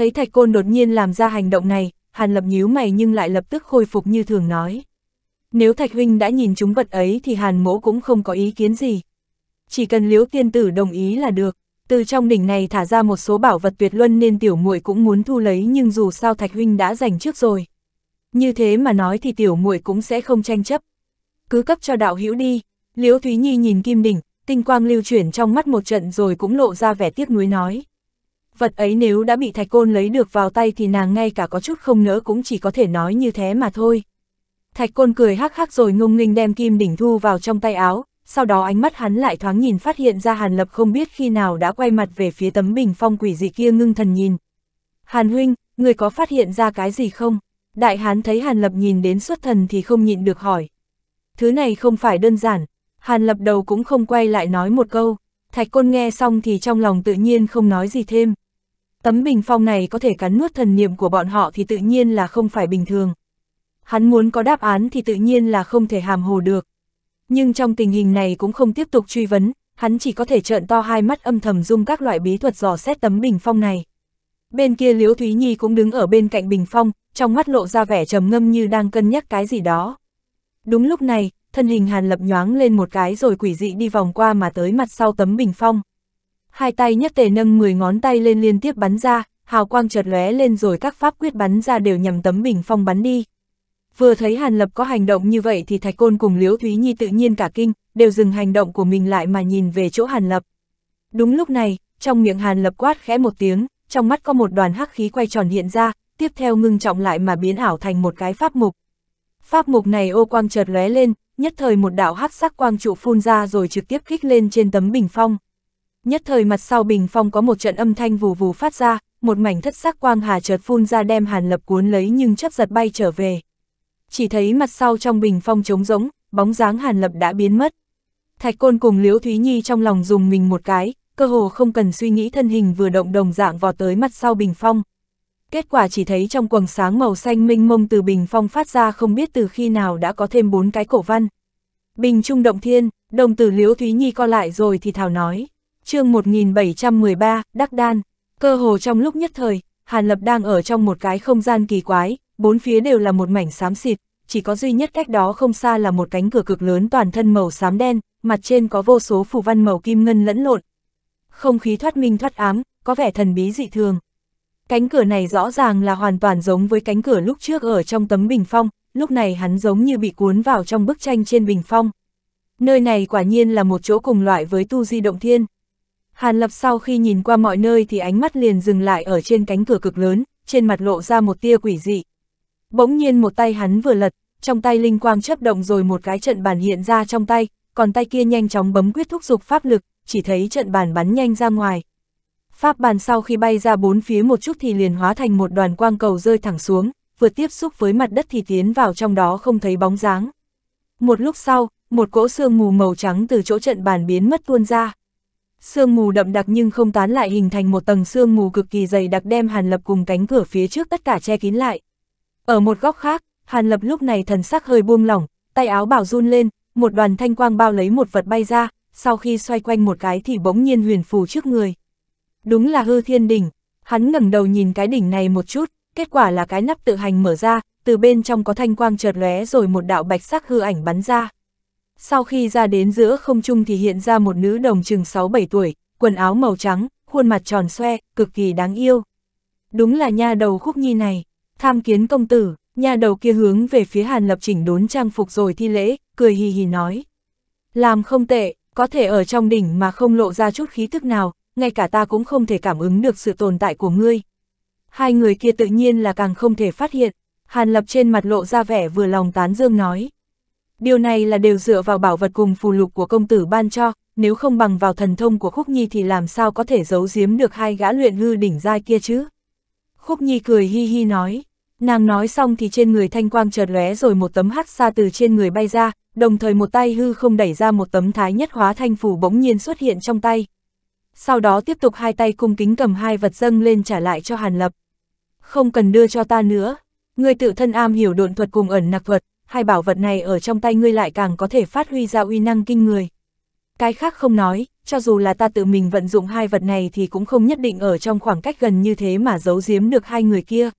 Thấy thạch côn đột nhiên làm ra hành động này, Hàn Lập nhíu mày nhưng lại lập tức khôi phục như thường nói. Nếu thạch huynh đã nhìn chúng vật ấy thì Hàn mỗ cũng không có ý kiến gì. Chỉ cần liễu tiên tử đồng ý là được, từ trong đỉnh này thả ra một số bảo vật tuyệt luân nên tiểu muội cũng muốn thu lấy nhưng dù sao thạch huynh đã giành trước rồi. Như thế mà nói thì tiểu muội cũng sẽ không tranh chấp. Cứ cấp cho đạo hữu đi, liễu Thúy Nhi nhìn kim đỉnh, tinh quang lưu chuyển trong mắt một trận rồi cũng lộ ra vẻ tiếc nuối nói vật ấy nếu đã bị thạch côn lấy được vào tay thì nàng ngay cả có chút không nỡ cũng chỉ có thể nói như thế mà thôi. Thạch côn cười hắc hắc rồi ngông nghênh đem kim đỉnh thu vào trong tay áo, sau đó ánh mắt hắn lại thoáng nhìn phát hiện ra Hàn Lập không biết khi nào đã quay mặt về phía tấm bình phong quỷ dị kia ngưng thần nhìn. Hàn huynh, người có phát hiện ra cái gì không? Đại hán thấy Hàn Lập nhìn đến xuất thần thì không nhịn được hỏi. Thứ này không phải đơn giản, Hàn Lập đầu cũng không quay lại nói một câu. Thạch Côn nghe xong thì trong lòng tự nhiên không nói gì thêm. Tấm bình phong này có thể cắn nuốt thần niệm của bọn họ thì tự nhiên là không phải bình thường. Hắn muốn có đáp án thì tự nhiên là không thể hàm hồ được. Nhưng trong tình hình này cũng không tiếp tục truy vấn, hắn chỉ có thể trợn to hai mắt âm thầm dung các loại bí thuật dò xét tấm bình phong này. Bên kia Liễu Thúy Nhi cũng đứng ở bên cạnh bình phong, trong mắt lộ ra vẻ trầm ngâm như đang cân nhắc cái gì đó. Đúng lúc này, thân hình Hàn Lập nhoáng lên một cái rồi quỷ dị đi vòng qua mà tới mặt sau tấm bình phong. Hai tay nhất tề nâng 10 ngón tay lên liên tiếp bắn ra, hào quang chợt lóe lên rồi các pháp quyết bắn ra đều nhằm tấm bình phong bắn đi. Vừa thấy Hàn Lập có hành động như vậy thì Thạch Côn cùng Liễu Thúy Nhi tự nhiên cả kinh, đều dừng hành động của mình lại mà nhìn về chỗ Hàn Lập. Đúng lúc này, trong miệng Hàn Lập quát khẽ một tiếng, trong mắt có một đoàn hắc khí quay tròn hiện ra, tiếp theo ngưng trọng lại mà biến ảo thành một cái pháp mục. Pháp mục này ô quang chợt lóe lên, nhất thời một đạo hắc sắc quang trụ phun ra rồi trực tiếp kích lên trên tấm bình phong. Nhất thời mặt sau bình phong có một trận âm thanh vù vù phát ra, một mảnh thất sắc quang hà chợt phun ra đem Hàn Lập cuốn lấy nhưng chấp giật bay trở về. Chỉ thấy mặt sau trong bình phong trống rỗng, bóng dáng Hàn Lập đã biến mất. Thạch Côn cùng Liễu Thúy Nhi trong lòng dùng mình một cái, cơ hồ không cần suy nghĩ thân hình vừa động đồng dạng vào tới mặt sau bình phong kết quả chỉ thấy trong quầng sáng màu xanh minh mông từ bình phong phát ra không biết từ khi nào đã có thêm bốn cái cổ văn. Bình trung động thiên, đồng tử Liễu Thúy Nhi co lại rồi thì thảo nói. chương 1713, Đắc Đan, cơ hồ trong lúc nhất thời, Hàn Lập đang ở trong một cái không gian kỳ quái, bốn phía đều là một mảnh xám xịt, chỉ có duy nhất cách đó không xa là một cánh cửa cực lớn toàn thân màu xám đen, mặt trên có vô số phù văn màu kim ngân lẫn lộn. Không khí thoát minh thoát ám, có vẻ thần bí dị thường. Cánh cửa này rõ ràng là hoàn toàn giống với cánh cửa lúc trước ở trong tấm bình phong, lúc này hắn giống như bị cuốn vào trong bức tranh trên bình phong. Nơi này quả nhiên là một chỗ cùng loại với tu di động thiên. Hàn Lập sau khi nhìn qua mọi nơi thì ánh mắt liền dừng lại ở trên cánh cửa cực lớn, trên mặt lộ ra một tia quỷ dị. Bỗng nhiên một tay hắn vừa lật, trong tay linh quang chấp động rồi một cái trận bàn hiện ra trong tay, còn tay kia nhanh chóng bấm quyết thúc dục pháp lực, chỉ thấy trận bàn bắn nhanh ra ngoài. Pháp bàn sau khi bay ra bốn phía một chút thì liền hóa thành một đoàn quang cầu rơi thẳng xuống, vượt tiếp xúc với mặt đất thì tiến vào trong đó không thấy bóng dáng. Một lúc sau, một cỗ sương mù màu trắng từ chỗ trận bàn biến mất tuôn ra. Sương mù đậm đặc nhưng không tán lại hình thành một tầng sương mù cực kỳ dày đặc đem Hàn Lập cùng cánh cửa phía trước tất cả che kín lại. Ở một góc khác, Hàn Lập lúc này thần sắc hơi buông lỏng, tay áo bảo run lên, một đoàn thanh quang bao lấy một vật bay ra, sau khi xoay quanh một cái thì bỗng nhiên huyền phù trước người đúng là hư thiên đỉnh. Hắn ngẩng đầu nhìn cái đỉnh này một chút, kết quả là cái nắp tự hành mở ra, từ bên trong có thanh quang chợt lóe rồi một đạo bạch sắc hư ảnh bắn ra. Sau khi ra đến giữa không trung thì hiện ra một nữ đồng chừng 6-7 tuổi, quần áo màu trắng, khuôn mặt tròn xoe, cực kỳ đáng yêu. Đúng là nha đầu khúc nhi này, tham kiến công tử, nha đầu kia hướng về phía Hàn Lập chỉnh đốn trang phục rồi thi lễ, cười hì hì nói. Làm không tệ, có thể ở trong đỉnh mà không lộ ra chút khí thức nào, ngay cả ta cũng không thể cảm ứng được sự tồn tại của ngươi. Hai người kia tự nhiên là càng không thể phát hiện, Hàn Lập trên mặt lộ ra vẻ vừa lòng tán dương nói. Điều này là đều dựa vào bảo vật cùng phù lục của công tử ban cho, nếu không bằng vào thần thông của Khúc Nhi thì làm sao có thể giấu giếm được hai gã luyện hư đỉnh giai kia chứ? Khúc Nhi cười hi hi nói, nàng nói xong thì trên người thanh quang chợt lóe rồi một tấm hắc xa từ trên người bay ra, đồng thời một tay hư không đẩy ra một tấm thái nhất hóa thanh phù bỗng nhiên xuất hiện trong tay, sau đó tiếp tục hai tay cung kính cầm hai vật dâng lên trả lại cho Hàn Lập. Không cần đưa cho ta nữa, ngươi tự thân am hiểu độn thuật cùng ẩn nặc thuật, hai bảo vật này ở trong tay ngươi lại càng có thể phát huy ra uy năng kinh người. Cái khác không nói, cho dù là ta tự mình vận dụng hai vật này thì cũng không nhất định ở trong khoảng cách gần như thế mà giấu giếm được hai người kia.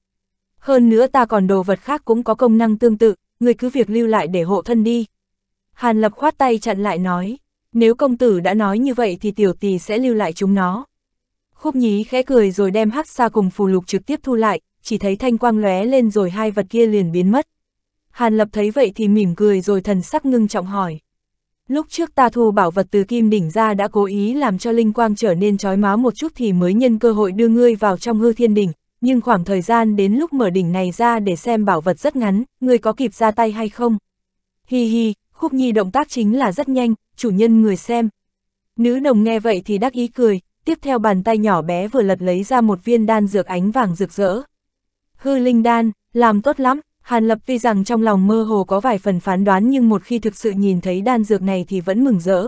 Hơn nữa ta còn đồ vật khác cũng có công năng tương tự, ngươi cứ việc lưu lại để hộ thân đi. Hàn Lập khoát tay chặn lại nói. Nếu công tử đã nói như vậy thì tiểu tỳ sẽ lưu lại chúng nó. Khúc nhí khẽ cười rồi đem hắc xa cùng phù lục trực tiếp thu lại, chỉ thấy thanh quang lóe lên rồi hai vật kia liền biến mất. Hàn lập thấy vậy thì mỉm cười rồi thần sắc ngưng trọng hỏi. Lúc trước ta thu bảo vật từ kim đỉnh ra đã cố ý làm cho linh quang trở nên trói máu một chút thì mới nhân cơ hội đưa ngươi vào trong hư thiên đỉnh, nhưng khoảng thời gian đến lúc mở đỉnh này ra để xem bảo vật rất ngắn, ngươi có kịp ra tay hay không? Hi hi, Khúc Nhi động tác chính là rất nhanh, chủ nhân người xem. Nữ đồng nghe vậy thì đắc ý cười, tiếp theo bàn tay nhỏ bé vừa lật lấy ra một viên đan dược ánh vàng rực rỡ. Hư linh đan, làm tốt lắm, Hàn Lập tuy rằng trong lòng mơ hồ có vài phần phán đoán nhưng một khi thực sự nhìn thấy đan dược này thì vẫn mừng rỡ.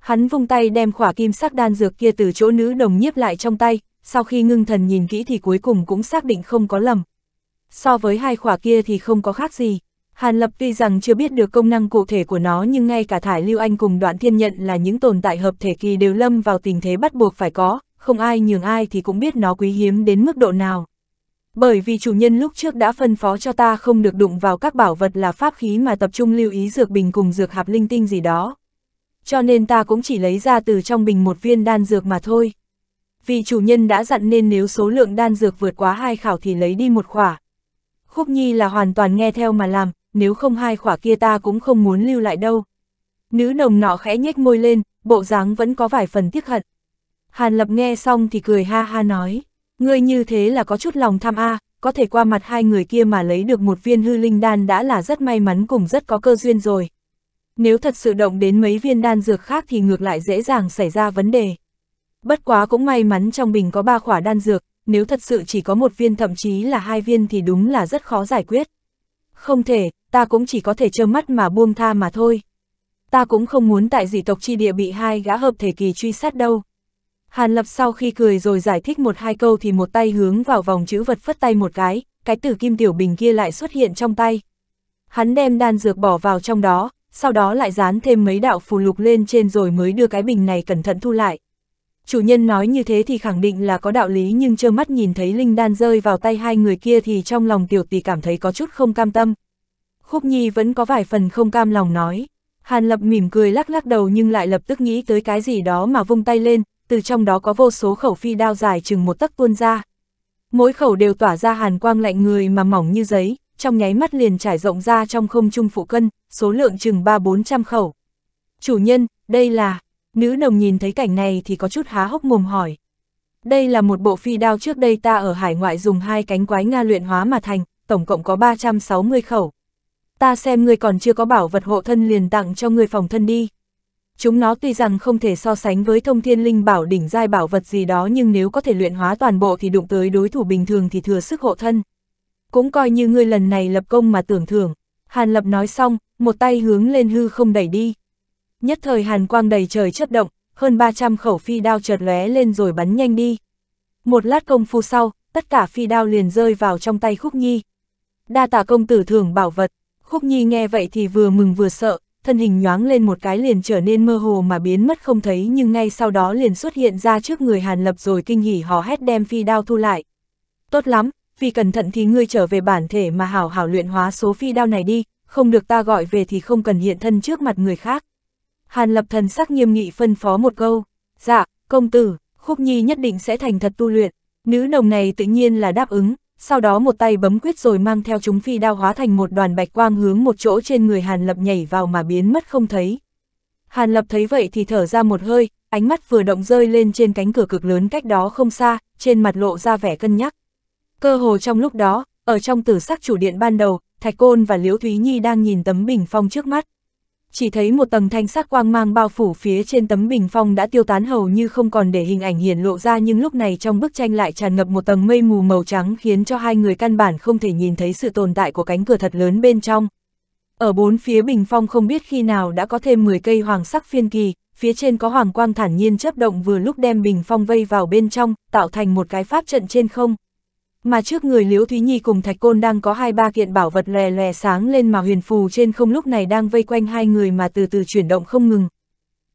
Hắn vung tay đem khỏa kim sắc đan dược kia từ chỗ nữ đồng nhiếp lại trong tay, sau khi ngưng thần nhìn kỹ thì cuối cùng cũng xác định không có lầm. So với hai khỏa kia thì không có khác gì. Hàn Lập tuy rằng chưa biết được công năng cụ thể của nó nhưng ngay cả Thải Lưu Anh cùng Đoạn Thiên Nhận là những tồn tại hợp thể kỳ đều lâm vào tình thế bắt buộc phải có, không ai nhường ai thì cũng biết nó quý hiếm đến mức độ nào. Bởi vì chủ nhân lúc trước đã phân phó cho ta không được đụng vào các bảo vật là pháp khí mà tập trung lưu ý dược bình cùng dược hạp linh tinh gì đó. Cho nên ta cũng chỉ lấy ra từ trong bình một viên đan dược mà thôi. Vì chủ nhân đã dặn nên nếu số lượng đan dược vượt quá hai khảo thì lấy đi một khỏa. Khúc Nhi là hoàn toàn nghe theo mà làm, nếu không hai khỏa kia ta cũng không muốn lưu lại đâu. Nữ nồng nọ khẽ nhếch môi lên, bộ dáng vẫn có vài phần tiếc hận. Hàn Lập nghe xong thì cười ha ha nói, ngươi như thế là có chút lòng tham a, có thể qua mặt hai người kia mà lấy được một viên hư linh đan đã là rất may mắn cùng rất có cơ duyên rồi. Nếu thật sự động đến mấy viên đan dược khác thì ngược lại dễ dàng xảy ra vấn đề. Bất quá cũng may mắn trong bình có ba khỏa đan dược, nếu thật sự chỉ có một viên thậm chí là hai viên thì đúng là rất khó giải quyết. Không thể, ta cũng chỉ có thể trơ mắt mà buông tha mà thôi. Ta cũng không muốn tại dị tộc chi địa bị hai gã hợp thể kỳ truy sát đâu. Hàn Lập sau khi cười rồi giải thích một hai câu thì một tay hướng vào vòng chữ vật phất tay một cái, cái tử kim tiểu bình kia lại xuất hiện trong tay. Hắn đem đan dược bỏ vào trong đó, sau đó lại dán thêm mấy đạo phù lục lên trên rồi mới đưa cái bình này cẩn thận thu lại. Chủ nhân nói như thế thì khẳng định là có đạo lý nhưng trơ mắt nhìn thấy linh đan rơi vào tay hai người kia thì trong lòng tiểu tỷ cảm thấy có chút không cam tâm, Khúc Nhi vẫn có vài phần không cam lòng nói. Hàn Lập mỉm cười lắc lắc đầu nhưng lại lập tức nghĩ tới cái gì đó mà vung tay lên, từ trong đó có vô số khẩu phi đao dài chừng một tấc tuôn ra. Mỗi khẩu đều tỏa ra hàn quang lạnh người mà mỏng như giấy, trong nháy mắt liền trải rộng ra trong không trung phụ cân, số lượng chừng 3-400 khẩu. Chủ nhân, đây là... Nữ đồng nhìn thấy cảnh này thì có chút há hốc mồm hỏi. Đây là một bộ phi đao trước đây ta ở hải ngoại dùng hai cánh quái Nga luyện hóa mà thành, tổng cộng có 360 khẩu ta xem ngươi còn chưa có bảo vật hộ thân liền tặng cho ngươi phòng thân đi. Chúng nó tuy rằng không thể so sánh với thông thiên linh bảo đỉnh giai bảo vật gì đó nhưng nếu có thể luyện hóa toàn bộ thì đụng tới đối thủ bình thường thì thừa sức hộ thân. Cũng coi như ngươi lần này lập công mà tưởng thưởng. Hàn lập nói xong, một tay hướng lên hư không đẩy đi. Nhất thời hàn quang đầy trời chất động, hơn 300 khẩu phi đao chợt lóe lên rồi bắn nhanh đi. Một lát công phu sau, tất cả phi đao liền rơi vào trong tay khúc nhi. Đa tạ công tử thưởng bảo vật, Khúc Nhi nghe vậy thì vừa mừng vừa sợ, thân hình nhoáng lên một cái liền trở nên mơ hồ mà biến mất không thấy nhưng ngay sau đó liền xuất hiện ra trước người Hàn Lập rồi kinh hỉ hò hét đem phi đao thu lại. Tốt lắm, vì cẩn thận thì ngươi trở về bản thể mà hảo hảo luyện hóa số phi đao này đi, không được ta gọi về thì không cần hiện thân trước mặt người khác. Hàn Lập thần sắc nghiêm nghị phân phó một câu, dạ, công tử, Khúc Nhi nhất định sẽ thành thật tu luyện, nữ nồng này tự nhiên là đáp ứng, sau đó một tay bấm quyết rồi mang theo chúng phi đao hóa thành một đoàn bạch quang hướng một chỗ trên người Hàn Lập nhảy vào mà biến mất không thấy. Hàn Lập thấy vậy thì thở ra một hơi, ánh mắt vừa động rơi lên trên cánh cửa cực lớn cách đó không xa, trên mặt lộ ra vẻ cân nhắc. Cơ hồ trong lúc đó, ở trong tử sắc chủ điện ban đầu, Thạch Côn và Liễu Thúy Nhi đang nhìn tấm bình phong trước mắt chỉ thấy một tầng thanh sắc quang mang bao phủ phía trên tấm bình phong đã tiêu tán hầu như không còn để hình ảnh hiển lộ ra nhưng lúc này trong bức tranh lại tràn ngập một tầng mây mù màu trắng khiến cho hai người căn bản không thể nhìn thấy sự tồn tại của cánh cửa thật lớn bên trong. Ở bốn phía bình phong không biết khi nào đã có thêm 10 cây hoàng sắc phiên kỳ, phía trên có hoàng quang thản nhiên chấp động vừa lúc đem bình phong vây vào bên trong, tạo thành một cái pháp trận trên không. Mà trước người Liễu Thúy Nhi cùng Thạch Côn đang có hai ba kiện bảo vật lè lè sáng lên mà huyền phù trên không lúc này đang vây quanh hai người mà từ từ chuyển động không ngừng.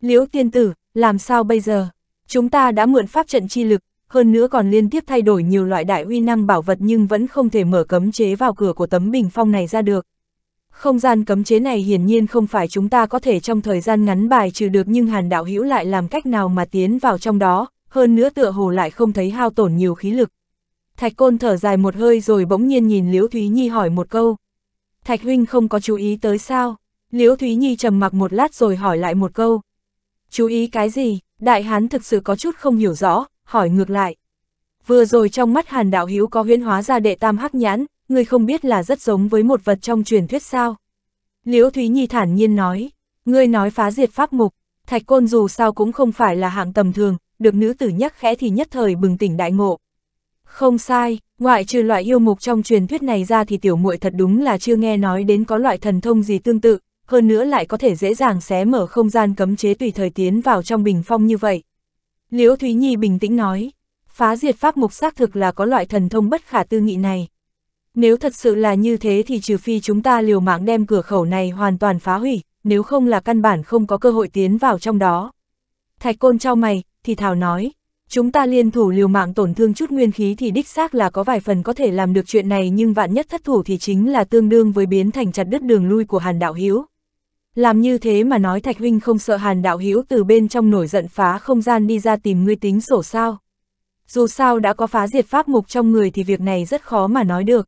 Liễu tiên tử, làm sao bây giờ? Chúng ta đã mượn pháp trận chi lực, hơn nữa còn liên tiếp thay đổi nhiều loại đại uy năng bảo vật nhưng vẫn không thể mở cấm chế vào cửa của tấm bình phong này ra được. Không gian cấm chế này hiển nhiên không phải chúng ta có thể trong thời gian ngắn bài trừ được nhưng hàn đạo hữu lại làm cách nào mà tiến vào trong đó, hơn nữa tựa hồ lại không thấy hao tổn nhiều khí lực. Thạch Côn thở dài một hơi rồi bỗng nhiên nhìn Liễu Thúy Nhi hỏi một câu. Thạch Huynh không có chú ý tới sao? Liễu Thúy Nhi trầm mặc một lát rồi hỏi lại một câu. Chú ý cái gì? Đại Hán thực sự có chút không hiểu rõ, hỏi ngược lại. Vừa rồi trong mắt Hàn Đạo Hiếu có huyễn hóa ra đệ tam hắc nhãn, người không biết là rất giống với một vật trong truyền thuyết sao. Liễu Thúy Nhi thản nhiên nói, ngươi nói phá diệt pháp mục, thạch côn dù sao cũng không phải là hạng tầm thường, được nữ tử nhắc khẽ thì nhất thời bừng tỉnh đại ngộ. Không sai, ngoại trừ loại yêu mục trong truyền thuyết này ra thì tiểu muội thật đúng là chưa nghe nói đến có loại thần thông gì tương tự, hơn nữa lại có thể dễ dàng xé mở không gian cấm chế tùy thời tiến vào trong bình phong như vậy. Liễu Thúy Nhi bình tĩnh nói, phá diệt pháp mục xác thực là có loại thần thông bất khả tư nghị này. Nếu thật sự là như thế thì trừ phi chúng ta liều mạng đem cửa khẩu này hoàn toàn phá hủy, nếu không là căn bản không có cơ hội tiến vào trong đó. Thạch côn trao mày, thì thảo nói, chúng ta liên thủ liều mạng tổn thương chút nguyên khí thì đích xác là có vài phần có thể làm được chuyện này nhưng vạn nhất thất thủ thì chính là tương đương với biến thành chặt đứt đường lui của Hàn Đạo Hiếu. Làm như thế mà nói Thạch Huynh không sợ Hàn Đạo Hiếu từ bên trong nổi giận phá không gian đi ra tìm ngươi tính sổ sao. Dù sao đã có phá diệt pháp mục trong người thì việc này rất khó mà nói được.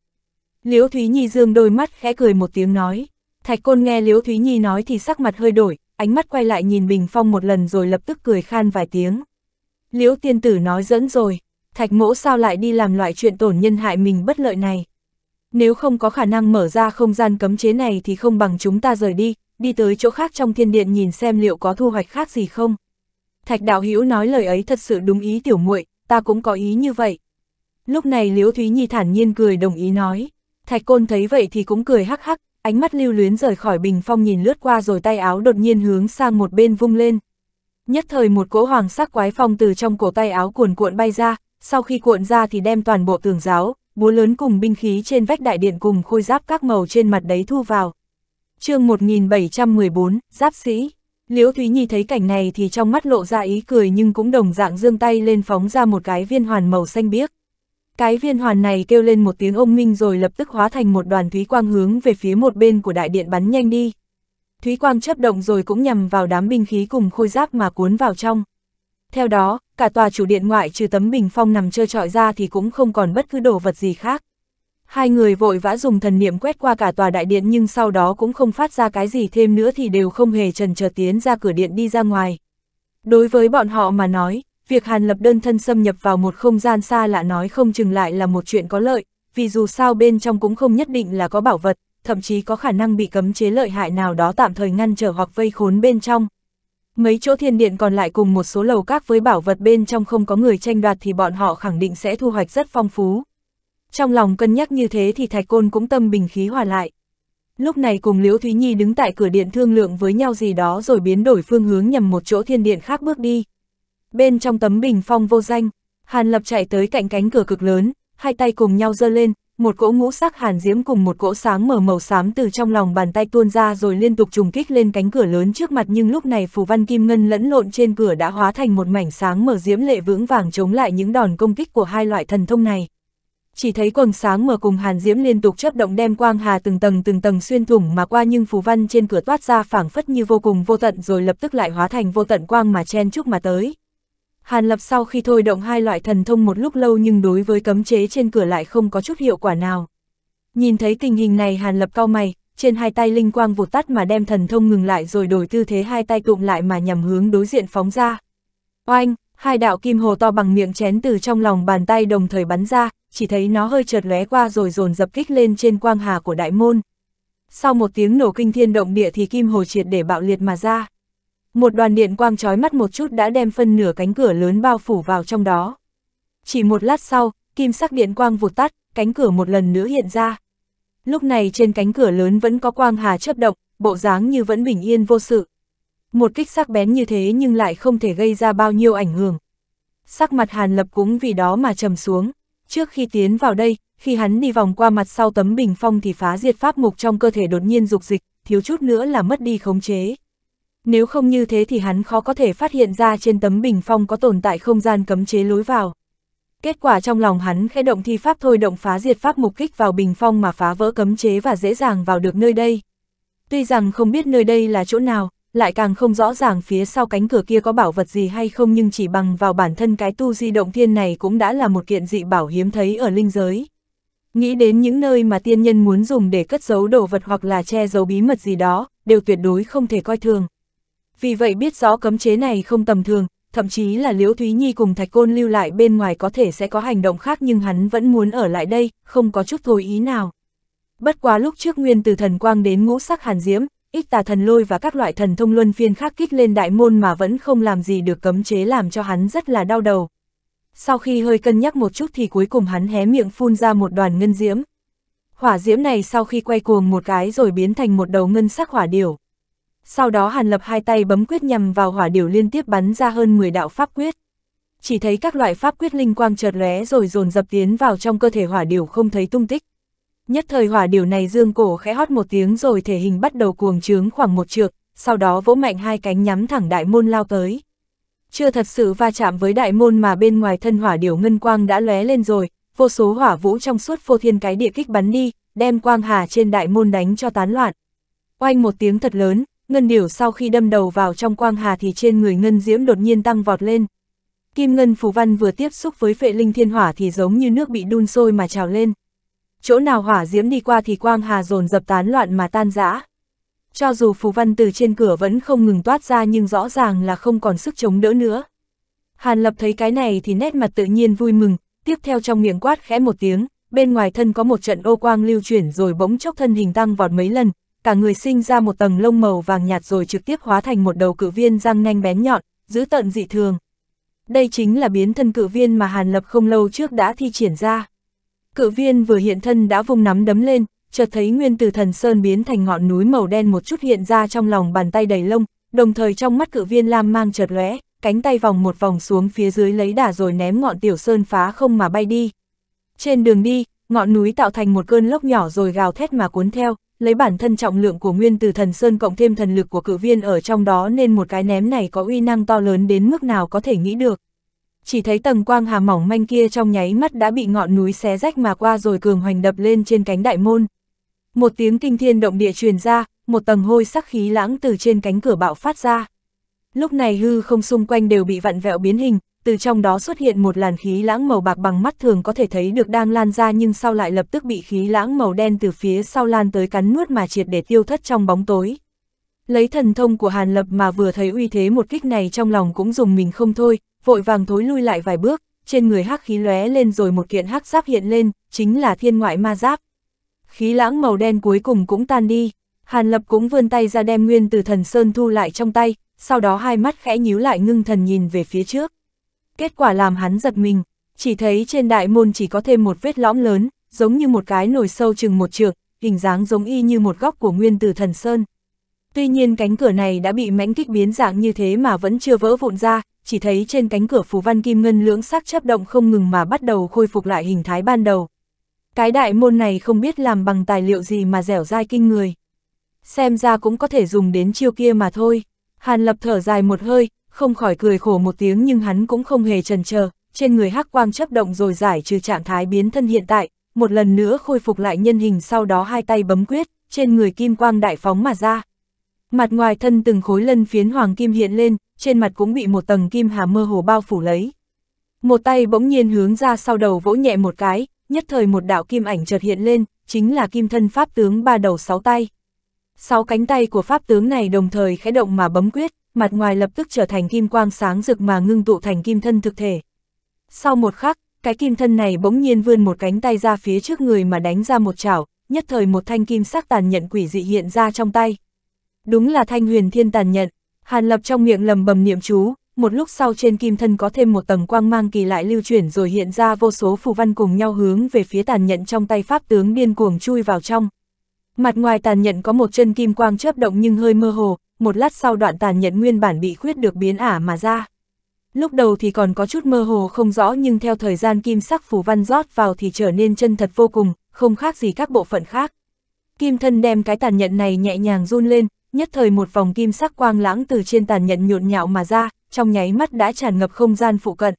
Liễu Thúy Nhi dương đôi mắt khẽ cười một tiếng nói. Thạch Côn nghe Liễu Thúy Nhi nói thì sắc mặt hơi đổi, ánh mắt quay lại nhìn Bình Phong một lần rồi lập tức cười khan vài tiếng. Liễu tiên tử nói dẫn rồi, thạch mỗ sao lại đi làm loại chuyện tổn nhân hại mình bất lợi này. Nếu không có khả năng mở ra không gian cấm chế này thì không bằng chúng ta rời đi, đi tới chỗ khác trong thiên điện nhìn xem liệu có thu hoạch khác gì không. Thạch đạo hữu nói lời ấy thật sự đúng ý tiểu muội, ta cũng có ý như vậy. Lúc này Liễu Thúy Nhi thản nhiên cười đồng ý nói, Thạch Côn thấy vậy thì cũng cười hắc hắc, ánh mắt lưu luyến rời khỏi bình phong nhìn lướt qua rồi tay áo đột nhiên hướng sang một bên vung lên, Nhất thời một cỗ hoàng sắc quái phong từ trong cổ tay áo cuồn cuộn bay ra, sau khi cuộn ra thì đem toàn bộ tường giáo, búa lớn cùng binh khí trên vách đại điện cùng khôi giáp các màu trên mặt đấy thu vào. chương 1714, Giáp Sĩ Liễu Thúy Nhi thấy cảnh này thì trong mắt lộ ra ý cười nhưng cũng đồng dạng dương tay lên phóng ra một cái viên hoàn màu xanh biếc. Cái viên hoàn này kêu lên một tiếng ông minh rồi lập tức hóa thành một đoàn thúy quang hướng về phía một bên của đại điện bắn nhanh đi. Thúy Quang chấp động rồi cũng nhằm vào đám binh khí cùng khôi giáp mà cuốn vào trong. Theo đó, cả tòa chủ điện ngoại trừ tấm bình phong nằm trơ trọi ra thì cũng không còn bất cứ đồ vật gì khác. Hai người vội vã dùng thần niệm quét qua cả tòa đại điện nhưng sau đó cũng không phát ra cái gì thêm nữa thì đều không hề trần chờ tiến ra cửa điện đi ra ngoài. Đối với bọn họ mà nói, việc Hàn Lập đơn thân xâm nhập vào một không gian xa lạ nói không chừng lại là một chuyện có lợi, vì dù sao bên trong cũng không nhất định là có bảo vật, thậm chí có khả năng bị cấm chế lợi hại nào đó tạm thời ngăn trở hoặc vây khốn bên trong. Mấy chỗ thiên điện còn lại cùng một số lầu các với bảo vật bên trong không có người tranh đoạt thì bọn họ khẳng định sẽ thu hoạch rất phong phú. Trong lòng cân nhắc như thế thì Thạch Côn cũng tâm bình khí hòa lại. Lúc này cùng Liễu Thúy Nhi đứng tại cửa điện thương lượng với nhau gì đó rồi biến đổi phương hướng nhằm một chỗ thiên điện khác bước đi. Bên trong tấm bình phong vô danh, Hàn Lập chạy tới cạnh cánh cửa cực lớn, hai tay cùng nhau giơ lên, một cỗ ngũ sắc hàn diễm cùng một cỗ sáng mở màu xám từ trong lòng bàn tay tuôn ra rồi liên tục trùng kích lên cánh cửa lớn trước mặt nhưng lúc này phù văn kim ngân lẫn lộn trên cửa đã hóa thành một mảnh sáng mở diễm lệ vững vàng chống lại những đòn công kích của hai loại thần thông này. Chỉ thấy quần sáng mở cùng hàn diễm liên tục chớp động đem quang hà từng tầng từng tầng xuyên thủng mà qua nhưng phù văn trên cửa toát ra phảng phất như vô cùng vô tận rồi lập tức lại hóa thành vô tận quang mà chen chúc mà tới. Hàn Lập sau khi thôi động hai loại thần thông một lúc lâu nhưng đối với cấm chế trên cửa lại không có chút hiệu quả nào. Nhìn thấy tình hình này Hàn Lập cao mày, trên hai tay linh quang vụt tắt mà đem thần thông ngừng lại rồi đổi tư thế hai tay tụng lại mà nhằm hướng đối diện phóng ra. Oanh, hai đạo kim hồ to bằng miệng chén từ trong lòng bàn tay đồng thời bắn ra, chỉ thấy nó hơi trượt lóe qua rồi dồn dập kích lên trên quang hà của đại môn. Sau một tiếng nổ kinh thiên động địa thì kim hồ triệt để bạo liệt mà ra một đoàn điện quang trói mắt một chút đã đem phân nửa cánh cửa lớn bao phủ vào trong đó. Chỉ một lát sau, kim sắc điện quang vụt tắt, cánh cửa một lần nữa hiện ra. Lúc này trên cánh cửa lớn vẫn có quang hà chớp động, bộ dáng như vẫn bình yên vô sự. Một kích sắc bén như thế nhưng lại không thể gây ra bao nhiêu ảnh hưởng. Sắc mặt Hàn Lập cũng vì đó mà trầm xuống. Trước khi tiến vào đây, khi hắn đi vòng qua mặt sau tấm bình phong thì phá diệt pháp mục trong cơ thể đột nhiên dục dịch, thiếu chút nữa là mất đi khống chế nếu không như thế thì hắn khó có thể phát hiện ra trên tấm bình phong có tồn tại không gian cấm chế lối vào. Kết quả trong lòng hắn khẽ động thi pháp thôi động phá diệt pháp mục kích vào bình phong mà phá vỡ cấm chế và dễ dàng vào được nơi đây. Tuy rằng không biết nơi đây là chỗ nào, lại càng không rõ ràng phía sau cánh cửa kia có bảo vật gì hay không nhưng chỉ bằng vào bản thân cái tu di động thiên này cũng đã là một kiện dị bảo hiếm thấy ở linh giới. Nghĩ đến những nơi mà tiên nhân muốn dùng để cất giấu đồ vật hoặc là che giấu bí mật gì đó, đều tuyệt đối không thể coi thường vì vậy biết rõ cấm chế này không tầm thường, thậm chí là Liễu Thúy Nhi cùng Thạch Côn lưu lại bên ngoài có thể sẽ có hành động khác nhưng hắn vẫn muốn ở lại đây, không có chút thôi ý nào. Bất quá lúc trước nguyên từ thần quang đến ngũ sắc hàn diễm, ít tà thần lôi và các loại thần thông luân phiên khác kích lên đại môn mà vẫn không làm gì được cấm chế làm cho hắn rất là đau đầu. Sau khi hơi cân nhắc một chút thì cuối cùng hắn hé miệng phun ra một đoàn ngân diễm. Hỏa diễm này sau khi quay cuồng một cái rồi biến thành một đầu ngân sắc hỏa điểu sau đó Hàn Lập hai tay bấm quyết nhằm vào hỏa điều liên tiếp bắn ra hơn 10 đạo pháp quyết. Chỉ thấy các loại pháp quyết linh quang chợt lóe rồi dồn dập tiến vào trong cơ thể hỏa điều không thấy tung tích. Nhất thời hỏa điều này dương cổ khẽ hót một tiếng rồi thể hình bắt đầu cuồng trướng khoảng một trượng, sau đó vỗ mạnh hai cánh nhắm thẳng đại môn lao tới. Chưa thật sự va chạm với đại môn mà bên ngoài thân hỏa điều ngân quang đã lóe lên rồi, vô số hỏa vũ trong suốt phô thiên cái địa kích bắn đi, đem quang hà trên đại môn đánh cho tán loạn. Oanh một tiếng thật lớn, ngân điểu sau khi đâm đầu vào trong quang hà thì trên người ngân diễm đột nhiên tăng vọt lên. Kim ngân phù văn vừa tiếp xúc với phệ linh thiên hỏa thì giống như nước bị đun sôi mà trào lên. Chỗ nào hỏa diễm đi qua thì quang hà dồn dập tán loạn mà tan rã. Cho dù phù văn từ trên cửa vẫn không ngừng toát ra nhưng rõ ràng là không còn sức chống đỡ nữa. Hàn lập thấy cái này thì nét mặt tự nhiên vui mừng, tiếp theo trong miệng quát khẽ một tiếng, bên ngoài thân có một trận ô quang lưu chuyển rồi bỗng chốc thân hình tăng vọt mấy lần, cả người sinh ra một tầng lông màu vàng nhạt rồi trực tiếp hóa thành một đầu cự viên răng nanh bén nhọn, giữ tận dị thường. Đây chính là biến thân cự viên mà Hàn Lập không lâu trước đã thi triển ra. Cự viên vừa hiện thân đã vùng nắm đấm lên, chợt thấy nguyên từ thần sơn biến thành ngọn núi màu đen một chút hiện ra trong lòng bàn tay đầy lông, đồng thời trong mắt cự viên lam mang chợt lóe, cánh tay vòng một vòng xuống phía dưới lấy đà rồi ném ngọn tiểu sơn phá không mà bay đi. Trên đường đi, ngọn núi tạo thành một cơn lốc nhỏ rồi gào thét mà cuốn theo, lấy bản thân trọng lượng của nguyên từ thần sơn cộng thêm thần lực của cử viên ở trong đó nên một cái ném này có uy năng to lớn đến mức nào có thể nghĩ được. Chỉ thấy tầng quang hà mỏng manh kia trong nháy mắt đã bị ngọn núi xé rách mà qua rồi cường hoành đập lên trên cánh đại môn. Một tiếng kinh thiên động địa truyền ra, một tầng hôi sắc khí lãng từ trên cánh cửa bạo phát ra. Lúc này hư không xung quanh đều bị vặn vẹo biến hình, từ trong đó xuất hiện một làn khí lãng màu bạc bằng mắt thường có thể thấy được đang lan ra nhưng sau lại lập tức bị khí lãng màu đen từ phía sau lan tới cắn nuốt mà triệt để tiêu thất trong bóng tối. Lấy thần thông của Hàn Lập mà vừa thấy uy thế một kích này trong lòng cũng dùng mình không thôi, vội vàng thối lui lại vài bước, trên người hắc khí lóe lên rồi một kiện hắc giáp hiện lên, chính là thiên ngoại ma giáp. Khí lãng màu đen cuối cùng cũng tan đi, Hàn Lập cũng vươn tay ra đem nguyên từ thần sơn thu lại trong tay, sau đó hai mắt khẽ nhíu lại ngưng thần nhìn về phía trước kết quả làm hắn giật mình, chỉ thấy trên đại môn chỉ có thêm một vết lõm lớn, giống như một cái nồi sâu chừng một trượng, hình dáng giống y như một góc của nguyên tử thần sơn. Tuy nhiên cánh cửa này đã bị mãnh kích biến dạng như thế mà vẫn chưa vỡ vụn ra, chỉ thấy trên cánh cửa phù văn kim ngân lưỡng sắc chấp động không ngừng mà bắt đầu khôi phục lại hình thái ban đầu. Cái đại môn này không biết làm bằng tài liệu gì mà dẻo dai kinh người. Xem ra cũng có thể dùng đến chiêu kia mà thôi. Hàn lập thở dài một hơi, không khỏi cười khổ một tiếng nhưng hắn cũng không hề trần chờ trên người hắc quang chấp động rồi giải trừ trạng thái biến thân hiện tại, một lần nữa khôi phục lại nhân hình sau đó hai tay bấm quyết, trên người kim quang đại phóng mà ra. Mặt ngoài thân từng khối lân phiến hoàng kim hiện lên, trên mặt cũng bị một tầng kim hà mơ hồ bao phủ lấy. Một tay bỗng nhiên hướng ra sau đầu vỗ nhẹ một cái, nhất thời một đạo kim ảnh chợt hiện lên, chính là kim thân pháp tướng ba đầu sáu tay. Sáu cánh tay của pháp tướng này đồng thời khẽ động mà bấm quyết, mặt ngoài lập tức trở thành kim quang sáng rực mà ngưng tụ thành kim thân thực thể. Sau một khắc, cái kim thân này bỗng nhiên vươn một cánh tay ra phía trước người mà đánh ra một chảo, nhất thời một thanh kim sắc tàn nhận quỷ dị hiện ra trong tay. Đúng là thanh huyền thiên tàn nhận, Hàn Lập trong miệng lầm bầm niệm chú, một lúc sau trên kim thân có thêm một tầng quang mang kỳ lại lưu chuyển rồi hiện ra vô số phù văn cùng nhau hướng về phía tàn nhận trong tay pháp tướng điên cuồng chui vào trong. Mặt ngoài tàn nhận có một chân kim quang chớp động nhưng hơi mơ hồ, một lát sau đoạn tàn nhận nguyên bản bị khuyết được biến ả mà ra. Lúc đầu thì còn có chút mơ hồ không rõ nhưng theo thời gian kim sắc phù văn rót vào thì trở nên chân thật vô cùng, không khác gì các bộ phận khác. Kim thân đem cái tàn nhận này nhẹ nhàng run lên, nhất thời một vòng kim sắc quang lãng từ trên tàn nhận nhộn nhạo mà ra, trong nháy mắt đã tràn ngập không gian phụ cận.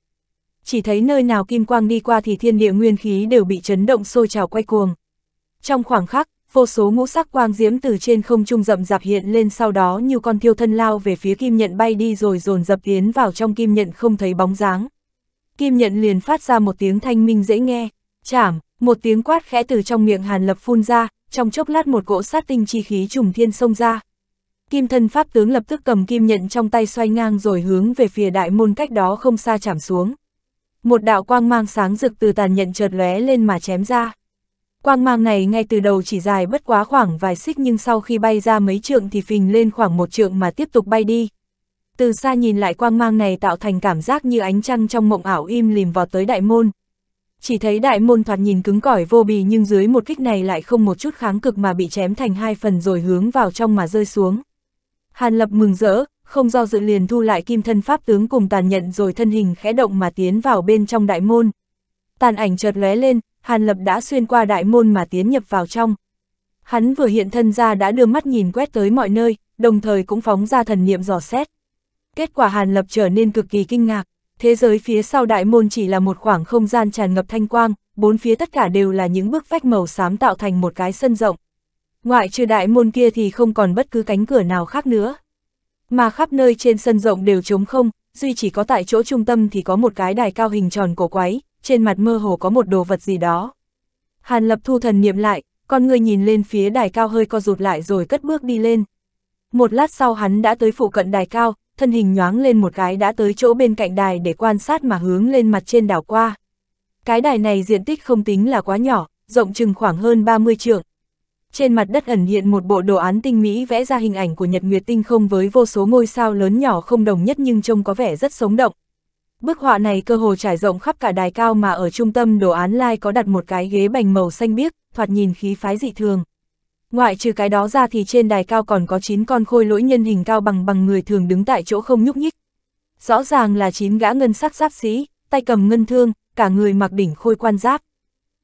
Chỉ thấy nơi nào kim quang đi qua thì thiên địa nguyên khí đều bị chấn động sôi trào quay cuồng. Trong khoảng khắc, vô số ngũ sắc quang diễm từ trên không trung rậm rạp hiện lên sau đó như con thiêu thân lao về phía kim nhận bay đi rồi dồn dập tiến vào trong kim nhận không thấy bóng dáng. Kim nhận liền phát ra một tiếng thanh minh dễ nghe, chảm, một tiếng quát khẽ từ trong miệng hàn lập phun ra, trong chốc lát một cỗ sát tinh chi khí trùng thiên xông ra. Kim thân pháp tướng lập tức cầm kim nhận trong tay xoay ngang rồi hướng về phía đại môn cách đó không xa chảm xuống. Một đạo quang mang sáng rực từ tàn nhận chợt lóe lên mà chém ra. Quang mang này ngay từ đầu chỉ dài bất quá khoảng vài xích nhưng sau khi bay ra mấy trượng thì phình lên khoảng một trượng mà tiếp tục bay đi. Từ xa nhìn lại quang mang này tạo thành cảm giác như ánh trăng trong mộng ảo im lìm vào tới đại môn. Chỉ thấy đại môn thoạt nhìn cứng cỏi vô bì nhưng dưới một kích này lại không một chút kháng cực mà bị chém thành hai phần rồi hướng vào trong mà rơi xuống. Hàn lập mừng rỡ, không do dự liền thu lại kim thân pháp tướng cùng tàn nhận rồi thân hình khẽ động mà tiến vào bên trong đại môn. Tàn ảnh chợt lóe lên, Hàn Lập đã xuyên qua đại môn mà tiến nhập vào trong. Hắn vừa hiện thân ra đã đưa mắt nhìn quét tới mọi nơi, đồng thời cũng phóng ra thần niệm dò xét. Kết quả Hàn Lập trở nên cực kỳ kinh ngạc, thế giới phía sau đại môn chỉ là một khoảng không gian tràn ngập thanh quang, bốn phía tất cả đều là những bức vách màu xám tạo thành một cái sân rộng. Ngoại trừ đại môn kia thì không còn bất cứ cánh cửa nào khác nữa. Mà khắp nơi trên sân rộng đều trống không, duy chỉ có tại chỗ trung tâm thì có một cái đài cao hình tròn cổ quái, trên mặt mơ hồ có một đồ vật gì đó. Hàn lập thu thần niệm lại, con người nhìn lên phía đài cao hơi co rụt lại rồi cất bước đi lên. Một lát sau hắn đã tới phụ cận đài cao, thân hình nhoáng lên một cái đã tới chỗ bên cạnh đài để quan sát mà hướng lên mặt trên đảo qua. Cái đài này diện tích không tính là quá nhỏ, rộng chừng khoảng hơn 30 trượng. Trên mặt đất ẩn hiện một bộ đồ án tinh mỹ vẽ ra hình ảnh của Nhật Nguyệt Tinh không với vô số ngôi sao lớn nhỏ không đồng nhất nhưng trông có vẻ rất sống động, Bức họa này cơ hồ trải rộng khắp cả đài cao mà ở trung tâm đồ án lai có đặt một cái ghế bành màu xanh biếc, thoạt nhìn khí phái dị thường. Ngoại trừ cái đó ra thì trên đài cao còn có 9 con khôi lỗi nhân hình cao bằng bằng người thường đứng tại chỗ không nhúc nhích. Rõ ràng là 9 gã ngân sắc giáp sĩ, tay cầm ngân thương, cả người mặc đỉnh khôi quan giáp.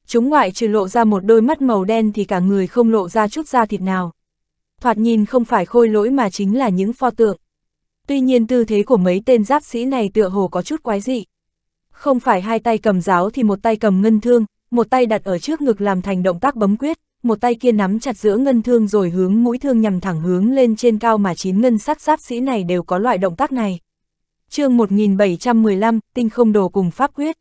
Chúng ngoại trừ lộ ra một đôi mắt màu đen thì cả người không lộ ra chút da thịt nào. Thoạt nhìn không phải khôi lỗi mà chính là những pho tượng. Tuy nhiên tư thế của mấy tên giáp sĩ này tựa hồ có chút quái dị. Không phải hai tay cầm giáo thì một tay cầm ngân thương, một tay đặt ở trước ngực làm thành động tác bấm quyết, một tay kia nắm chặt giữa ngân thương rồi hướng mũi thương nhằm thẳng hướng lên trên cao mà chín ngân sắc giáp sĩ này đều có loại động tác này. chương 1715, tinh không đồ cùng pháp quyết.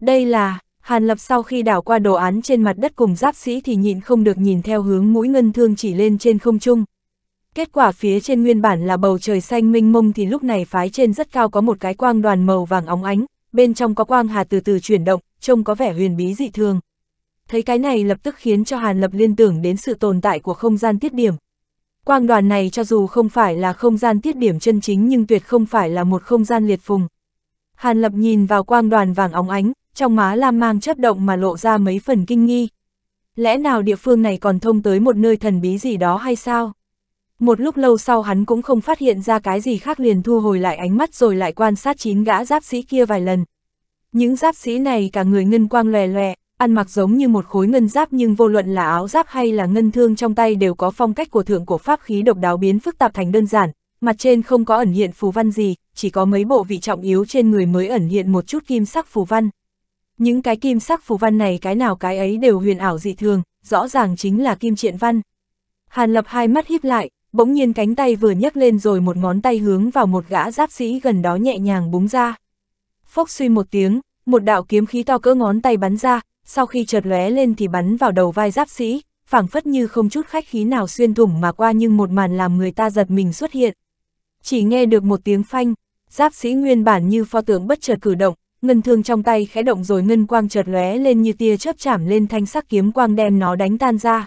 Đây là, Hàn Lập sau khi đảo qua đồ án trên mặt đất cùng giáp sĩ thì nhịn không được nhìn theo hướng mũi ngân thương chỉ lên trên không trung, Kết quả phía trên nguyên bản là bầu trời xanh minh mông thì lúc này phái trên rất cao có một cái quang đoàn màu vàng óng ánh, bên trong có quang hà từ từ chuyển động, trông có vẻ huyền bí dị thường. Thấy cái này lập tức khiến cho Hàn Lập liên tưởng đến sự tồn tại của không gian tiết điểm. Quang đoàn này cho dù không phải là không gian tiết điểm chân chính nhưng tuyệt không phải là một không gian liệt phùng. Hàn Lập nhìn vào quang đoàn vàng óng ánh, trong má lam mang chấp động mà lộ ra mấy phần kinh nghi. Lẽ nào địa phương này còn thông tới một nơi thần bí gì đó hay sao? Một lúc lâu sau hắn cũng không phát hiện ra cái gì khác liền thu hồi lại ánh mắt rồi lại quan sát chín gã giáp sĩ kia vài lần. Những giáp sĩ này cả người ngân quang lòe lòe, ăn mặc giống như một khối ngân giáp nhưng vô luận là áo giáp hay là ngân thương trong tay đều có phong cách của thượng của pháp khí độc đáo biến phức tạp thành đơn giản, mặt trên không có ẩn hiện phù văn gì, chỉ có mấy bộ vị trọng yếu trên người mới ẩn hiện một chút kim sắc phù văn. Những cái kim sắc phù văn này cái nào cái ấy đều huyền ảo dị thường, rõ ràng chính là kim triện văn. Hàn lập hai mắt híp lại, bỗng nhiên cánh tay vừa nhấc lên rồi một ngón tay hướng vào một gã giáp sĩ gần đó nhẹ nhàng búng ra. Phốc suy một tiếng, một đạo kiếm khí to cỡ ngón tay bắn ra, sau khi chợt lóe lên thì bắn vào đầu vai giáp sĩ, phảng phất như không chút khách khí nào xuyên thủng mà qua nhưng một màn làm người ta giật mình xuất hiện. Chỉ nghe được một tiếng phanh, giáp sĩ nguyên bản như pho tượng bất chợt cử động, ngân thương trong tay khẽ động rồi ngân quang chợt lóe lên như tia chớp chạm lên thanh sắc kiếm quang đem nó đánh tan ra.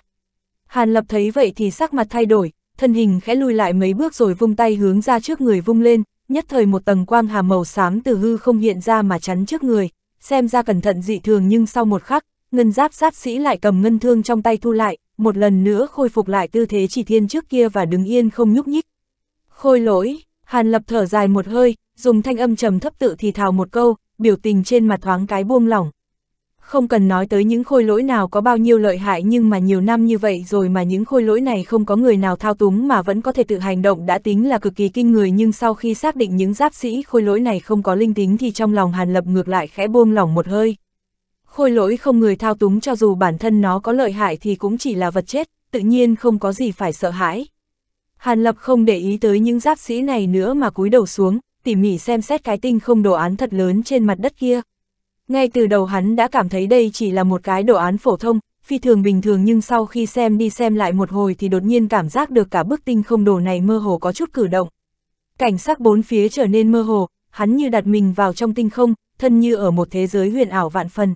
Hàn Lập thấy vậy thì sắc mặt thay đổi, thân hình khẽ lùi lại mấy bước rồi vung tay hướng ra trước người vung lên, nhất thời một tầng quang hà màu xám từ hư không hiện ra mà chắn trước người, xem ra cẩn thận dị thường nhưng sau một khắc, ngân giáp sát sĩ lại cầm ngân thương trong tay thu lại, một lần nữa khôi phục lại tư thế chỉ thiên trước kia và đứng yên không nhúc nhích. Khôi lỗi, Hàn Lập thở dài một hơi, dùng thanh âm trầm thấp tự thì thào một câu, biểu tình trên mặt thoáng cái buông lỏng, không cần nói tới những khôi lỗi nào có bao nhiêu lợi hại nhưng mà nhiều năm như vậy rồi mà những khôi lỗi này không có người nào thao túng mà vẫn có thể tự hành động đã tính là cực kỳ kinh người nhưng sau khi xác định những giáp sĩ khôi lỗi này không có linh tính thì trong lòng Hàn Lập ngược lại khẽ buông lỏng một hơi. Khôi lỗi không người thao túng cho dù bản thân nó có lợi hại thì cũng chỉ là vật chết, tự nhiên không có gì phải sợ hãi. Hàn Lập không để ý tới những giáp sĩ này nữa mà cúi đầu xuống, tỉ mỉ xem xét cái tinh không đồ án thật lớn trên mặt đất kia, ngay từ đầu hắn đã cảm thấy đây chỉ là một cái đồ án phổ thông, phi thường bình thường nhưng sau khi xem đi xem lại một hồi thì đột nhiên cảm giác được cả bức tinh không đồ này mơ hồ có chút cử động. Cảnh sắc bốn phía trở nên mơ hồ, hắn như đặt mình vào trong tinh không, thân như ở một thế giới huyền ảo vạn phần.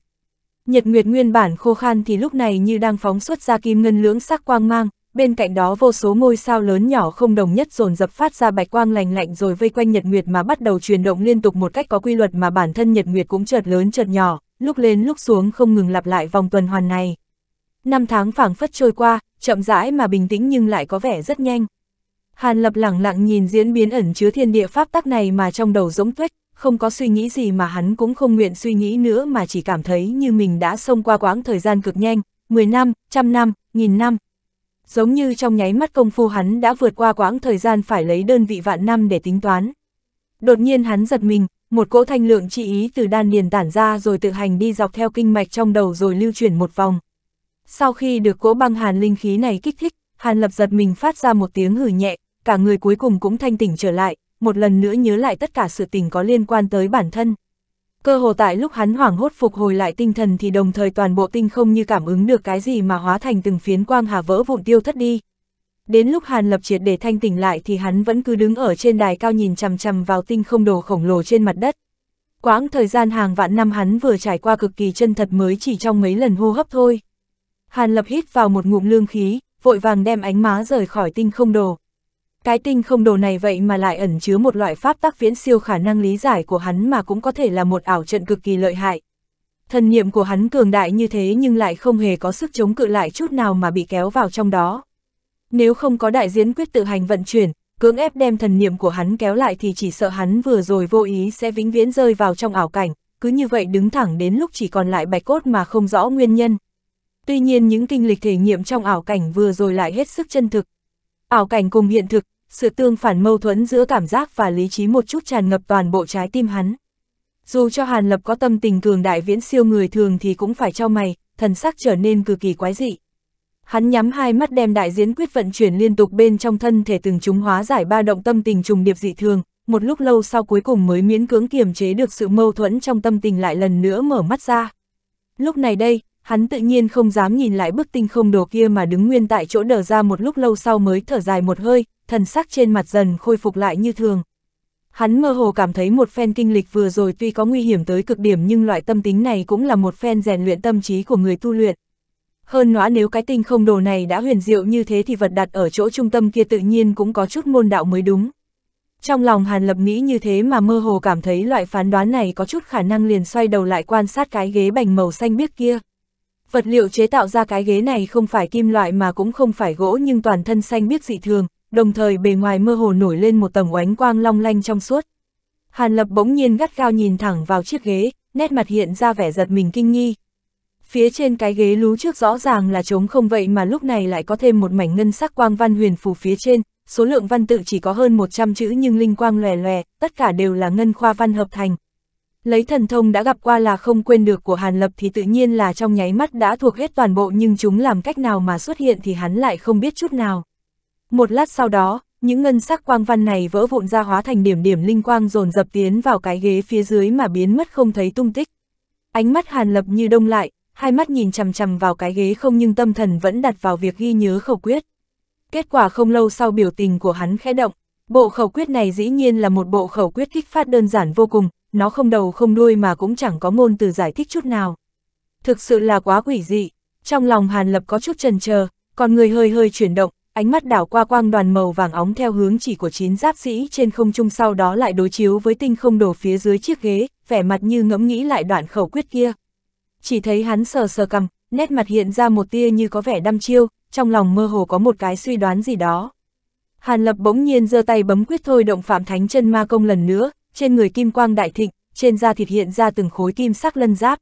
Nhật Nguyệt nguyên bản khô khan thì lúc này như đang phóng xuất ra kim ngân lưỡng sắc quang mang, bên cạnh đó vô số ngôi sao lớn nhỏ không đồng nhất dồn dập phát ra bạch quang lành lạnh rồi vây quanh Nhật Nguyệt mà bắt đầu chuyển động liên tục một cách có quy luật mà bản thân Nhật Nguyệt cũng chợt lớn chợt nhỏ, lúc lên lúc xuống không ngừng lặp lại vòng tuần hoàn này. Năm tháng phảng phất trôi qua, chậm rãi mà bình tĩnh nhưng lại có vẻ rất nhanh. Hàn Lập lẳng lặng nhìn diễn biến ẩn chứa thiên địa pháp tắc này mà trong đầu rỗng tuếch, không có suy nghĩ gì mà hắn cũng không nguyện suy nghĩ nữa mà chỉ cảm thấy như mình đã xông qua quãng thời gian cực nhanh, 10 năm, trăm năm, nghìn năm, giống như trong nháy mắt công phu hắn đã vượt qua quãng thời gian phải lấy đơn vị vạn năm để tính toán. Đột nhiên hắn giật mình, một cỗ thanh lượng chi ý từ đan điền tản ra rồi tự hành đi dọc theo kinh mạch trong đầu rồi lưu chuyển một vòng. Sau khi được cỗ băng hàn linh khí này kích thích, Hàn Lập giật mình phát ra một tiếng hử nhẹ, cả người cuối cùng cũng thanh tỉnh trở lại, một lần nữa nhớ lại tất cả sự tình có liên quan tới bản thân. Cơ hồ tại lúc hắn hoảng hốt phục hồi lại tinh thần thì đồng thời toàn bộ tinh không như cảm ứng được cái gì mà hóa thành từng phiến quang hà vỡ vụn tiêu thất đi. Đến lúc Hàn Lập triệt để thanh tỉnh lại thì hắn vẫn cứ đứng ở trên đài cao nhìn chằm chằm vào tinh không đồ khổng lồ trên mặt đất. Quãng thời gian hàng vạn năm hắn vừa trải qua cực kỳ chân thật mới chỉ trong mấy lần hô hấp thôi. Hàn Lập hít vào một ngụm lương khí, vội vàng đem ánh má rời khỏi tinh không đồ. Cái tinh không đồ này vậy mà lại ẩn chứa một loại pháp tắc viễn siêu khả năng lý giải của hắn mà cũng có thể là một ảo trận cực kỳ lợi hại. Thần niệm của hắn cường đại như thế nhưng lại không hề có sức chống cự lại chút nào mà bị kéo vào trong đó. Nếu không có đại diễn quyết tự hành vận chuyển, cưỡng ép đem thần niệm của hắn kéo lại thì chỉ sợ hắn vừa rồi vô ý sẽ vĩnh viễn rơi vào trong ảo cảnh, cứ như vậy đứng thẳng đến lúc chỉ còn lại bạch cốt mà không rõ nguyên nhân. Tuy nhiên những kinh lịch thể nghiệm trong ảo cảnh vừa rồi lại hết sức chân thực. Ảo cảnh cùng hiện thực, sự tương phản mâu thuẫn giữa cảm giác và lý trí một chút tràn ngập toàn bộ trái tim hắn. Dù cho Hàn Lập có tâm tình cường đại viễn siêu người thường thì cũng phải cho mày, thần sắc trở nên cực kỳ quái dị. Hắn nhắm hai mắt đem đại diễn quyết vận chuyển liên tục bên trong thân thể từng chúng hóa giải ba động tâm tình trùng điệp dị thường, một lúc lâu sau cuối cùng mới miễn cưỡng kiềm chế được sự mâu thuẫn trong tâm tình lại lần nữa mở mắt ra. Lúc này đây, hắn tự nhiên không dám nhìn lại bức tinh không đồ kia mà đứng nguyên tại chỗ đờ ra một lúc lâu sau mới thở dài một hơi, thần sắc trên mặt dần khôi phục lại như thường. Hắn mơ hồ cảm thấy một phen kinh lịch vừa rồi tuy có nguy hiểm tới cực điểm nhưng loại tâm tính này cũng là một phen rèn luyện tâm trí của người tu luyện. Hơn nữa nếu cái tinh không đồ này đã huyền diệu như thế thì vật đặt ở chỗ trung tâm kia tự nhiên cũng có chút môn đạo mới đúng. Trong lòng Hàn Lập nghĩ như thế mà mơ hồ cảm thấy loại phán đoán này có chút khả năng liền xoay đầu lại quan sát cái ghế bành màu xanh biếc kia. Vật liệu chế tạo ra cái ghế này không phải kim loại mà cũng không phải gỗ nhưng toàn thân xanh biếc dị thường, đồng thời bề ngoài mơ hồ nổi lên một tầng oánh quang long lanh trong suốt. Hàn Lập bỗng nhiên gắt gao nhìn thẳng vào chiếc ghế, nét mặt hiện ra vẻ giật mình kinh nghi. Phía trên cái ghế lú trước rõ ràng là trống không vậy mà lúc này lại có thêm một mảnh ngân sắc quang văn huyền phù phía trên, số lượng văn tự chỉ có hơn 100 chữ nhưng linh quang lòe lòe, tất cả đều là ngân khoa văn hợp thành. Lấy thần thông đã gặp qua là không quên được của Hàn Lập thì tự nhiên là trong nháy mắt đã thuộc hết toàn bộ nhưng chúng làm cách nào mà xuất hiện thì hắn lại không biết chút nào. Một lát sau đó, những ngân sắc quang văn này vỡ vụn ra hóa thành điểm điểm linh quang dồn dập tiến vào cái ghế phía dưới mà biến mất không thấy tung tích. Ánh mắt Hàn Lập như đông lại, hai mắt nhìn chằm chằm vào cái ghế không nhưng tâm thần vẫn đặt vào việc ghi nhớ khẩu quyết. Kết quả không lâu sau biểu tình của hắn khẽ động, bộ khẩu quyết này dĩ nhiên là một bộ khẩu quyết kích phát đơn giản vô cùng, nó không đầu không đuôi mà cũng chẳng có ngôn từ giải thích chút nào. Thực sự là quá quỷ dị, trong lòng Hàn Lập có chút trần chờ còn người hơi hơi chuyển động, ánh mắt đảo qua quang đoàn màu vàng óng theo hướng chỉ của chín giáp sĩ trên không trung sau đó lại đối chiếu với tinh không đổ phía dưới chiếc ghế, vẻ mặt như ngẫm nghĩ lại đoạn khẩu quyết kia. Chỉ thấy hắn sờ sờ cầm, nét mặt hiện ra một tia như có vẻ đăm chiêu, trong lòng mơ hồ có một cái suy đoán gì đó. Hàn Lập bỗng nhiên giơ tay bấm quyết thôi động Phạm Thánh chân ma công lần nữa, trên người kim quang đại thịnh, trên da thịt hiện ra từng khối kim sắc lân giáp.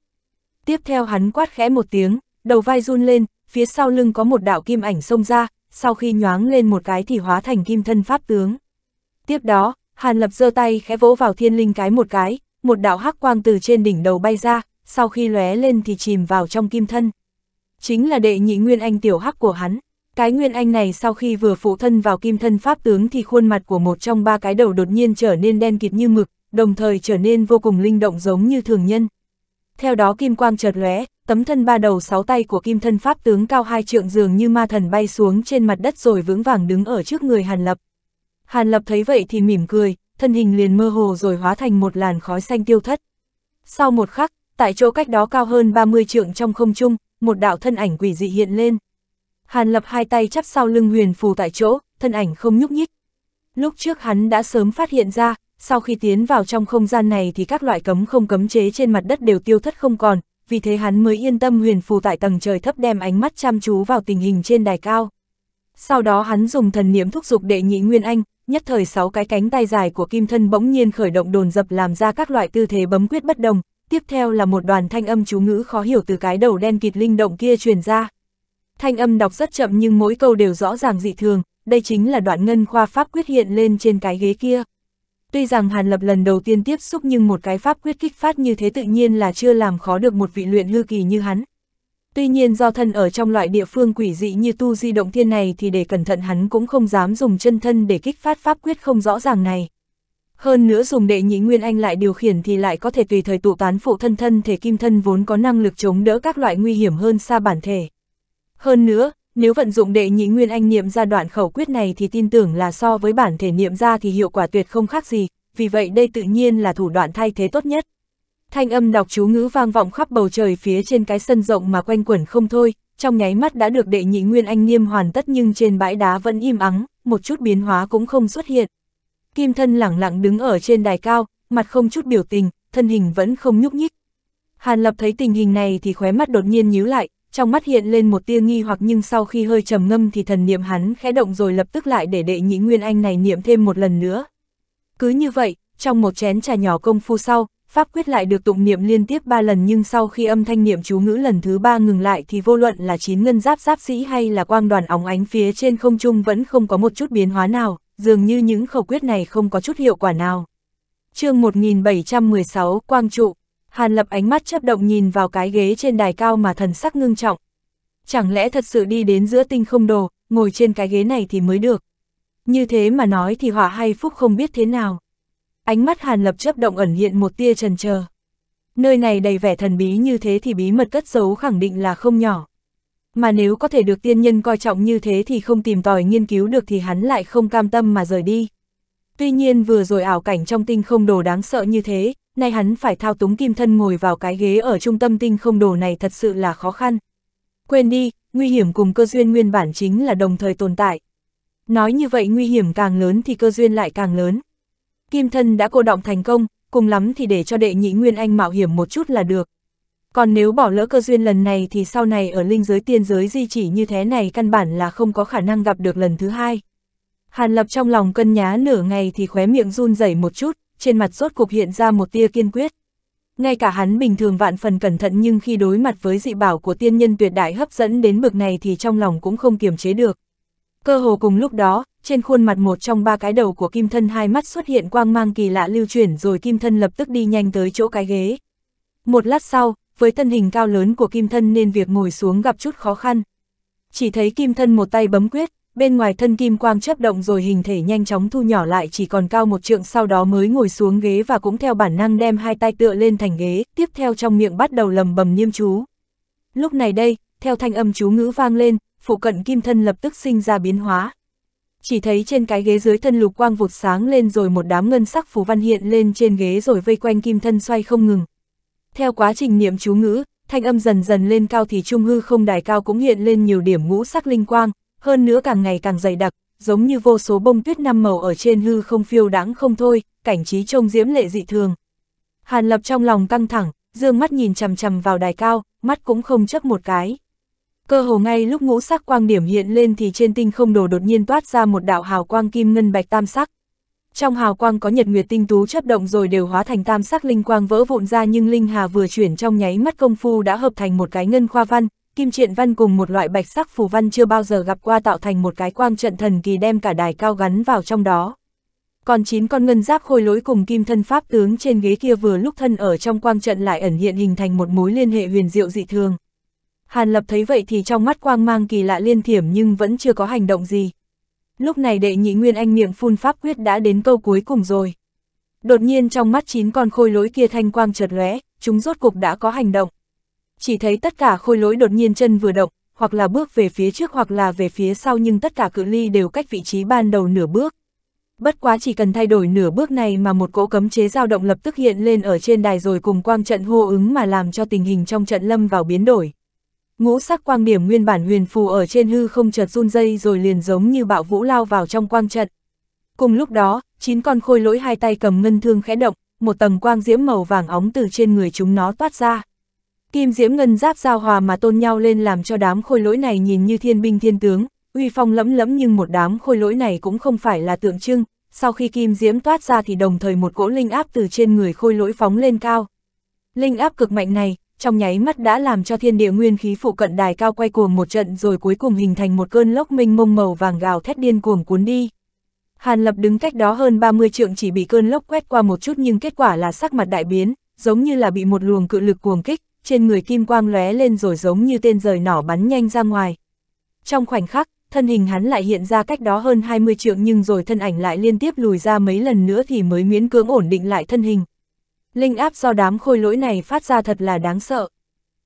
Tiếp theo hắn quát khẽ một tiếng, đầu vai run lên, phía sau lưng có một đạo kim ảnh xông ra, sau khi nhoáng lên một cái thì hóa thành kim thân pháp tướng. Tiếp đó, Hàn Lập giơ tay khẽ vỗ vào thiên linh cái một cái, một đạo hắc quang từ trên đỉnh đầu bay ra, sau khi lóe lên thì chìm vào trong kim thân. Chính là đệ nhị nguyên anh tiểu hắc của hắn. Cái nguyên anh này sau khi vừa phụ thân vào kim thân pháp tướng thì khuôn mặt của một trong ba cái đầu đột nhiên trở nên đen kịt như mực, đồng thời trở nên vô cùng linh động giống như thường nhân. Theo đó kim quang chợt lóe, tấm thân ba đầu sáu tay của kim thân pháp tướng cao hai trượng dường như ma thần bay xuống trên mặt đất rồi vững vàng đứng ở trước người Hàn Lập. Hàn Lập thấy vậy thì mỉm cười, thân hình liền mơ hồ rồi hóa thành một làn khói xanh tiêu thất. Sau một khắc, tại chỗ cách đó cao hơn 30 trượng trong không trung, một đạo thân ảnh quỷ dị hiện lên. Hàn Lập hai tay chắp sau lưng huyền phù tại chỗ, thân ảnh không nhúc nhích. Lúc trước hắn đã sớm phát hiện ra, sau khi tiến vào trong không gian này thì các loại cấm không cấm chế trên mặt đất đều tiêu thất không còn, vì thế hắn mới yên tâm huyền phù tại tầng trời thấp đem ánh mắt chăm chú vào tình hình trên đài cao. Sau đó hắn dùng thần niệm thúc giục đệ nhị Nguyên Anh, nhất thời sáu cái cánh tay dài của kim thân bỗng nhiên khởi động đồn dập làm ra các loại tư thế bấm quyết bất đồng, tiếp theo là một đoàn thanh âm chú ngữ khó hiểu từ cái đầu đen kịt linh động kia truyền ra. Thanh âm đọc rất chậm nhưng mỗi câu đều rõ ràng dị thường, đây chính là đoạn ngân khoa pháp quyết hiện lên trên cái ghế kia. Tuy rằng Hàn Lập lần đầu tiên tiếp xúc nhưng một cái pháp quyết kích phát như thế tự nhiên là chưa làm khó được một vị luyện hư kỳ như hắn. Tuy nhiên do thân ở trong loại địa phương quỷ dị như tu di động thiên này thì để cẩn thận hắn cũng không dám dùng chân thân để kích phát pháp quyết không rõ ràng này. Hơn nữa dùng đệ nhị nguyên anh lại điều khiển thì lại có thể tùy thời tụ tán phụ thân thân thể kim thân vốn có năng lực chống đỡ các loại nguy hiểm hơn xa bản thể. Hơn nữa, nếu vận dụng đệ nhị nguyên anh niệm ra đoạn khẩu quyết này thì tin tưởng là so với bản thể niệm ra thì hiệu quả tuyệt không khác gì, vì vậy đây tự nhiên là thủ đoạn thay thế tốt nhất. Thanh âm đọc chú ngữ vang vọng khắp bầu trời phía trên cái sân rộng mà quanh quẩn không thôi, trong nháy mắt đã được đệ nhị nguyên anh niêm hoàn tất nhưng trên bãi đá vẫn im ắng, một chút biến hóa cũng không xuất hiện. Kim thân lẳng lặng đứng ở trên đài cao, mặt không chút biểu tình, thân hình vẫn không nhúc nhích. Hàn Lập thấy tình hình này thì khóe mắt đột nhiên nhíu lại, trong mắt hiện lên một tia nghi hoặc nhưng sau khi hơi trầm ngâm thì thần niệm hắn khẽ động rồi lập tức lại để đệ nhị nguyên anh này niệm thêm một lần nữa. Cứ như vậy, trong một chén trà nhỏ công phu sau, pháp quyết lại được tụng niệm liên tiếp ba lần nhưng sau khi âm thanh niệm chú ngữ lần thứ ba ngừng lại thì vô luận là chín ngân giáp giáp sĩ hay là quang đoàn óng ánh phía trên không trung vẫn không có một chút biến hóa nào, dường như những khẩu quyết này không có chút hiệu quả nào. chương 1716 Quang Trụ Hàn Lập ánh mắt chấp động nhìn vào cái ghế trên đài cao mà thần sắc ngưng trọng. Chẳng lẽ thật sự đi đến giữa tinh không đồ, ngồi trên cái ghế này thì mới được. Như thế mà nói thì họa hay phúc không biết thế nào. Ánh mắt Hàn Lập chấp động ẩn hiện một tia trần chờ. Nơi này đầy vẻ thần bí như thế thì bí mật cất giấu khẳng định là không nhỏ. Mà nếu có thể được tiên nhân coi trọng như thế thì không tìm tòi nghiên cứu được thì hắn lại không cam tâm mà rời đi. Tuy nhiên vừa rồi ảo cảnh trong tinh không đồ đáng sợ như thế, nay hắn phải thao túng kim thân ngồi vào cái ghế ở trung tâm tinh không đồ này thật sự là khó khăn. Quên đi, nguy hiểm cùng cơ duyên nguyên bản chính là đồng thời tồn tại. Nói như vậy nguy hiểm càng lớn thì cơ duyên lại càng lớn. Kim thân đã cô động thành công, cùng lắm thì để cho đệ nhị Nguyên Anh mạo hiểm một chút là được. Còn nếu bỏ lỡ cơ duyên lần này thì sau này ở linh giới tiên giới di chỉ như thế này căn bản là không có khả năng gặp được lần thứ hai. Hàn Lập trong lòng cân nhá nửa ngày thì khóe miệng run rẩy một chút, trên mặt rốt cục hiện ra một tia kiên quyết. Ngay cả hắn bình thường vạn phần cẩn thận nhưng khi đối mặt với dị bảo của tiên nhân tuyệt đại hấp dẫn đến bực này thì trong lòng cũng không kiềm chế được. Cơ hồ cùng lúc đó, trên khuôn mặt một trong ba cái đầu của kim thân hai mắt xuất hiện quang mang kỳ lạ lưu chuyển rồi kim thân lập tức đi nhanh tới chỗ cái ghế. Một lát sau, với thân hình cao lớn của kim thân nên việc ngồi xuống gặp chút khó khăn. Chỉ thấy kim thân một tay bấm quyết, bên ngoài thân kim quang chấp động rồi hình thể nhanh chóng thu nhỏ lại chỉ còn cao một trượng sau đó mới ngồi xuống ghế và cũng theo bản năng đem hai tay tựa lên thành ghế, tiếp theo trong miệng bắt đầu lầm bầm niêm chú. Lúc này đây, theo thanh âm chú ngữ vang lên, phụ cận kim thân lập tức sinh ra biến hóa. Chỉ thấy trên cái ghế dưới thân lục quang vụt sáng lên rồi một đám ngân sắc phù văn hiện lên trên ghế rồi vây quanh kim thân xoay không ngừng. Theo quá trình niệm chú ngữ, thanh âm dần dần lên cao thì trung hư không đài cao cũng hiện lên nhiều điểm ngũ sắc linh quang, hơn nữa càng ngày càng dày đặc, giống như vô số bông tuyết năm màu ở trên hư không phiêu đáng không thôi, cảnh trí trông diễm lệ dị thường. Hàn Lập trong lòng căng thẳng, dương mắt nhìn chằm chằm vào đài cao, mắt cũng không chấp một cái. Cơ hồ ngay lúc ngũ sắc quang điểm hiện lên thì trên tinh không đồ đột nhiên toát ra một đạo hào quang kim ngân bạch tam sắc. Trong hào quang có nhật nguyệt tinh tú chấp động rồi đều hóa thành tam sắc linh quang vỡ vụn ra nhưng linh hà vừa chuyển trong nháy mắt công phu đã hợp thành một cái ngân khoa văn, kim triện văn cùng một loại bạch sắc phù văn chưa bao giờ gặp qua tạo thành một cái quang trận thần kỳ đem cả đài cao gắn vào trong đó. Còn chín con ngân giáp khôi lối cùng kim thân pháp tướng trên ghế kia vừa lúc thân ở trong quang trận lại ẩn hiện hình thành một mối liên hệ huyền diệu dị thường. Hàn Lập thấy vậy thì trong mắt quang mang kỳ lạ liên thiểm nhưng vẫn chưa có hành động gì. Lúc này đệ nhị nguyên anh miệng phun pháp quyết đã đến câu cuối cùng rồi. Đột nhiên trong mắt chín con khôi lỗi kia thanh quang chợt lóe, chúng rốt cục đã có hành động chỉ thấy tất cả khôi lỗi đột nhiên chân vừa động, hoặc là bước về phía trước hoặc là về phía sau nhưng tất cả cự ly đều cách vị trí ban đầu nửa bước. Bất quá chỉ cần thay đổi nửa bước này mà một cỗ cấm chế dao động lập tức hiện lên ở trên đài rồi cùng quang trận hô ứng mà làm cho tình hình trong trận lâm vào biến đổi. Ngũ sắc quang điểm nguyên bản huyền phù ở trên hư không chợt run dây rồi liền giống như bạo vũ lao vào trong quang trận. Cùng lúc đó, chín con khôi lỗi hai tay cầm ngân thương khẽ động, một tầng quang diễm màu vàng óng từ trên người chúng nó toát ra. Kim diễm ngân giáp giao hòa mà tôn nhau lên làm cho đám khôi lỗi này nhìn như thiên binh thiên tướng, uy phong lẫm lẫm nhưng một đám khôi lỗi này cũng không phải là tượng trưng, sau khi kim diễm toát ra thì đồng thời một cỗ linh áp từ trên người khôi lỗi phóng lên cao. Linh áp cực mạnh này, trong nháy mắt đã làm cho thiên địa nguyên khí phụ cận đài cao quay cuồng một trận rồi cuối cùng hình thành một cơn lốc minh mông màu vàng gào thét điên cuồng cuốn đi. Hàn Lập đứng cách đó hơn 30 trượng chỉ bị cơn lốc quét qua một chút nhưng kết quả là sắc mặt đại biến, giống như là bị một luồng cự lực cuồng kích, trên người kim quang lóe lên rồi giống như tên rời nỏ bắn nhanh ra ngoài. Trong khoảnh khắc, thân hình hắn lại hiện ra cách đó hơn 20 trượng nhưng rồi thân ảnh lại liên tiếp lùi ra mấy lần nữa thì mới miễn cưỡng ổn định lại thân hình. Linh áp do đám khôi lỗi này phát ra thật là đáng sợ.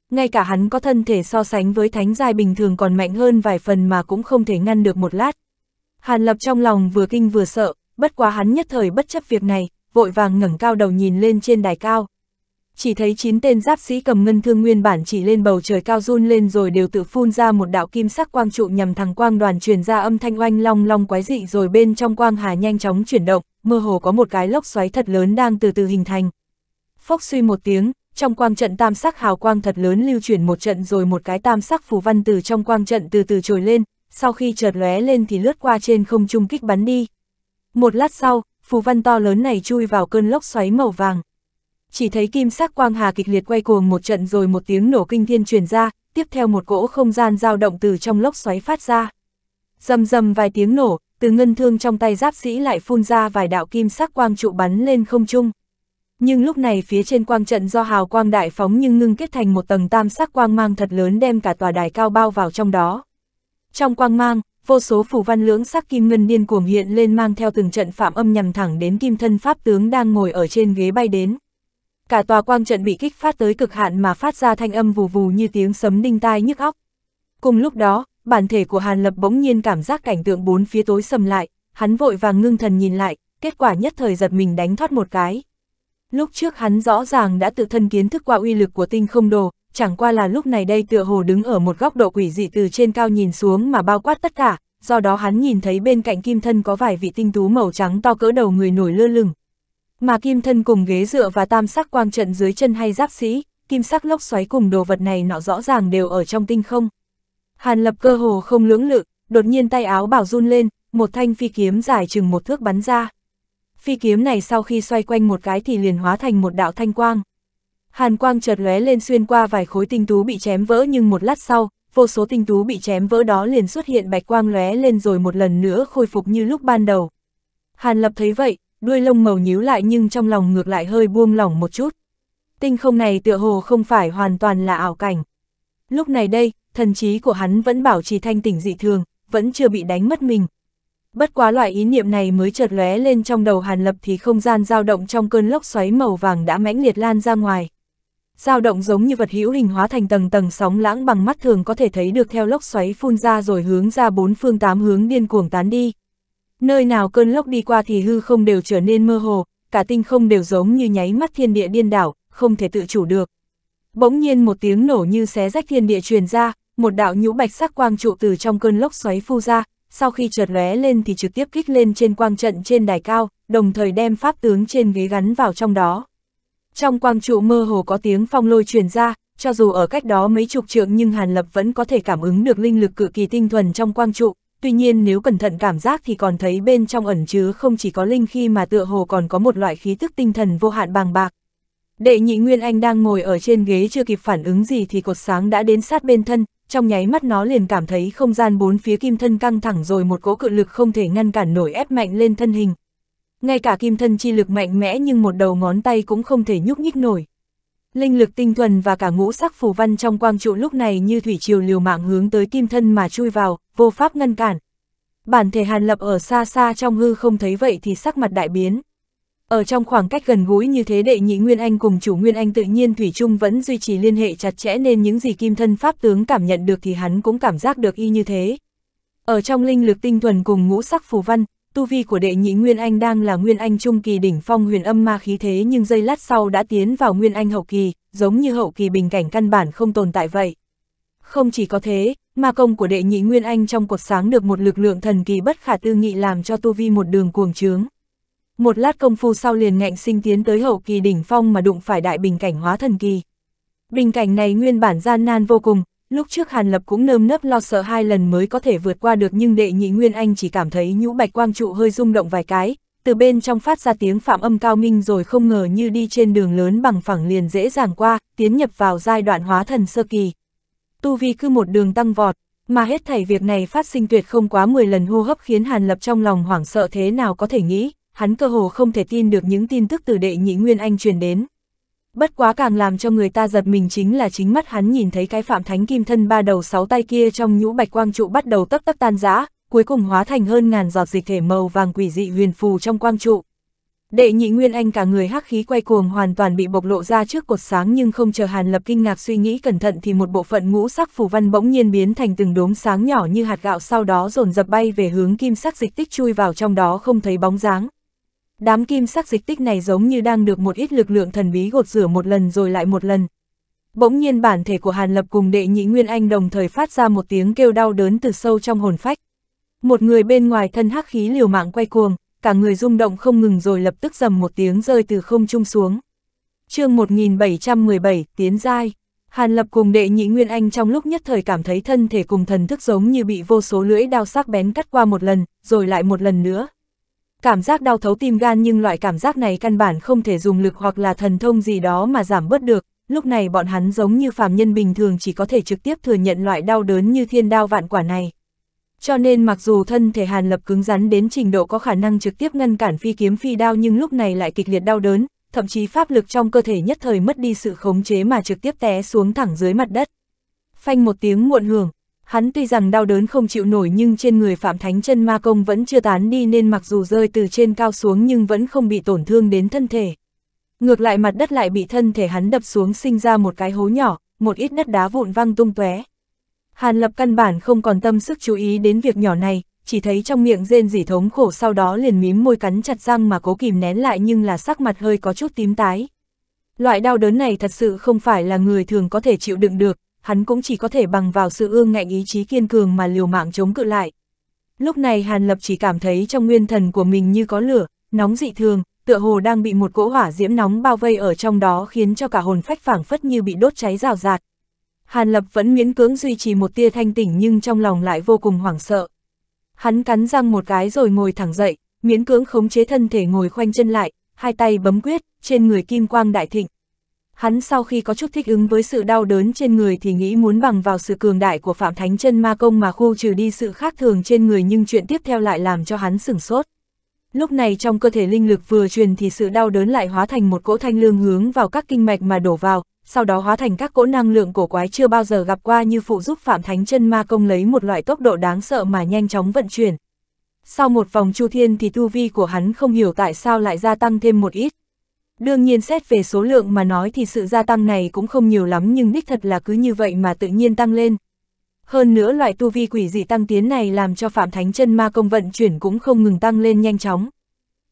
Ngay cả hắn có thân thể so sánh với thánh giai bình thường còn mạnh hơn vài phần mà cũng không thể ngăn được một lát. Hàn lập trong lòng vừa kinh vừa sợ, bất quá hắn nhất thời bất chấp việc này, vội vàng ngẩng cao đầu nhìn lên trên đài cao chỉ thấy chín tên giáp sĩ cầm ngân thương nguyên bản chỉ lên bầu trời cao run lên rồi đều tự phun ra một đạo kim sắc quang trụ nhằm thẳng quang đoàn truyền ra âm thanh oanh long long quái dị rồi bên trong quang hà nhanh chóng chuyển động, mơ hồ có một cái lốc xoáy thật lớn đang từ từ hình thành. Phốc suy một tiếng, trong quang trận tam sắc hào quang thật lớn lưu chuyển một trận rồi một cái tam sắc phù văn từ trong quang trận từ từ trồi lên, sau khi chợt lóe lên thì lướt qua trên không trung kích bắn đi. Một lát sau, phù văn to lớn này chui vào cơn lốc xoáy màu vàng chỉ thấy kim sắc quang hà kịch liệt quay cuồng một trận rồi một tiếng nổ kinh thiên truyền ra, tiếp theo một cỗ không gian dao động từ trong lốc xoáy phát ra. Dầm dầm vài tiếng nổ, từ ngân thương trong tay giáp sĩ lại phun ra vài đạo kim sắc quang trụ bắn lên không trung. Nhưng lúc này phía trên quang trận do hào quang đại phóng nhưng ngưng kết thành một tầng tam sắc quang mang thật lớn đem cả tòa đài cao bao vào trong đó. Trong quang mang, vô số phù văn lưỡng sắc kim ngân điên cuồng hiện lên mang theo từng trận phạm âm nhằm thẳng đến kim thân pháp tướng đang ngồi ở trên ghế bay đến cả tòa quang trận bị kích phát tới cực hạn mà phát ra thanh âm vù vù như tiếng sấm đinh tai nhức óc. Cùng lúc đó, bản thể của Hàn Lập bỗng nhiên cảm giác cảnh tượng bốn phía tối sầm lại, hắn vội vàng ngưng thần nhìn lại, kết quả nhất thời giật mình đánh thoát một cái. Lúc trước hắn rõ ràng đã tự thân kiến thức qua uy lực của tinh không đồ, chẳng qua là lúc này đây tựa hồ đứng ở một góc độ quỷ dị từ trên cao nhìn xuống mà bao quát tất cả, do đó hắn nhìn thấy bên cạnh kim thân có vài vị tinh tú màu trắng to cỡ đầu người nổi lơ lửng, mà kim thân cùng ghế dựa và tam sắc quang trận dưới chân hay giáp sĩ, kim sắc lốc xoáy cùng đồ vật này nọ rõ ràng đều ở trong tinh không. Hàn lập cơ hồ không lưỡng lự, đột nhiên tay áo bảo run lên, một thanh phi kiếm dài chừng một thước bắn ra. Phi kiếm này sau khi xoay quanh một cái thì liền hóa thành một đạo thanh quang. Hàn quang chợt lóe lên xuyên qua vài khối tinh tú bị chém vỡ nhưng một lát sau, vô số tinh tú bị chém vỡ đó liền xuất hiện bạch quang lóe lên rồi một lần nữa khôi phục như lúc ban đầu. Hàn lập thấy vậy, đuôi lông màu nhíu lại nhưng trong lòng ngược lại hơi buông lỏng một chút. Tinh không này tựa hồ không phải hoàn toàn là ảo cảnh. Lúc này đây, thần trí của hắn vẫn bảo trì thanh tỉnh dị thường, vẫn chưa bị đánh mất mình. Bất quá loại ý niệm này mới chợt lóe lên trong đầu Hàn Lập thì không gian dao động trong cơn lốc xoáy màu vàng đã mãnh liệt lan ra ngoài. Dao động giống như vật hữu hình hóa thành tầng tầng sóng lãng bằng mắt thường có thể thấy được theo lốc xoáy phun ra rồi hướng ra bốn phương tám hướng điên cuồng tán đi. Nơi nào cơn lốc đi qua thì hư không đều trở nên mơ hồ, cả tinh không đều giống như nháy mắt thiên địa điên đảo, không thể tự chủ được. Bỗng nhiên một tiếng nổ như xé rách thiên địa truyền ra, một đạo nhũ bạch sắc quang trụ từ trong cơn lốc xoáy phu ra, sau khi chợt lóe lên thì trực tiếp kích lên trên quang trận trên đài cao, đồng thời đem pháp tướng trên ghế gắn vào trong đó. Trong quang trụ mơ hồ có tiếng phong lôi truyền ra, cho dù ở cách đó mấy chục trượng nhưng Hàn Lập vẫn có thể cảm ứng được linh lực cực kỳ tinh thuần trong quang trụ, tuy nhiên nếu cẩn thận cảm giác thì còn thấy bên trong ẩn chứa không chỉ có linh khi mà tựa hồ còn có một loại khí tức tinh thần vô hạn bàng bạc. Đệ nhị Nguyên Anh đang ngồi ở trên ghế chưa kịp phản ứng gì thì cột sáng đã đến sát bên thân, trong nháy mắt nó liền cảm thấy không gian bốn phía kim thân căng thẳng rồi một cỗ cự lực không thể ngăn cản nổi ép mạnh lên thân hình. Ngay cả kim thân chi lực mạnh mẽ nhưng một đầu ngón tay cũng không thể nhúc nhích nổi. Linh lực tinh thuần và cả ngũ sắc phù văn trong quang trụ lúc này như thủy triều liều mạng hướng tới kim thân mà chui vào, vô pháp ngăn cản. Bản thể Hàn Lập ở xa xa trong hư không thấy vậy thì sắc mặt đại biến. Ở trong khoảng cách gần gũi như thế đệ nhị Nguyên Anh cùng chủ Nguyên Anh tự nhiên Thủy Trung vẫn duy trì liên hệ chặt chẽ nên những gì kim thân pháp tướng cảm nhận được thì hắn cũng cảm giác được y như thế. Ở trong linh lực tinh thuần cùng ngũ sắc phù văn, tu vi của đệ nhị Nguyên Anh đang là Nguyên Anh trung kỳ đỉnh phong huyền âm ma khí thế nhưng giây lát sau đã tiến vào Nguyên Anh hậu kỳ, giống như hậu kỳ bình cảnh căn bản không tồn tại vậy. Không chỉ có thế, ma công của đệ nhị Nguyên Anh trong cuộc sáng được một lực lượng thần kỳ bất khả tư nghị làm cho tu vi một đường cuồng trướng. Một lát công phu sau liền ngạnh sinh tiến tới hậu kỳ đỉnh phong mà đụng phải đại bình cảnh hóa thần kỳ. Bình cảnh này nguyên bản gian nan vô cùng, lúc trước Hàn Lập cũng nơm nớp lo sợ hai lần mới có thể vượt qua được nhưng đệ nhị Nguyên Anh chỉ cảm thấy nhũ bạch quang trụ hơi rung động vài cái, từ bên trong phát ra tiếng phạm âm cao minh rồi không ngờ như đi trên đường lớn bằng phẳng liền dễ dàng qua, tiến nhập vào giai đoạn hóa thần sơ kỳ tu vi cứ một đường tăng vọt, mà hết thảy việc này phát sinh tuyệt không quá 10 lần hô hấp khiến Hàn Lập trong lòng hoảng sợ thế nào có thể nghĩ, hắn cơ hồ không thể tin được những tin tức từ đệ nhị Nguyên Anh truyền đến. Bất quá càng làm cho người ta giật mình chính là chính mắt hắn nhìn thấy cái phạm thánh kim thân ba đầu sáu tay kia trong nhũ bạch quang trụ bắt đầu tấp tấp tan rã, cuối cùng hóa thành hơn ngàn giọt dịch thể màu vàng quỷ dị huyền phù trong quang trụ, Đệ nhị Nguyên Anh cả người hắc khí quay cuồng hoàn toàn bị bộc lộ ra trước cột sáng nhưng không chờ Hàn Lập kinh ngạc suy nghĩ cẩn thận thì một bộ phận ngũ sắc phù văn bỗng nhiên biến thành từng đốm sáng nhỏ như hạt gạo sau đó dồn dập bay về hướng kim sắc dịch tích chui vào trong đó không thấy bóng dáng. Đám kim sắc dịch tích này giống như đang được một ít lực lượng thần bí gột rửa một lần rồi lại một lần. Bỗng nhiên bản thể của Hàn Lập cùng đệ nhị Nguyên Anh đồng thời phát ra một tiếng kêu đau đớn từ sâu trong hồn phách. Một người bên ngoài thân hắc khí liều mạng quay cuồng, cả người rung động không ngừng rồi lập tức dầm một tiếng rơi từ không trung xuống. chương 1717, Tiến Giai Hàn Lập cùng đệ nhị Nguyên Anh trong lúc nhất thời cảm thấy thân thể cùng thần thức giống như bị vô số lưỡi đao sắc bén cắt qua một lần, rồi lại một lần nữa. Cảm giác đau thấu tim gan nhưng loại cảm giác này căn bản không thể dùng lực hoặc là thần thông gì đó mà giảm bớt được, lúc này bọn hắn giống như phàm nhân bình thường chỉ có thể trực tiếp thừa nhận loại đau đớn như thiên đao vạn quả này. Cho nên mặc dù thân thể Hàn Lập cứng rắn đến trình độ có khả năng trực tiếp ngăn cản phi kiếm phi đao nhưng lúc này lại kịch liệt đau đớn, thậm chí pháp lực trong cơ thể nhất thời mất đi sự khống chế mà trực tiếp té xuống thẳng dưới mặt đất. Phanh một tiếng muộn hưởng, hắn tuy rằng đau đớn không chịu nổi nhưng trên người Phạm Thánh chân ma công vẫn chưa tán đi nên mặc dù rơi từ trên cao xuống nhưng vẫn không bị tổn thương đến thân thể. Ngược lại mặt đất lại bị thân thể hắn đập xuống sinh ra một cái hố nhỏ, một ít đất đá vụn văng tung tóe. Hàn Lập căn bản không còn tâm sức chú ý đến việc nhỏ này, chỉ thấy trong miệng rên rỉ thống khổ sau đó liền mím môi cắn chặt răng mà cố kìm nén lại nhưng là sắc mặt hơi có chút tím tái. Loại đau đớn này thật sự không phải là người thường có thể chịu đựng được, hắn cũng chỉ có thể bằng vào sự ương ngạnh ý chí kiên cường mà liều mạng chống cự lại. Lúc này Hàn Lập chỉ cảm thấy trong nguyên thần của mình như có lửa, nóng dị thường, tựa hồ đang bị một cỗ hỏa diễm nóng bao vây ở trong đó khiến cho cả hồn phách phảng phất như bị đốt cháy rào rạt, Hàn Lập vẫn miễn cưỡng duy trì một tia thanh tỉnh nhưng trong lòng lại vô cùng hoảng sợ. Hắn cắn răng một cái rồi ngồi thẳng dậy, miễn cưỡng khống chế thân thể ngồi khoanh chân lại, hai tay bấm quyết, trên người kim quang đại thịnh. Hắn sau khi có chút thích ứng với sự đau đớn trên người thì nghĩ muốn bằng vào sự cường đại của Phạm Thánh chân Ma Công mà khu trừ đi sự khác thường trên người nhưng chuyện tiếp theo lại làm cho hắn sửng sốt. Lúc này trong cơ thể linh lực vừa truyền thì sự đau đớn lại hóa thành một cỗ thanh lương hướng vào các kinh mạch mà đổ vào, sau đó hóa thành các cỗ năng lượng cổ quái chưa bao giờ gặp qua như phụ giúp Phạm Thánh chân ma công lấy một loại tốc độ đáng sợ mà nhanh chóng vận chuyển. Sau một vòng chu thiên thì tu vi của hắn không hiểu tại sao lại gia tăng thêm một ít. Đương nhiên xét về số lượng mà nói thì sự gia tăng này cũng không nhiều lắm nhưng đích thật là cứ như vậy mà tự nhiên tăng lên. Hơn nữa loại tu vi quỷ dị tăng tiến này làm cho Phạm Thánh chân ma công vận chuyển cũng không ngừng tăng lên nhanh chóng.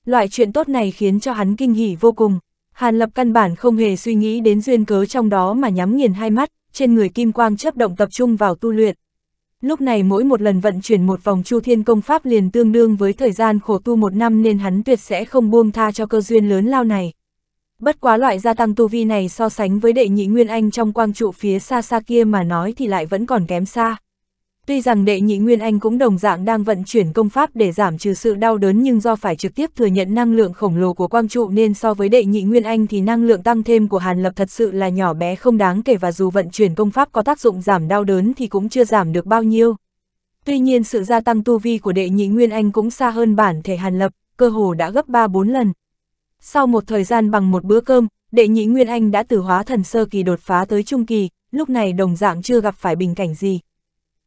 Loại chuyện tốt này khiến cho hắn kinh hỉ vô cùng. Hàn Lập căn bản không hề suy nghĩ đến duyên cớ trong đó mà nhắm nghiền hai mắt, trên người kim quang chấp động tập trung vào tu luyện. Lúc này mỗi một lần vận chuyển một vòng chu thiên công pháp liền tương đương với thời gian khổ tu một năm nên hắn tuyệt sẽ không buông tha cho cơ duyên lớn lao này. Bất quá loại gia tăng tu vi này so sánh với đệ nhị Nguyên Anh trong quang trụ phía xa xa kia mà nói thì lại vẫn còn kém xa. Tuy rằng đệ nhị Nguyên Anh cũng đồng dạng đang vận chuyển công pháp để giảm trừ sự đau đớn nhưng do phải trực tiếp thừa nhận năng lượng khổng lồ của quang trụ nên so với đệ nhị Nguyên Anh thì năng lượng tăng thêm của Hàn Lập thật sự là nhỏ bé không đáng kể và dù vận chuyển công pháp có tác dụng giảm đau đớn thì cũng chưa giảm được bao nhiêu. Tuy nhiên sự gia tăng tu vi của đệ nhị Nguyên Anh cũng xa hơn bản thể Hàn Lập, cơ hồ đã gấp 3-4 lần. Sau một thời gian bằng một bữa cơm, đệ nhị Nguyên Anh đã từ hóa thần sơ kỳ đột phá tới trung kỳ, lúc này đồng dạng chưa gặp phải bình cảnh gì.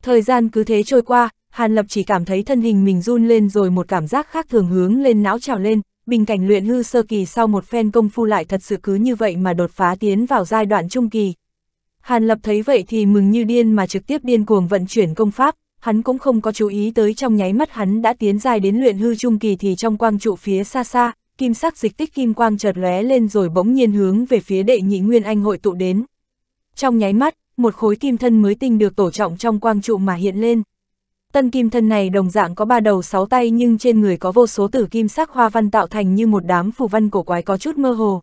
Thời gian cứ thế trôi qua, Hàn Lập chỉ cảm thấy thân hình mình run lên rồi một cảm giác khác thường hướng lên não trào lên, bình cảnh luyện hư sơ kỳ sau một phen công phu lại thật sự cứ như vậy mà đột phá tiến vào giai đoạn trung kỳ. Hàn Lập thấy vậy thì mừng như điên mà trực tiếp điên cuồng vận chuyển công pháp, hắn cũng không có chú ý tới trong nháy mắt hắn đã tiến dài đến luyện hư trung kỳ thì trong quang trụ phía xa xa, kim sắc dịch tích kim quang chợt lóe lên rồi bỗng nhiên hướng về phía đệ nhị nguyên anh hội tụ đến. Trong nháy mắt, một khối kim thân mới tinh được tổ trọng trong quang trụ mà hiện lên. Tân kim thân này đồng dạng có ba đầu sáu tay nhưng trên người có vô số tử kim sắc hoa văn tạo thành như một đám phù văn cổ quái có chút mơ hồ.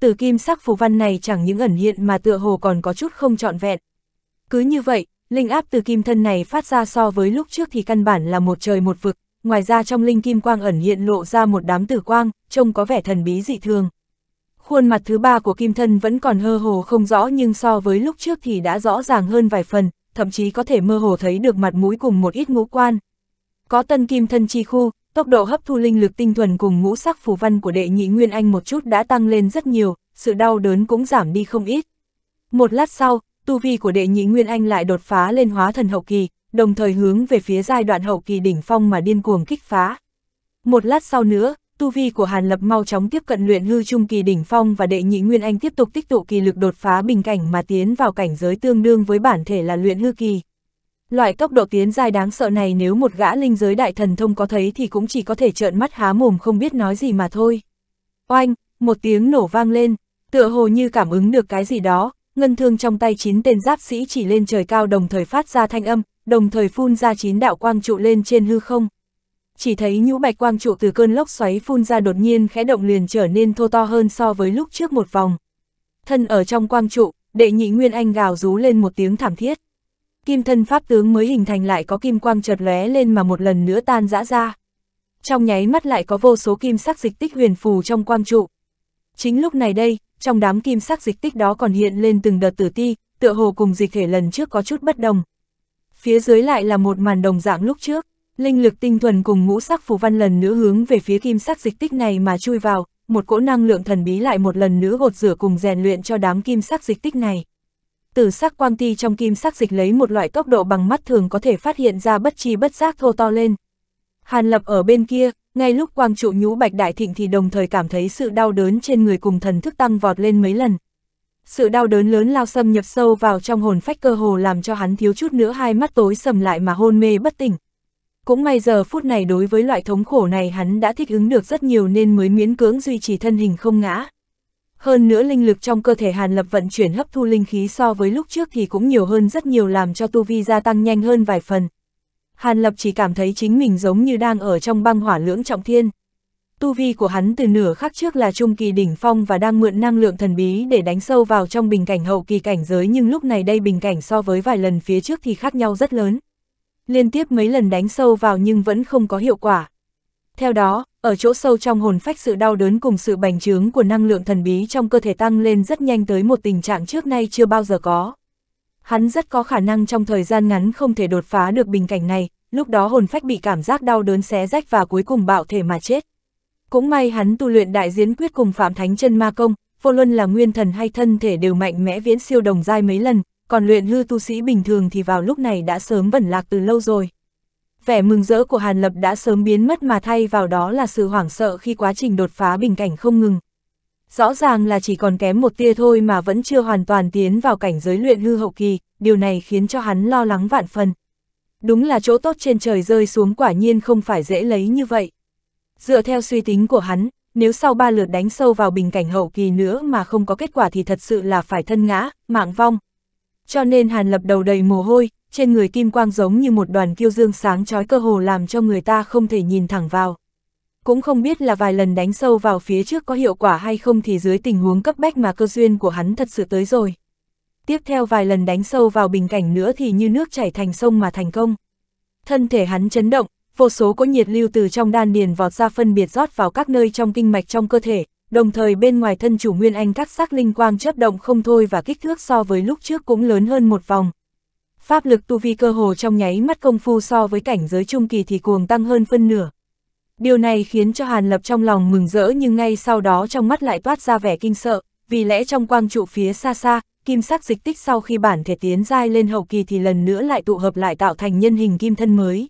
Tử kim sắc phù văn này chẳng những ẩn hiện mà tựa hồ còn có chút không trọn vẹn. Cứ như vậy, linh áp từ kim thân này phát ra so với lúc trước thì căn bản là một trời một vực, ngoài ra trong linh kim quang ẩn hiện lộ ra một đám tử quang, trông có vẻ thần bí dị thường khuôn mặt thứ ba của kim thân vẫn còn hơ hồ không rõ nhưng so với lúc trước thì đã rõ ràng hơn vài phần, thậm chí có thể mơ hồ thấy được mặt mũi cùng một ít ngũ quan. Có tân kim thân chi khu, tốc độ hấp thu linh lực tinh thuần cùng ngũ sắc phù văn của đệ nhị Nguyên Anh một chút đã tăng lên rất nhiều, sự đau đớn cũng giảm đi không ít. Một lát sau, tu vi của đệ nhị Nguyên Anh lại đột phá lên hóa thần hậu kỳ, đồng thời hướng về phía giai đoạn hậu kỳ đỉnh phong mà điên cuồng kích phá. Một lát sau nữa, tu vi của Hàn Lập mau chóng tiếp cận luyện hư trung kỳ đỉnh phong và đệ nhị Nguyên Anh tiếp tục tích tụ kỳ lực đột phá bình cảnh mà tiến vào cảnh giới tương đương với bản thể là luyện hư kỳ. Loại tốc độ tiến dài đáng sợ này nếu một gã linh giới đại thần thông có thấy thì cũng chỉ có thể trợn mắt há mồm không biết nói gì mà thôi. Oanh, một tiếng nổ vang lên, tựa hồ như cảm ứng được cái gì đó, ngân thương trong tay chín tên giáp sĩ chỉ lên trời cao đồng thời phát ra thanh âm, đồng thời phun ra chín đạo quang trụ lên trên hư không chỉ thấy nhũ bạch quang trụ từ cơn lốc xoáy phun ra đột nhiên khẽ động liền trở nên thô to hơn so với lúc trước một vòng. Thân ở trong quang trụ, đệ nhị Nguyên Anh gào rú lên một tiếng thảm thiết. Kim thân pháp tướng mới hình thành lại có kim quang chợt lóe lên mà một lần nữa tan rã ra. Trong nháy mắt lại có vô số kim sắc dịch tích huyền phù trong quang trụ. Chính lúc này đây, trong đám kim sắc dịch tích đó còn hiện lên từng đợt tử ti, tựa hồ cùng dịch thể lần trước có chút bất đồng. Phía dưới lại là một màn đồng dạng lúc trước. Linh lực tinh thuần cùng ngũ sắc phù văn lần nữa hướng về phía kim sắc dịch tích này mà chui vào, một cỗ năng lượng thần bí lại một lần nữa gột rửa cùng rèn luyện cho đám kim sắc dịch tích này. từ sắc quang ti trong kim sắc dịch lấy một loại tốc độ bằng mắt thường có thể phát hiện ra bất chi bất giác thô to lên. Hàn lập ở bên kia, ngay lúc quang trụ nhũ bạch đại thịnh thì đồng thời cảm thấy sự đau đớn trên người cùng thần thức tăng vọt lên mấy lần. Sự đau đớn lớn lao xâm nhập sâu vào trong hồn phách cơ hồ làm cho hắn thiếu chút nữa hai mắt tối sầm lại mà hôn mê bất tỉnh, cũng may giờ phút này đối với loại thống khổ này hắn đã thích ứng được rất nhiều nên mới miễn cưỡng duy trì thân hình không ngã. Hơn nữa linh lực trong cơ thể Hàn Lập vận chuyển hấp thu linh khí so với lúc trước thì cũng nhiều hơn rất nhiều làm cho tu vi gia tăng nhanh hơn vài phần. Hàn Lập chỉ cảm thấy chính mình giống như đang ở trong băng hỏa lưỡng trọng thiên. Tu vi của hắn từ nửa khắc trước là trung kỳ đỉnh phong và đang mượn năng lượng thần bí để đánh sâu vào trong bình cảnh hậu kỳ cảnh giới nhưng lúc này đây bình cảnh so với vài lần phía trước thì khác nhau rất lớn liên tiếp mấy lần đánh sâu vào nhưng vẫn không có hiệu quả. Theo đó, ở chỗ sâu trong hồn phách sự đau đớn cùng sự bành trướng của năng lượng thần bí trong cơ thể tăng lên rất nhanh tới một tình trạng trước nay chưa bao giờ có. Hắn rất có khả năng trong thời gian ngắn không thể đột phá được bình cảnh này, lúc đó hồn phách bị cảm giác đau đớn xé rách và cuối cùng bạo thể mà chết. Cũng may hắn tu luyện đại diễn quyết cùng Phạm Thánh chân Ma Công, vô luân là nguyên thần hay thân thể đều mạnh mẽ viễn siêu đồng dai mấy lần, còn luyện hư tu sĩ bình thường thì vào lúc này đã sớm vẩn lạc từ lâu rồi. Vẻ mừng rỡ của Hàn Lập đã sớm biến mất mà thay vào đó là sự hoảng sợ khi quá trình đột phá bình cảnh không ngừng. Rõ ràng là chỉ còn kém một tia thôi mà vẫn chưa hoàn toàn tiến vào cảnh giới luyện hư hậu kỳ, điều này khiến cho hắn lo lắng vạn phần. Đúng là chỗ tốt trên trời rơi xuống quả nhiên không phải dễ lấy như vậy. Dựa theo suy tính của hắn, nếu sau ba lượt đánh sâu vào bình cảnh hậu kỳ nữa mà không có kết quả thì thật sự là phải thân ngã, mạng vong, cho nên Hàn Lập đầu đầy mồ hôi, trên người kim quang giống như một đoàn kiêu dương sáng chói cơ hồ làm cho người ta không thể nhìn thẳng vào. Cũng không biết là vài lần đánh sâu vào phía trước có hiệu quả hay không thì dưới tình huống cấp bách mà cơ duyên của hắn thật sự tới rồi. Tiếp theo vài lần đánh sâu vào bình cảnh nữa thì như nước chảy thành sông mà thành công. Thân thể hắn chấn động, vô số có nhiệt lưu từ trong đan điền vọt ra phân biệt rót vào các nơi trong kinh mạch trong cơ thể, đồng thời bên ngoài thân chủ Nguyên Anh thác sắc linh quang chớp động không thôi và kích thước so với lúc trước cũng lớn hơn một vòng. Pháp lực tu vi cơ hồ trong nháy mắt công phu so với cảnh giới trung kỳ thì cuồng tăng hơn phân nửa. Điều này khiến cho Hàn Lập trong lòng mừng rỡ nhưng ngay sau đó trong mắt lại toát ra vẻ kinh sợ, vì lẽ trong quang trụ phía xa xa, kim sắc dịch tích sau khi bản thể tiến dai lên hậu kỳ thì lần nữa lại tụ hợp lại tạo thành nhân hình kim thân mới.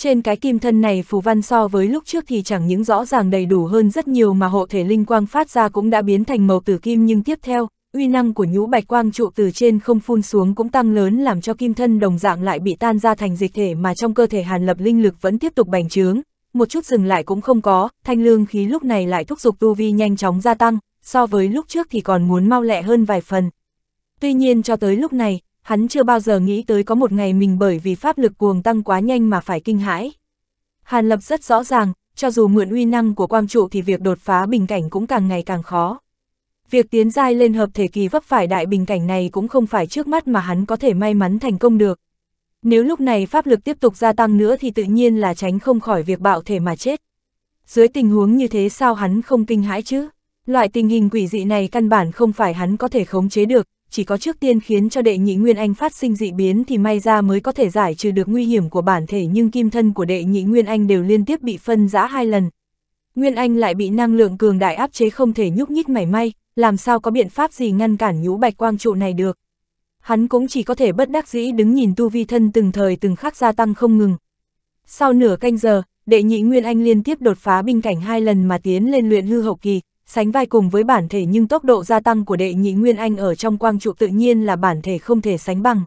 Trên cái kim thân này phù văn so với lúc trước thì chẳng những rõ ràng đầy đủ hơn rất nhiều mà hộ thể linh quang phát ra cũng đã biến thành màu tử kim nhưng tiếp theo, uy năng của nhũ bạch quang trụ từ trên không phun xuống cũng tăng lớn làm cho kim thân đồng dạng lại bị tan ra thành dịch thể mà trong cơ thể hàn lập linh lực vẫn tiếp tục bành trướng. Một chút dừng lại cũng không có, thanh lương khí lúc này lại thúc giục tu vi nhanh chóng gia tăng, so với lúc trước thì còn muốn mau lẹ hơn vài phần. Tuy nhiên cho tới lúc này, hắn chưa bao giờ nghĩ tới có một ngày mình bởi vì pháp lực cuồng tăng quá nhanh mà phải kinh hãi. Hàn Lập rất rõ ràng, cho dù mượn uy năng của quang trụ thì việc đột phá bình cảnh cũng càng ngày càng khó. Việc tiến giai lên hợp thể kỳ vấp phải đại bình cảnh này cũng không phải trước mắt mà hắn có thể may mắn thành công được. Nếu lúc này pháp lực tiếp tục gia tăng nữa thì tự nhiên là tránh không khỏi việc bạo thể mà chết. Dưới tình huống như thế sao hắn không kinh hãi chứ? Loại tình hình quỷ dị này căn bản không phải hắn có thể khống chế được, chỉ có trước tiên khiến cho đệ nhị Nguyên Anh phát sinh dị biến thì may ra mới có thể giải trừ được nguy hiểm của bản thể nhưng kim thân của đệ nhị Nguyên Anh đều liên tiếp bị phân giã hai lần. Nguyên Anh lại bị năng lượng cường đại áp chế không thể nhúc nhích mảy may, làm sao có biện pháp gì ngăn cản nhũ bạch quang trụ này được. Hắn cũng chỉ có thể bất đắc dĩ đứng nhìn tu vi thân từng thời từng khắc gia tăng không ngừng. Sau nửa canh giờ, đệ nhị Nguyên Anh liên tiếp đột phá binh cảnh hai lần mà tiến lên luyện hư hậu kỳ, sánh vai cùng với bản thể nhưng tốc độ gia tăng của đệ nhị Nguyên Anh ở trong quang trụ tự nhiên là bản thể không thể sánh bằng.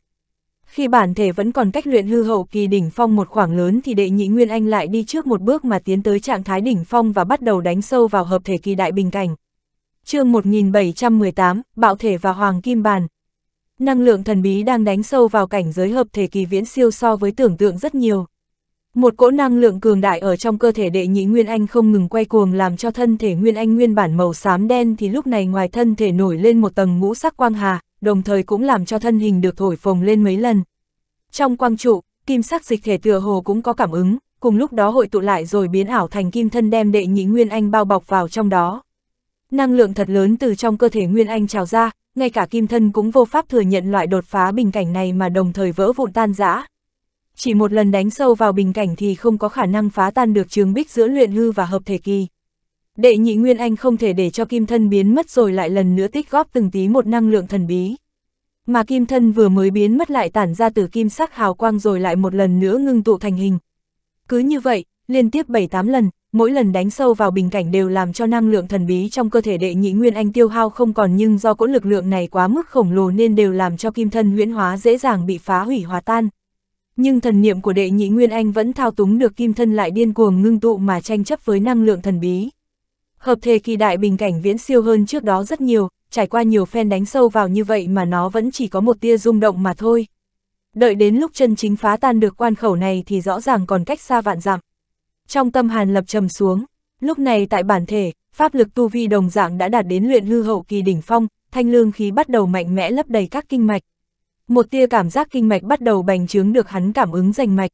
Khi bản thể vẫn còn cách luyện hư hậu kỳ đỉnh phong một khoảng lớn thì đệ nhị Nguyên Anh lại đi trước một bước mà tiến tới trạng thái đỉnh phong và bắt đầu đánh sâu vào hợp thể kỳ đại bình cảnh. chương 1718, Bạo thể và Hoàng Kim Bàn Năng lượng thần bí đang đánh sâu vào cảnh giới hợp thể kỳ viễn siêu so với tưởng tượng rất nhiều. Một cỗ năng lượng cường đại ở trong cơ thể đệ nhị Nguyên Anh không ngừng quay cuồng làm cho thân thể Nguyên Anh nguyên bản màu xám đen thì lúc này ngoài thân thể nổi lên một tầng ngũ sắc quang hà, đồng thời cũng làm cho thân hình được thổi phồng lên mấy lần. Trong quang trụ, kim sắc dịch thể tựa hồ cũng có cảm ứng, cùng lúc đó hội tụ lại rồi biến ảo thành kim thân đem đệ nhị Nguyên Anh bao bọc vào trong đó. Năng lượng thật lớn từ trong cơ thể Nguyên Anh trào ra, ngay cả kim thân cũng vô pháp thừa nhận loại đột phá bình cảnh này mà đồng thời vỡ vụn tan rã, chỉ một lần đánh sâu vào bình cảnh thì không có khả năng phá tan được trường bích giữa luyện hư và hợp thể kỳ. Đệ nhị Nguyên Anh không thể để cho kim thân biến mất rồi lại lần nữa tích góp từng tí một năng lượng thần bí. Mà kim thân vừa mới biến mất lại tản ra từ kim sắc hào quang rồi lại một lần nữa ngưng tụ thành hình. Cứ như vậy, liên tiếp 7-8 lần, mỗi lần đánh sâu vào bình cảnh đều làm cho năng lượng thần bí trong cơ thể đệ nhị Nguyên Anh tiêu hao không còn nhưng do cỗ lực lượng này quá mức khổng lồ nên đều làm cho kim thân huyễn hóa dễ dàng bị phá hủy hòa tan, nhưng thần niệm của đệ nhị Nguyên Anh vẫn thao túng được kim thân lại điên cuồng ngưng tụ mà tranh chấp với năng lượng thần bí. Hợp thể kỳ đại bình cảnh viễn siêu hơn trước đó rất nhiều, trải qua nhiều phen đánh sâu vào như vậy mà nó vẫn chỉ có một tia rung động mà thôi. Đợi đến lúc chân chính phá tan được quan khẩu này thì rõ ràng còn cách xa vạn dặm. Trong tâm Hàn Lập trầm xuống, lúc này tại bản thể, pháp lực tu vi đồng dạng đã đạt đến luyện hư hậu kỳ đỉnh phong, thanh lương khí bắt đầu mạnh mẽ lấp đầy các kinh mạch một tia cảm giác kinh mạch bắt đầu bành trướng được hắn cảm ứng rành mạch.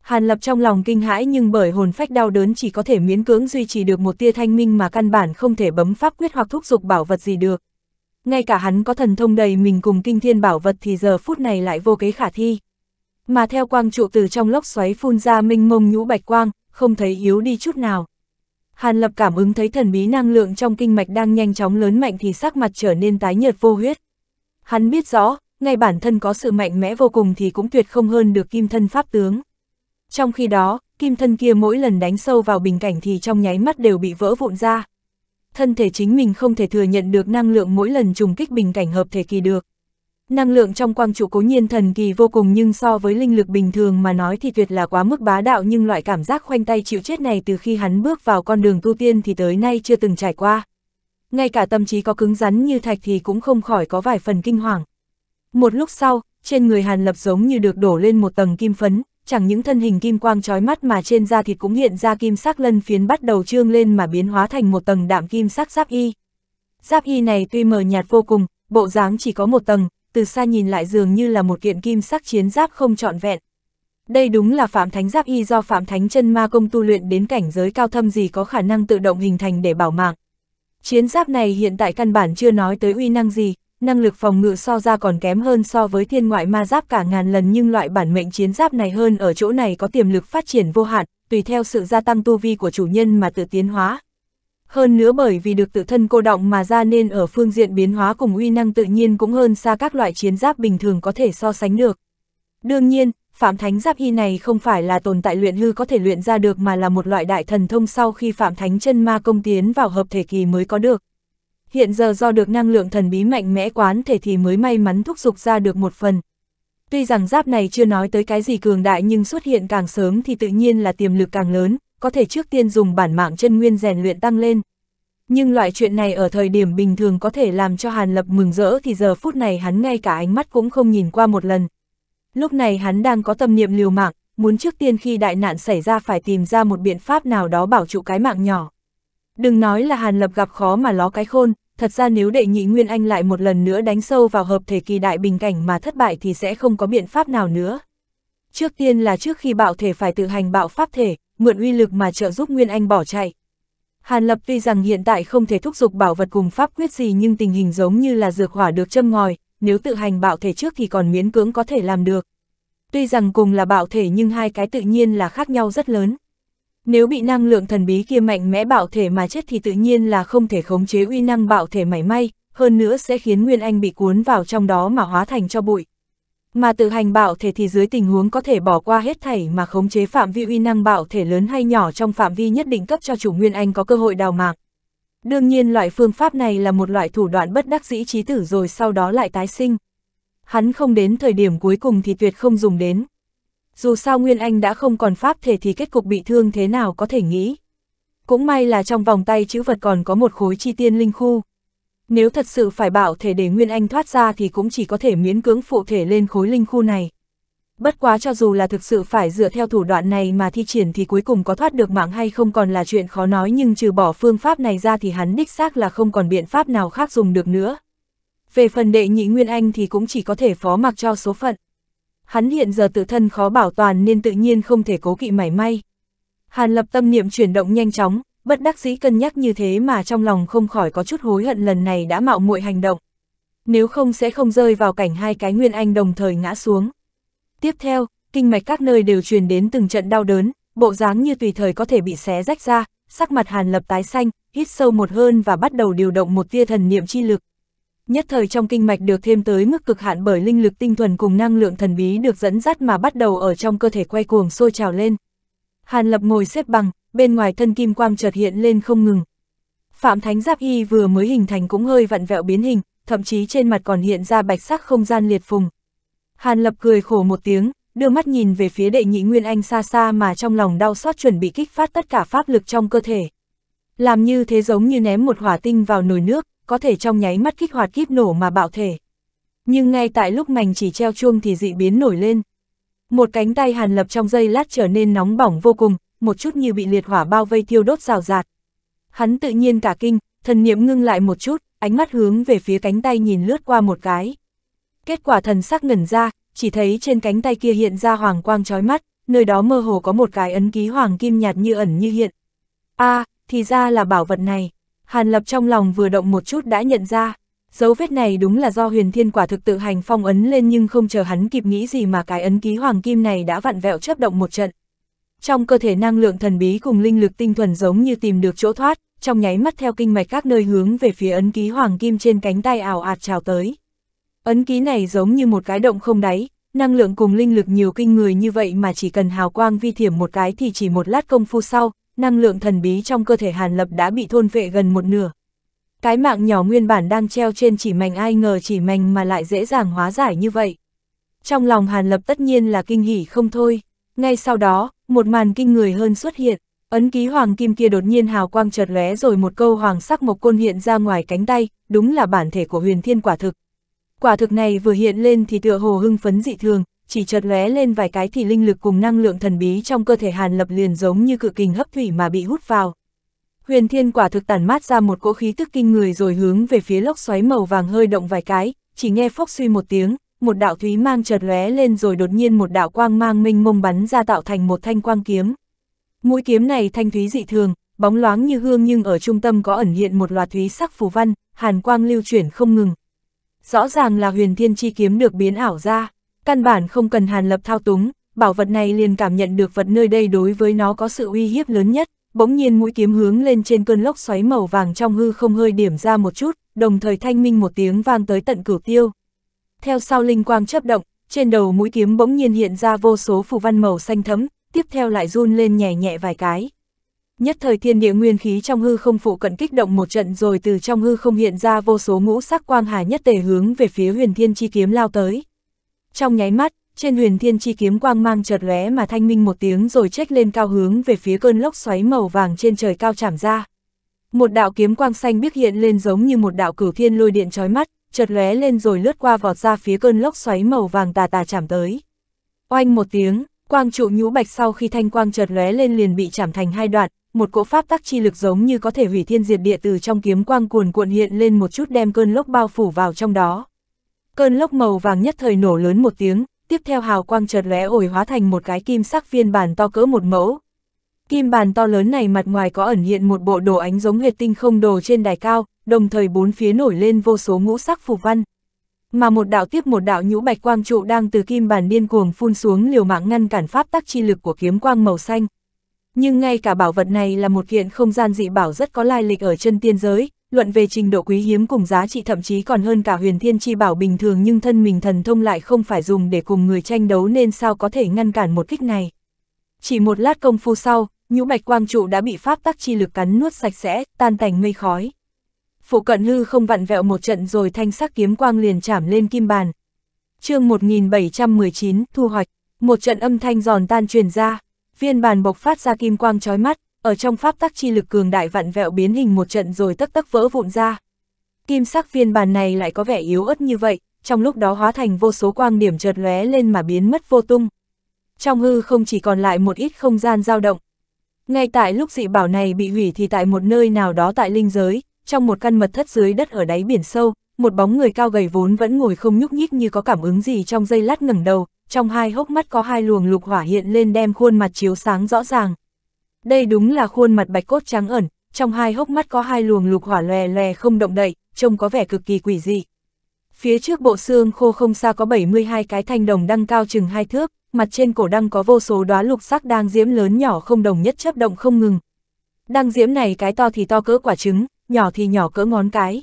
Hàn Lập trong lòng kinh hãi nhưng bởi hồn phách đau đớn chỉ có thể miễn cưỡng duy trì được một tia thanh minh mà căn bản không thể bấm pháp quyết hoặc thúc dục bảo vật gì được. Ngay cả hắn có thần thông đầy mình cùng kinh thiên bảo vật thì giờ phút này lại vô kế khả thi. Mà theo quang trụ từ trong lốc xoáy phun ra minh mông nhũ bạch quang, không thấy yếu đi chút nào. Hàn Lập cảm ứng thấy thần bí năng lượng trong kinh mạch đang nhanh chóng lớn mạnh thì sắc mặt trở nên tái nhợt vô huyết. Hắn biết rõ, ngay bản thân có sự mạnh mẽ vô cùng thì cũng tuyệt không hơn được kim thân pháp tướng. Trong khi đó, kim thân kia mỗi lần đánh sâu vào bình cảnh thì trong nháy mắt đều bị vỡ vụn ra. Thân thể chính mình không thể thừa nhận được năng lượng mỗi lần trùng kích bình cảnh hợp thể kỳ được. Năng lượng trong quang trụ cố nhiên thần kỳ vô cùng nhưng so với linh lực bình thường mà nói thì tuyệt là quá mức bá đạo nhưng loại cảm giác khoanh tay chịu chết này từ khi hắn bước vào con đường tu tiên thì tới nay chưa từng trải qua. Ngay cả tâm trí có cứng rắn như thạch thì cũng không khỏi có vài phần kinh hoàng. Một lúc sau, trên người Hàn Lập giống như được đổ lên một tầng kim phấn, chẳng những thân hình kim quang trói mắt mà trên da thịt cũng hiện ra kim sắc lân phiến bắt đầu trương lên mà biến hóa thành một tầng đạm kim sắc giáp y. Giáp y này tuy mờ nhạt vô cùng, bộ dáng chỉ có một tầng, từ xa nhìn lại dường như là một kiện kim sắc chiến giáp không trọn vẹn. Đây đúng là phạm thánh giáp y do phạm thánh chân ma công tu luyện đến cảnh giới cao thâm gì có khả năng tự động hình thành để bảo mạng. Chiến giáp này hiện tại căn bản chưa nói tới uy năng gì, năng lực phòng ngự so ra còn kém hơn so với thiên ngoại ma giáp cả ngàn lần nhưng loại bản mệnh chiến giáp này hơn ở chỗ này có tiềm lực phát triển vô hạn, tùy theo sự gia tăng tu vi của chủ nhân mà tự tiến hóa. Hơn nữa bởi vì được tự thân cô động mà ra nên ở phương diện biến hóa cùng uy năng tự nhiên cũng hơn xa các loại chiến giáp bình thường có thể so sánh được. Đương nhiên, Phạm Thánh Giáp Hy này không phải là tồn tại luyện hư có thể luyện ra được mà là một loại đại thần thông sau khi Phạm Thánh chân ma công tiến vào hợp thể kỳ mới có được hiện giờ do được năng lượng thần bí mạnh mẽ quán thể thì mới may mắn thúc giục ra được một phần. Tuy rằng giáp này chưa nói tới cái gì cường đại nhưng xuất hiện càng sớm thì tự nhiên là tiềm lực càng lớn, có thể trước tiên dùng bản mạng chân nguyên rèn luyện tăng lên. Nhưng loại chuyện này ở thời điểm bình thường có thể làm cho Hàn Lập mừng rỡ thì giờ phút này hắn ngay cả ánh mắt cũng không nhìn qua một lần. Lúc này hắn đang có tâm niệm liều mạng, muốn trước tiên khi đại nạn xảy ra phải tìm ra một biện pháp nào đó bảo trụ cái mạng nhỏ. Đừng nói là Hàn Lập gặp khó mà ló cái khôn, thật ra nếu đệ nhị Nguyên Anh lại một lần nữa đánh sâu vào hợp thể kỳ đại bình cảnh mà thất bại thì sẽ không có biện pháp nào nữa. Trước tiên là trước khi bạo thể phải tự hành bạo pháp thể, mượn uy lực mà trợ giúp Nguyên Anh bỏ chạy. Hàn Lập tuy rằng hiện tại không thể thúc giục bảo vật cùng pháp quyết gì nhưng tình hình giống như là dược hỏa được châm ngòi, nếu tự hành bạo thể trước thì còn miễn cưỡng có thể làm được. Tuy rằng cùng là bạo thể nhưng hai cái tự nhiên là khác nhau rất lớn. Nếu bị năng lượng thần bí kia mạnh mẽ bạo thể mà chết thì tự nhiên là không thể khống chế uy năng bạo thể mảy may, hơn nữa sẽ khiến Nguyên Anh bị cuốn vào trong đó mà hóa thành cho bụi. Mà tự hành bạo thể thì dưới tình huống có thể bỏ qua hết thảy mà khống chế phạm vi uy năng bạo thể lớn hay nhỏ trong phạm vi nhất định cấp cho chủ Nguyên Anh có cơ hội đào mạc. Đương nhiên loại phương pháp này là một loại thủ đoạn bất đắc dĩ trí tử rồi sau đó lại tái sinh. Hắn không đến thời điểm cuối cùng thì tuyệt không dùng đến dù sao Nguyên Anh đã không còn pháp thể thì kết cục bị thương thế nào có thể nghĩ. Cũng may là trong vòng tay chữ vật còn có một khối chi tiên linh khu. Nếu thật sự phải bảo thể để Nguyên Anh thoát ra thì cũng chỉ có thể miễn cưỡng phụ thể lên khối linh khu này. Bất quá cho dù là thực sự phải dựa theo thủ đoạn này mà thi triển thì cuối cùng có thoát được mạng hay không còn là chuyện khó nói nhưng trừ bỏ phương pháp này ra thì hắn đích xác là không còn biện pháp nào khác dùng được nữa. Về phần đệ nhị Nguyên Anh thì cũng chỉ có thể phó mặc cho số phận hắn hiện giờ tự thân khó bảo toàn nên tự nhiên không thể cố kỵ mảy may. Hàn lập tâm niệm chuyển động nhanh chóng, bất đắc dĩ cân nhắc như thế mà trong lòng không khỏi có chút hối hận lần này đã mạo muội hành động. Nếu không sẽ không rơi vào cảnh hai cái nguyên anh đồng thời ngã xuống. Tiếp theo, kinh mạch các nơi đều truyền đến từng trận đau đớn, bộ dáng như tùy thời có thể bị xé rách ra, sắc mặt hàn lập tái xanh, hít sâu một hơn và bắt đầu điều động một tia thần niệm chi lực nhất thời trong kinh mạch được thêm tới mức cực hạn bởi linh lực tinh thuần cùng năng lượng thần bí được dẫn dắt mà bắt đầu ở trong cơ thể quay cuồng sôi trào lên. Hàn Lập ngồi xếp bằng, bên ngoài thân kim quang chợt hiện lên không ngừng. Phạm Thánh Giáp Y vừa mới hình thành cũng hơi vặn vẹo biến hình, thậm chí trên mặt còn hiện ra bạch sắc không gian liệt phùng. Hàn Lập cười khổ một tiếng, đưa mắt nhìn về phía đệ nhị Nguyên Anh xa xa mà trong lòng đau xót chuẩn bị kích phát tất cả pháp lực trong cơ thể. Làm như thế giống như ném một hỏa tinh vào nồi nước, có thể trong nháy mắt kích hoạt kíp nổ mà bạo thể. Nhưng ngay tại lúc mảnh chỉ treo chuông thì dị biến nổi lên. Một cánh tay hàn lập trong dây lát trở nên nóng bỏng vô cùng, một chút như bị liệt hỏa bao vây thiêu đốt rào rạt. Hắn tự nhiên cả kinh, thần niệm ngưng lại một chút, ánh mắt hướng về phía cánh tay nhìn lướt qua một cái. Kết quả thần sắc ngẩn ra, chỉ thấy trên cánh tay kia hiện ra hoàng quang chói mắt, nơi đó mơ hồ có một cái ấn ký hoàng kim nhạt như ẩn như hiện. a à, thì ra là bảo vật này. Hàn Lập trong lòng vừa động một chút đã nhận ra, dấu vết này đúng là do huyền thiên quả thực tự hành phong ấn lên nhưng không chờ hắn kịp nghĩ gì mà cái ấn ký hoàng kim này đã vặn vẹo chấp động một trận. Trong cơ thể năng lượng thần bí cùng linh lực tinh thuần giống như tìm được chỗ thoát, trong nháy mắt theo kinh mạch các nơi hướng về phía ấn ký hoàng kim trên cánh tay ảo ạt trào tới. Ấn ký này giống như một cái động không đáy, năng lượng cùng linh lực nhiều kinh người như vậy mà chỉ cần hào quang vi thiểm một cái thì chỉ một lát công phu sau, năng lượng thần bí trong cơ thể Hàn Lập đã bị thôn phệ gần một nửa. Cái mạng nhỏ nguyên bản đang treo trên chỉ mảnh ai ngờ chỉ mảnh mà lại dễ dàng hóa giải như vậy. Trong lòng Hàn Lập tất nhiên là kinh hỉ không thôi. Ngay sau đó, một màn kinh người hơn xuất hiện, ấn ký hoàng kim kia đột nhiên hào quang chợt lóe rồi một câu hoàng sắc mộc côn hiện ra ngoài cánh tay, đúng là bản thể của huyền thiên quả thực. Quả thực này vừa hiện lên thì tựa hồ hưng phấn dị thường, chỉ chợt lóe lên vài cái thì linh lực cùng năng lượng thần bí trong cơ thể Hàn Lập liền giống như cự kình hấp thủy mà bị hút vào. Huyền Thiên quả thực tản mát ra một cỗ khí tức kinh người rồi hướng về phía lốc xoáy màu vàng hơi động vài cái, chỉ nghe phốc suy một tiếng, một đạo thúy mang chợt lóe lên rồi đột nhiên một đạo quang mang minh mông bắn ra tạo thành một thanh quang kiếm. Mũi kiếm này thanh thúy dị thường, bóng loáng như hương nhưng ở trung tâm có ẩn hiện một loạt thúy sắc phù văn, hàn quang lưu chuyển không ngừng. Rõ ràng là huyền thiên chi kiếm được biến ảo ra. Căn bản không cần Hàn Lập thao túng, bảo vật này liền cảm nhận được vật nơi đây đối với nó có sự uy hiếp lớn nhất, bỗng nhiên mũi kiếm hướng lên trên cơn lốc xoáy màu vàng trong hư không hơi điểm ra một chút, đồng thời thanh minh một tiếng vang tới tận cửu tiêu. Theo sau linh quang chấp động, trên đầu mũi kiếm bỗng nhiên hiện ra vô số phù văn màu xanh thấm, tiếp theo lại run lên nhẹ nhẹ vài cái. Nhất thời thiên địa nguyên khí trong hư không phụ cận kích động một trận rồi từ trong hư không hiện ra vô số ngũ sắc quang hà nhất tề hướng về phía huyền thiên chi kiếm lao tới. Trong nháy mắt, trên huyền thiên chi kiếm quang mang chợt lóe mà thanh minh một tiếng rồi chết lên cao hướng về phía cơn lốc xoáy màu vàng trên trời cao chạm ra. Một đạo kiếm quang xanh biếc hiện lên giống như một đạo cửu thiên lôi điện chói mắt, chợt lóe lên rồi lướt qua vọt ra phía cơn lốc xoáy màu vàng tà tà chạm tới. Oanh một tiếng, quang trụ nhũ bạch sau khi thanh quang chợt lóe lên liền bị chạm thành hai đoạn, một cỗ pháp tắc chi lực giống như có thể hủy thiên diệt địa từ trong kiếm quang cuồn cuộn hiện lên một chút đem cơn lốc bao phủ vào trong đó. Cơn lốc màu vàng nhất thời nổ lớn một tiếng, tiếp theo hào quang chợt lóe ổi hóa thành một cái kim sắc viên bản to cỡ một mẫu. Kim bản to lớn này mặt ngoài có ẩn hiện một bộ đồ ánh giống huyệt tinh không đồ trên đài cao, đồng thời bốn phía nổi lên vô số ngũ sắc phù văn. Mà một đạo tiếp một đạo nhũ bạch quang trụ đang từ kim bản điên cuồng phun xuống liều mạng ngăn cản pháp tắc chi lực của kiếm quang màu xanh. Nhưng ngay cả bảo vật này là một kiện không gian dị bảo rất có lai lịch ở chân tiên giới, luận về trình độ quý hiếm cùng giá trị thậm chí còn hơn cả huyền thiên chi bảo bình thường nhưng thân mình thần thông lại không phải dùng để cùng người tranh đấu nên sao có thể ngăn cản một kích này. Chỉ một lát công phu sau, nhũ bạch quang trụ đã bị pháp tắc chi lực cắn nuốt sạch sẽ, tan tành mây khói. Phụ cận hư không vặn vẹo một trận rồi thanh sắc kiếm quang liền chạm lên kim bàn. chương 1719, thu hoạch, một trận âm thanh giòn tan truyền ra, viên bàn bộc phát ra kim quang chói mắt, ở trong pháp tắc chi lực cường đại vặn vẹo biến hình một trận rồi tất tắc vỡ vụn ra. Kim sắc viên bàn này lại có vẻ yếu ớt như vậy, trong lúc đó hóa thành vô số quang điểm chợt lóe lên mà biến mất vô tung. Trong hư không chỉ còn lại một ít không gian dao động. Ngay tại lúc dị bảo này bị hủy thì tại một nơi nào đó tại linh giới, trong một căn mật thất dưới đất ở đáy biển sâu, một bóng người cao gầy vốn vẫn ngồi không nhúc nhích như có cảm ứng gì trong dây lát ngẩng đầu, trong hai hốc mắt có hai luồng lục hỏa hiện lên đem khuôn mặt chiếu sáng rõ ràng. Đây đúng là khuôn mặt bạch cốt trắng ẩn, trong hai hốc mắt có hai luồng lục hỏa lòe lòe không động đậy, trông có vẻ cực kỳ quỷ dị. Phía trước bộ xương khô không xa có 72 cái thanh đồng đăng cao chừng hai thước, mặt trên cổ đăng có vô số đóa lục sắc đang diễm lớn nhỏ không đồng nhất chấp động không ngừng. Đăng diễm này cái to thì to cỡ quả trứng, nhỏ thì nhỏ cỡ ngón cái.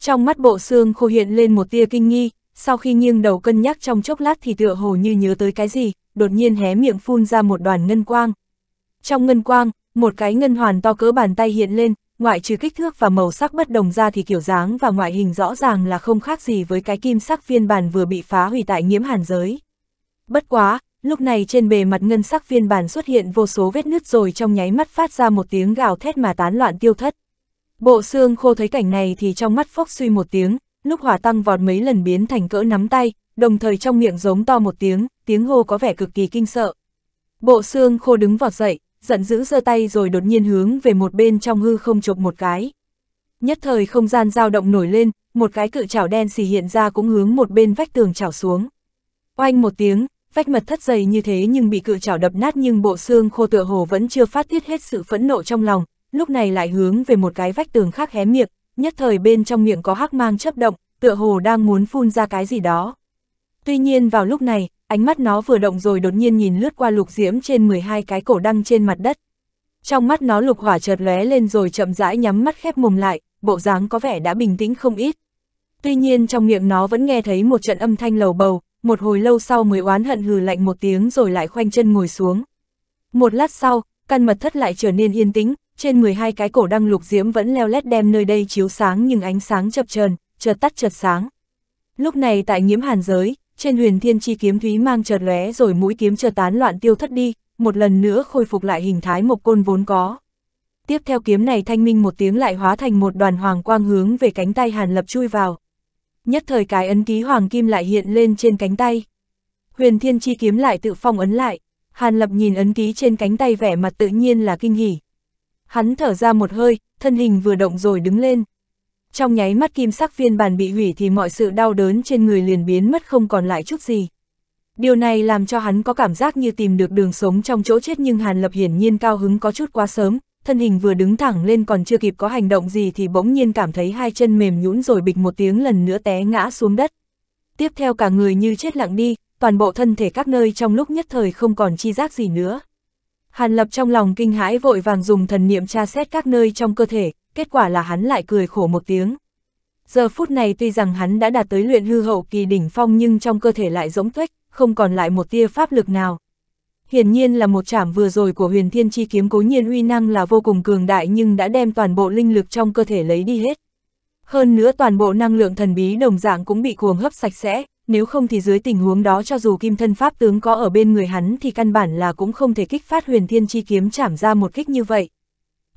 Trong mắt bộ xương khô hiện lên một tia kinh nghi, sau khi nghiêng đầu cân nhắc trong chốc lát thì tựa hồ như nhớ tới cái gì, đột nhiên hé miệng phun ra một đoàn ngân quang, trong ngân quang, một cái ngân hoàn to cỡ bàn tay hiện lên, ngoại trừ kích thước và màu sắc bất đồng ra thì kiểu dáng và ngoại hình rõ ràng là không khác gì với cái kim sắc viên bản vừa bị phá hủy tại nhiễm hàn giới. Bất quá, lúc này trên bề mặt ngân sắc viên bản xuất hiện vô số vết nứt rồi trong nháy mắt phát ra một tiếng gào thét mà tán loạn tiêu thất. Bộ xương khô thấy cảnh này thì trong mắt phốc suy một tiếng, lúc hỏa tăng vọt mấy lần biến thành cỡ nắm tay, đồng thời trong miệng giống to một tiếng, tiếng hô có vẻ cực kỳ kinh sợ. Bộ xương khô đứng vọt dậy, giận dữ giơ tay rồi đột nhiên hướng về một bên trong hư không chộp một cái. Nhất thời không gian dao động nổi lên, một cái cự chảo đen xì hiện ra cũng hướng một bên vách tường chảo xuống. Oanh một tiếng, vách mật thất dày như thế nhưng bị cự chảo đập nát nhưng bộ xương khô tựa hồ vẫn chưa phát tiết hết sự phẫn nộ trong lòng, lúc này lại hướng về một cái vách tường khác hé miệng, nhất thời bên trong miệng có hắc mang chấp động, tựa hồ đang muốn phun ra cái gì đó. Tuy nhiên vào lúc này, ánh mắt nó vừa động rồi đột nhiên nhìn lướt qua lục diễm trên 12 cái cổ đăng trên mặt đất. Trong mắt nó lục hỏa chợt lóe lên rồi chậm rãi nhắm mắt khép mồm lại, bộ dáng có vẻ đã bình tĩnh không ít. Tuy nhiên trong miệng nó vẫn nghe thấy một trận âm thanh lầu bầu, một hồi lâu sau mới oán hận hừ lạnh một tiếng rồi lại khoanh chân ngồi xuống. Một lát sau, căn mật thất lại trở nên yên tĩnh, trên 12 cái cổ đăng lục diễm vẫn leo lét đem nơi đây chiếu sáng nhưng ánh sáng chập chờn, chợt tắt chợt sáng. Lúc này tại nghiễm hàn giới, trên huyền thiên chi kiếm thúy mang chợt lóe rồi mũi kiếm chợt tán loạn tiêu thất đi, một lần nữa khôi phục lại hình thái mộc côn vốn có. Tiếp theo kiếm này thanh minh một tiếng lại hóa thành một đoàn hoàng quang hướng về cánh tay Hàn Lập chui vào. Nhất thời cái ấn ký hoàng kim lại hiện lên trên cánh tay. Huyền thiên chi kiếm lại tự phong ấn lại, Hàn Lập nhìn ấn ký trên cánh tay vẻ mặt tự nhiên là kinh hỉ. Hắn thở ra một hơi, thân hình vừa động rồi đứng lên. Trong nháy mắt kim sắc viên bàn bị hủy thì mọi sự đau đớn trên người liền biến mất không còn lại chút gì. Điều này làm cho hắn có cảm giác như tìm được đường sống trong chỗ chết nhưng Hàn Lập hiển nhiên cao hứng có chút quá sớm, thân hình vừa đứng thẳng lên còn chưa kịp có hành động gì thì bỗng nhiên cảm thấy hai chân mềm nhũn rồi bịch một tiếng lần nữa té ngã xuống đất. Tiếp theo cả người như chết lặng đi, toàn bộ thân thể các nơi trong lúc nhất thời không còn chi giác gì nữa. Hàn Lập trong lòng kinh hãi vội vàng dùng thần niệm tra xét các nơi trong cơ thể, kết quả là hắn lại cười khổ một tiếng. Giờ phút này tuy rằng hắn đã đạt tới luyện hư hậu kỳ đỉnh phong nhưng trong cơ thể lại rỗng tuếch, không còn lại một tia pháp lực nào. Hiển nhiên là một chảm vừa rồi của huyền thiên chi kiếm cố nhiên uy năng là vô cùng cường đại nhưng đã đem toàn bộ linh lực trong cơ thể lấy đi hết. Hơn nữa toàn bộ năng lượng thần bí đồng dạng cũng bị cuồng hấp sạch sẽ, nếu không thì dưới tình huống đó cho dù kim thân pháp tướng có ở bên người hắn thì căn bản là cũng không thể kích phát huyền thiên chi kiếm chảm ra một kích như vậy.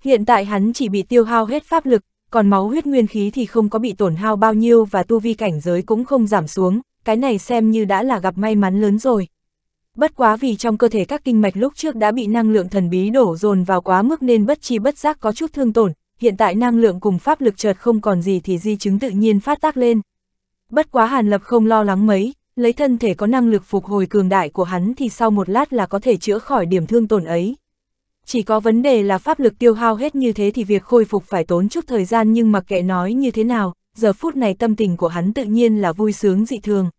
Hiện tại hắn chỉ bị tiêu hao hết pháp lực, còn máu huyết nguyên khí thì không có bị tổn hao bao nhiêu và tu vi cảnh giới cũng không giảm xuống, cái này xem như đã là gặp may mắn lớn rồi. Bất quá vì trong cơ thể các kinh mạch lúc trước đã bị năng lượng thần bí đổ dồn vào quá mức nên bất chi bất giác có chút thương tổn, hiện tại năng lượng cùng pháp lực chợt không còn gì thì di chứng tự nhiên phát tác lên. Bất quá Hàn Lập không lo lắng mấy, lấy thân thể có năng lực phục hồi cường đại của hắn thì sau một lát là có thể chữa khỏi điểm thương tổn ấy chỉ có vấn đề là pháp lực tiêu hao hết như thế thì việc khôi phục phải tốn chút thời gian nhưng mặc kệ nói như thế nào, giờ phút này tâm tình của hắn tự nhiên là vui sướng dị thường.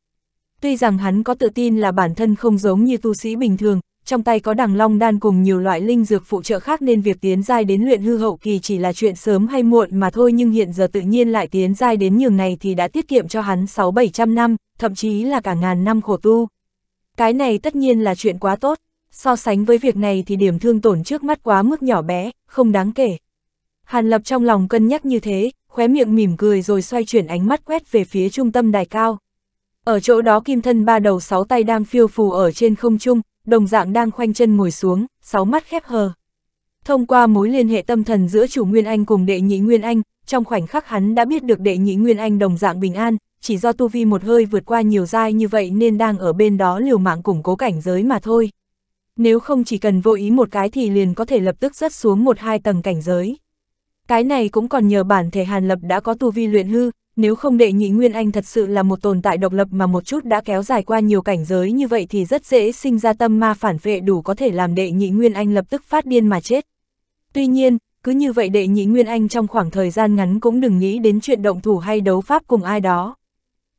Tuy rằng hắn có tự tin là bản thân không giống như tu sĩ bình thường, trong tay có đằng long đan cùng nhiều loại linh dược phụ trợ khác nên việc tiến giai đến luyện hư hậu kỳ chỉ là chuyện sớm hay muộn mà thôi nhưng hiện giờ tự nhiên lại tiến giai đến nhường này thì đã tiết kiệm cho hắn 6-700 năm, thậm chí là cả ngàn năm khổ tu. Cái này tất nhiên là chuyện quá tốt so sánh với việc này thì điểm thương tổn trước mắt quá mức nhỏ bé, không đáng kể. Hàn Lập trong lòng cân nhắc như thế, khóe miệng mỉm cười rồi xoay chuyển ánh mắt quét về phía trung tâm đài cao. Ở chỗ đó kim thân ba đầu sáu tay đang phiêu phù ở trên không trung, đồng dạng đang khoanh chân ngồi xuống, sáu mắt khép hờ. Thông qua mối liên hệ tâm thần giữa chủ Nguyên Anh cùng đệ nhị Nguyên Anh, trong khoảnh khắc hắn đã biết được đệ nhị Nguyên Anh đồng dạng bình an, chỉ do tu vi một hơi vượt qua nhiều giai như vậy nên đang ở bên đó liều mạng củng cố cảnh giới mà thôi nếu không chỉ cần vô ý một cái thì liền có thể lập tức rớt xuống một hai tầng cảnh giới. Cái này cũng còn nhờ bản thể Hàn Lập đã có tu vi luyện hư, nếu không đệ nhị Nguyên Anh thật sự là một tồn tại độc lập mà một chút đã kéo dài qua nhiều cảnh giới như vậy thì rất dễ sinh ra tâm ma phản vệ đủ có thể làm đệ nhị Nguyên Anh lập tức phát điên mà chết. Tuy nhiên, cứ như vậy đệ nhị Nguyên Anh trong khoảng thời gian ngắn cũng đừng nghĩ đến chuyện động thủ hay đấu pháp cùng ai đó.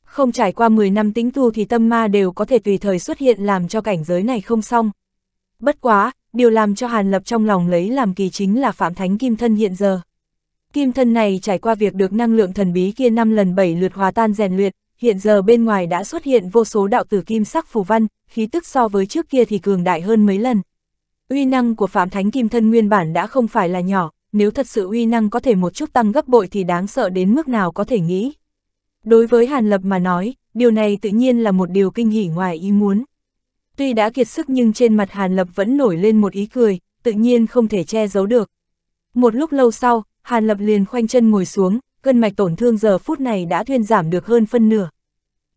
Không trải qua 10 năm tính tu thì tâm ma đều có thể tùy thời xuất hiện làm cho cảnh giới này không xong. Bất quá, điều làm cho Hàn Lập trong lòng lấy làm kỳ chính là Phạm Thánh Kim Thân hiện giờ. Kim Thân này trải qua việc được năng lượng thần bí kia 5 lần 7 lượt hòa tan rèn luyện, hiện giờ bên ngoài đã xuất hiện vô số đạo tử kim sắc phù văn, khí tức so với trước kia thì cường đại hơn mấy lần. Uy năng của Phạm Thánh Kim Thân nguyên bản đã không phải là nhỏ, nếu thật sự uy năng có thể một chút tăng gấp bội thì đáng sợ đến mức nào có thể nghĩ. Đối với Hàn Lập mà nói, điều này tự nhiên là một điều kinh hỉ ngoài ý muốn tuy đã kiệt sức nhưng trên mặt Hàn Lập vẫn nổi lên một ý cười, tự nhiên không thể che giấu được. Một lúc lâu sau, Hàn Lập liền khoanh chân ngồi xuống, cân mạch tổn thương giờ phút này đã thuyên giảm được hơn phân nửa.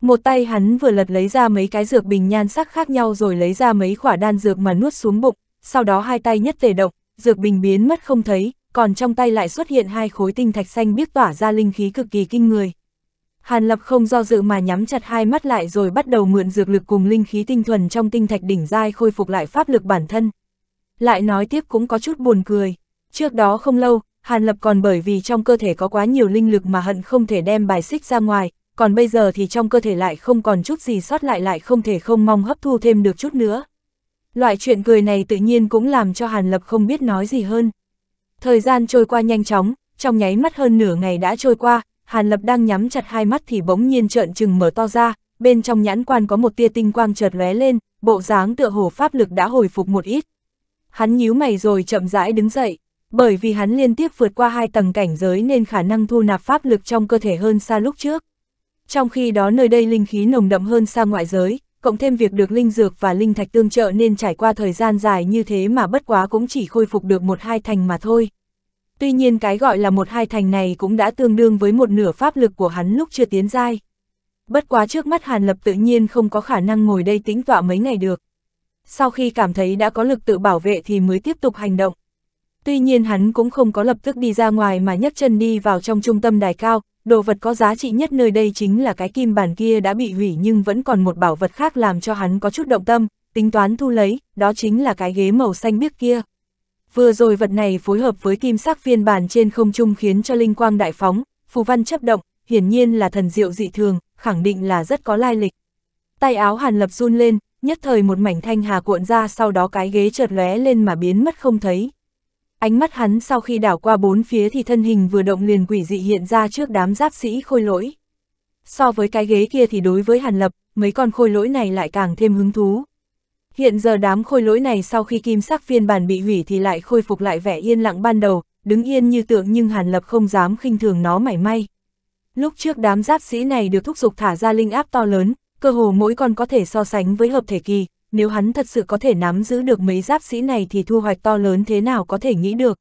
Một tay hắn vừa lật lấy ra mấy cái dược bình nhan sắc khác nhau rồi lấy ra mấy khỏa đan dược mà nuốt xuống bụng, sau đó hai tay nhất tề động, dược bình biến mất không thấy, còn trong tay lại xuất hiện hai khối tinh thạch xanh biết tỏa ra linh khí cực kỳ kinh người. Hàn Lập không do dự mà nhắm chặt hai mắt lại rồi bắt đầu mượn dược lực cùng linh khí tinh thuần trong tinh thạch đỉnh dai khôi phục lại pháp lực bản thân. Lại nói tiếp cũng có chút buồn cười. Trước đó không lâu, Hàn Lập còn bởi vì trong cơ thể có quá nhiều linh lực mà hận không thể đem bài xích ra ngoài, còn bây giờ thì trong cơ thể lại không còn chút gì sót lại lại không thể không mong hấp thu thêm được chút nữa. Loại chuyện cười này tự nhiên cũng làm cho Hàn Lập không biết nói gì hơn. Thời gian trôi qua nhanh chóng, trong nháy mắt hơn nửa ngày đã trôi qua, Hàn Lập đang nhắm chặt hai mắt thì bỗng nhiên trợn trừng mở to ra, bên trong nhãn quan có một tia tinh quang chợt lóe lên, bộ dáng tựa hồ pháp lực đã hồi phục một ít. Hắn nhíu mày rồi chậm rãi đứng dậy, bởi vì hắn liên tiếp vượt qua hai tầng cảnh giới nên khả năng thu nạp pháp lực trong cơ thể hơn xa lúc trước. Trong khi đó nơi đây linh khí nồng đậm hơn xa ngoại giới, cộng thêm việc được linh dược và linh thạch tương trợ nên trải qua thời gian dài như thế mà bất quá cũng chỉ khôi phục được một hai thành mà thôi. Tuy nhiên cái gọi là một hai thành này cũng đã tương đương với một nửa pháp lực của hắn lúc chưa tiến giai. Bất quá trước mắt Hàn Lập tự nhiên không có khả năng ngồi đây tĩnh tọa mấy ngày được. Sau khi cảm thấy đã có lực tự bảo vệ thì mới tiếp tục hành động. Tuy nhiên hắn cũng không có lập tức đi ra ngoài mà nhấc chân đi vào trong trung tâm đài cao, đồ vật có giá trị nhất nơi đây chính là cái kim bản kia đã bị hủy nhưng vẫn còn một bảo vật khác làm cho hắn có chút động tâm, tính toán thu lấy, đó chính là cái ghế màu xanh biếc kia. Vừa rồi vật này phối hợp với kim sắc phiên bản trên không trung khiến cho linh quang đại phóng, phù văn chấp động, hiển nhiên là thần diệu dị thường, khẳng định là rất có lai lịch. Tay áo Hàn Lập run lên, nhất thời một mảnh thanh hà cuộn ra sau đó cái ghế chợt lóe lên mà biến mất không thấy. Ánh mắt hắn sau khi đảo qua bốn phía thì thân hình vừa động liền quỷ dị hiện ra trước đám giáp sĩ khôi lỗi. So với cái ghế kia thì đối với Hàn Lập, mấy con khôi lỗi này lại càng thêm hứng thú. Hiện giờ đám khôi lỗi này sau khi kim sắc phiên bản bị hủy thì lại khôi phục lại vẻ yên lặng ban đầu, đứng yên như tượng nhưng Hàn Lập không dám khinh thường nó mảy may. Lúc trước đám giáp sĩ này được thúc giục thả ra linh áp to lớn, cơ hồ mỗi con có thể so sánh với hợp thể kỳ, nếu hắn thật sự có thể nắm giữ được mấy giáp sĩ này thì thu hoạch to lớn thế nào có thể nghĩ được.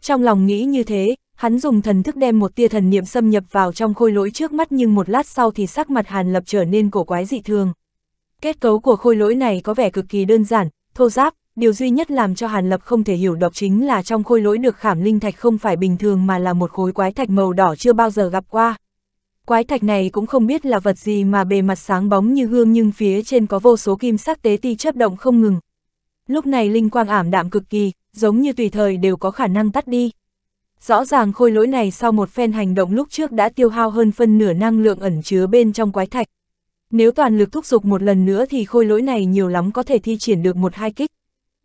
Trong lòng nghĩ như thế, hắn dùng thần thức đem một tia thần niệm xâm nhập vào trong khôi lỗi trước mắt nhưng một lát sau thì sắc mặt Hàn Lập trở nên cổ quái dị thường. Kết cấu của khôi lỗi này có vẻ cực kỳ đơn giản, thô giáp, điều duy nhất làm cho Hàn Lập không thể hiểu đọc chính là trong khôi lỗi được khảm linh thạch không phải bình thường mà là một khối quái thạch màu đỏ chưa bao giờ gặp qua. Quái thạch này cũng không biết là vật gì mà bề mặt sáng bóng như gương nhưng phía trên có vô số kim sắc tế ti chớp động không ngừng. Lúc này linh quang ảm đạm cực kỳ, giống như tùy thời đều có khả năng tắt đi. Rõ ràng khôi lỗi này sau một phen hành động lúc trước đã tiêu hao hơn phân nửa năng lượng ẩn chứa bên trong quái thạch. Nếu toàn lực thúc giục một lần nữa thì khôi lỗi này nhiều lắm có thể thi triển được một hai kích.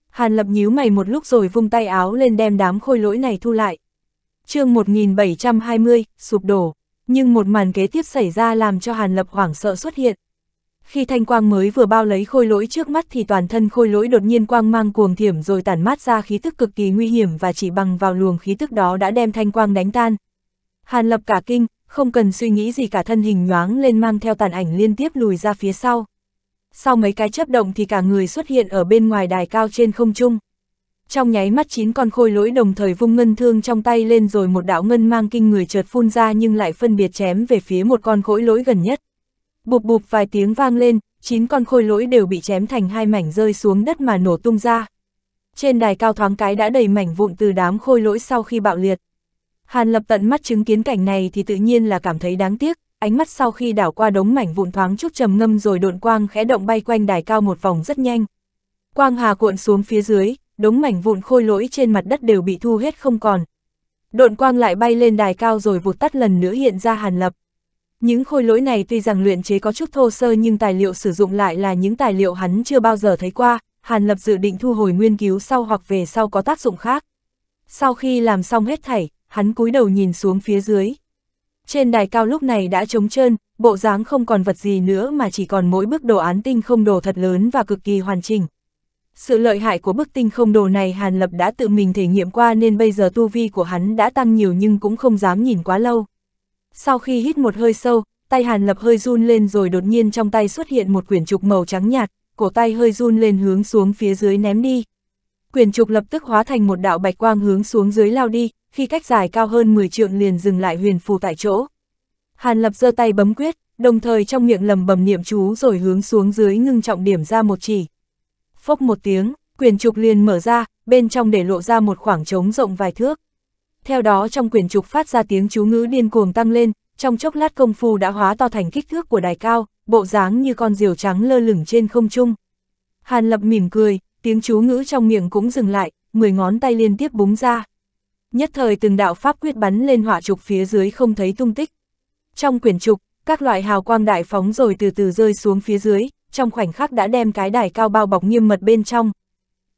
Hàn lập nhíu mày một lúc rồi vung tay áo lên đem đám khôi lỗi này thu lại. chương 1720, sụp đổ. Nhưng một màn kế tiếp xảy ra làm cho Hàn lập hoảng sợ xuất hiện. Khi thanh quang mới vừa bao lấy khôi lỗi trước mắt thì toàn thân khôi lỗi đột nhiên quang mang cuồng thiểm rồi tản mát ra khí tức cực kỳ nguy hiểm và chỉ bằng vào luồng khí tức đó đã đem thanh quang đánh tan. Hàn lập cả kinh, không cần suy nghĩ gì cả thân hình nhoáng lên mang theo tàn ảnh liên tiếp lùi ra phía sau. Sau mấy cái chấp động thì cả người xuất hiện ở bên ngoài đài cao trên không trung. Trong nháy mắt chín con khôi lỗi đồng thời vung ngân thương trong tay lên rồi một đạo ngân mang kinh người chợt phun ra nhưng lại phân biệt chém về phía một con khối lỗi gần nhất. Bụp bụp vài tiếng vang lên, chín con khôi lỗi đều bị chém thành hai mảnh rơi xuống đất mà nổ tung ra. Trên đài cao thoáng cái đã đầy mảnh vụn từ đám khôi lỗi sau khi bạo liệt. Hàn Lập tận mắt chứng kiến cảnh này thì tự nhiên là cảm thấy đáng tiếc, ánh mắt sau khi đảo qua đống mảnh vụn thoáng chút trầm ngâm rồi độn quang khẽ động bay quanh đài cao một vòng rất nhanh. Quang hà cuộn xuống phía dưới, đống mảnh vụn khôi lỗi trên mặt đất đều bị thu hết không còn. Độn quang lại bay lên đài cao rồi vụt tắt lần nữa hiện ra Hàn Lập. Những khôi lỗi này tuy rằng luyện chế có chút thô sơ nhưng tài liệu sử dụng lại là những tài liệu hắn chưa bao giờ thấy qua, Hàn Lập dự định thu hồi nguyên cứu sau hoặc về sau có tác dụng khác. Sau khi làm xong hết thảy, hắn cúi đầu nhìn xuống phía dưới. Trên đài cao lúc này đã trống trơn, bộ dáng không còn vật gì nữa mà chỉ còn mỗi bức đồ án tinh không đồ thật lớn và cực kỳ hoàn chỉnh. Sự lợi hại của bức tinh không đồ này Hàn Lập đã tự mình thể nghiệm qua nên bây giờ tu vi của hắn đã tăng nhiều nhưng cũng không dám nhìn quá lâu. Sau khi hít một hơi sâu, tay Hàn Lập hơi run lên rồi đột nhiên trong tay xuất hiện một quyển trục màu trắng nhạt, cổ tay hơi run lên hướng xuống phía dưới ném đi quyền trục lập tức hóa thành một đạo bạch quang hướng xuống dưới lao đi, khi cách dài cao hơn 10 trượng liền dừng lại huyền phù tại chỗ. Hàn Lập giơ tay bấm quyết, đồng thời trong miệng lầm bầm niệm chú rồi hướng xuống dưới ngưng trọng điểm ra một chỉ. Phốc một tiếng, quyền trục liền mở ra, bên trong để lộ ra một khoảng trống rộng vài thước. Theo đó trong quyền trục phát ra tiếng chú ngữ điên cuồng tăng lên, trong chốc lát công phu đã hóa to thành kích thước của đài cao, bộ dáng như con diều trắng lơ lửng trên không trung. Hàn Lập mỉm cười, tiếng chú ngữ trong miệng cũng dừng lại, mười ngón tay liên tiếp búng ra. Nhất thời từng đạo pháp quyết bắn lên hỏa trục phía dưới không thấy tung tích. Trong quyển trục, các loại hào quang đại phóng rồi từ từ rơi xuống phía dưới, trong khoảnh khắc đã đem cái đài cao bao bọc nghiêm mật bên trong.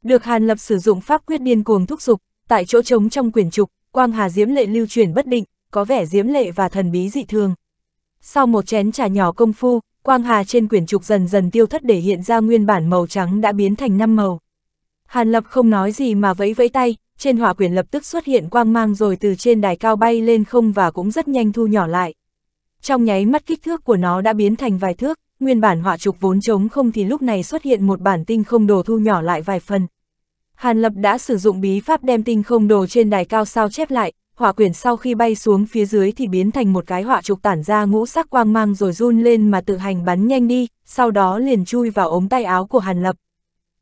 Được Hàn Lập sử dụng pháp quyết điên cuồng thúc dục, tại chỗ trống trong quyển trục, quang hà diễm lệ lưu chuyển bất định, có vẻ diễm lệ và thần bí dị thường. Sau một chén trà nhỏ công phu, quang hà trên quyển trục dần dần tiêu thất để hiện ra nguyên bản màu trắng đã biến thành năm màu. Hàn Lập không nói gì mà vẫy vẫy tay, trên hỏa quyển lập tức xuất hiện quang mang rồi từ trên đài cao bay lên không và cũng rất nhanh thu nhỏ lại. Trong nháy mắt kích thước của nó đã biến thành vài thước, nguyên bản họa trục vốn trống không thì lúc này xuất hiện một bản tinh không đồ thu nhỏ lại vài phần. Hàn Lập đã sử dụng bí pháp đem tinh không đồ trên đài cao sao chép lại, hỏa quyển sau khi bay xuống phía dưới thì biến thành một cái hỏa trục tản ra ngũ sắc quang mang rồi run lên mà tự hành bắn nhanh đi, sau đó liền chui vào ống tay áo của Hàn Lập.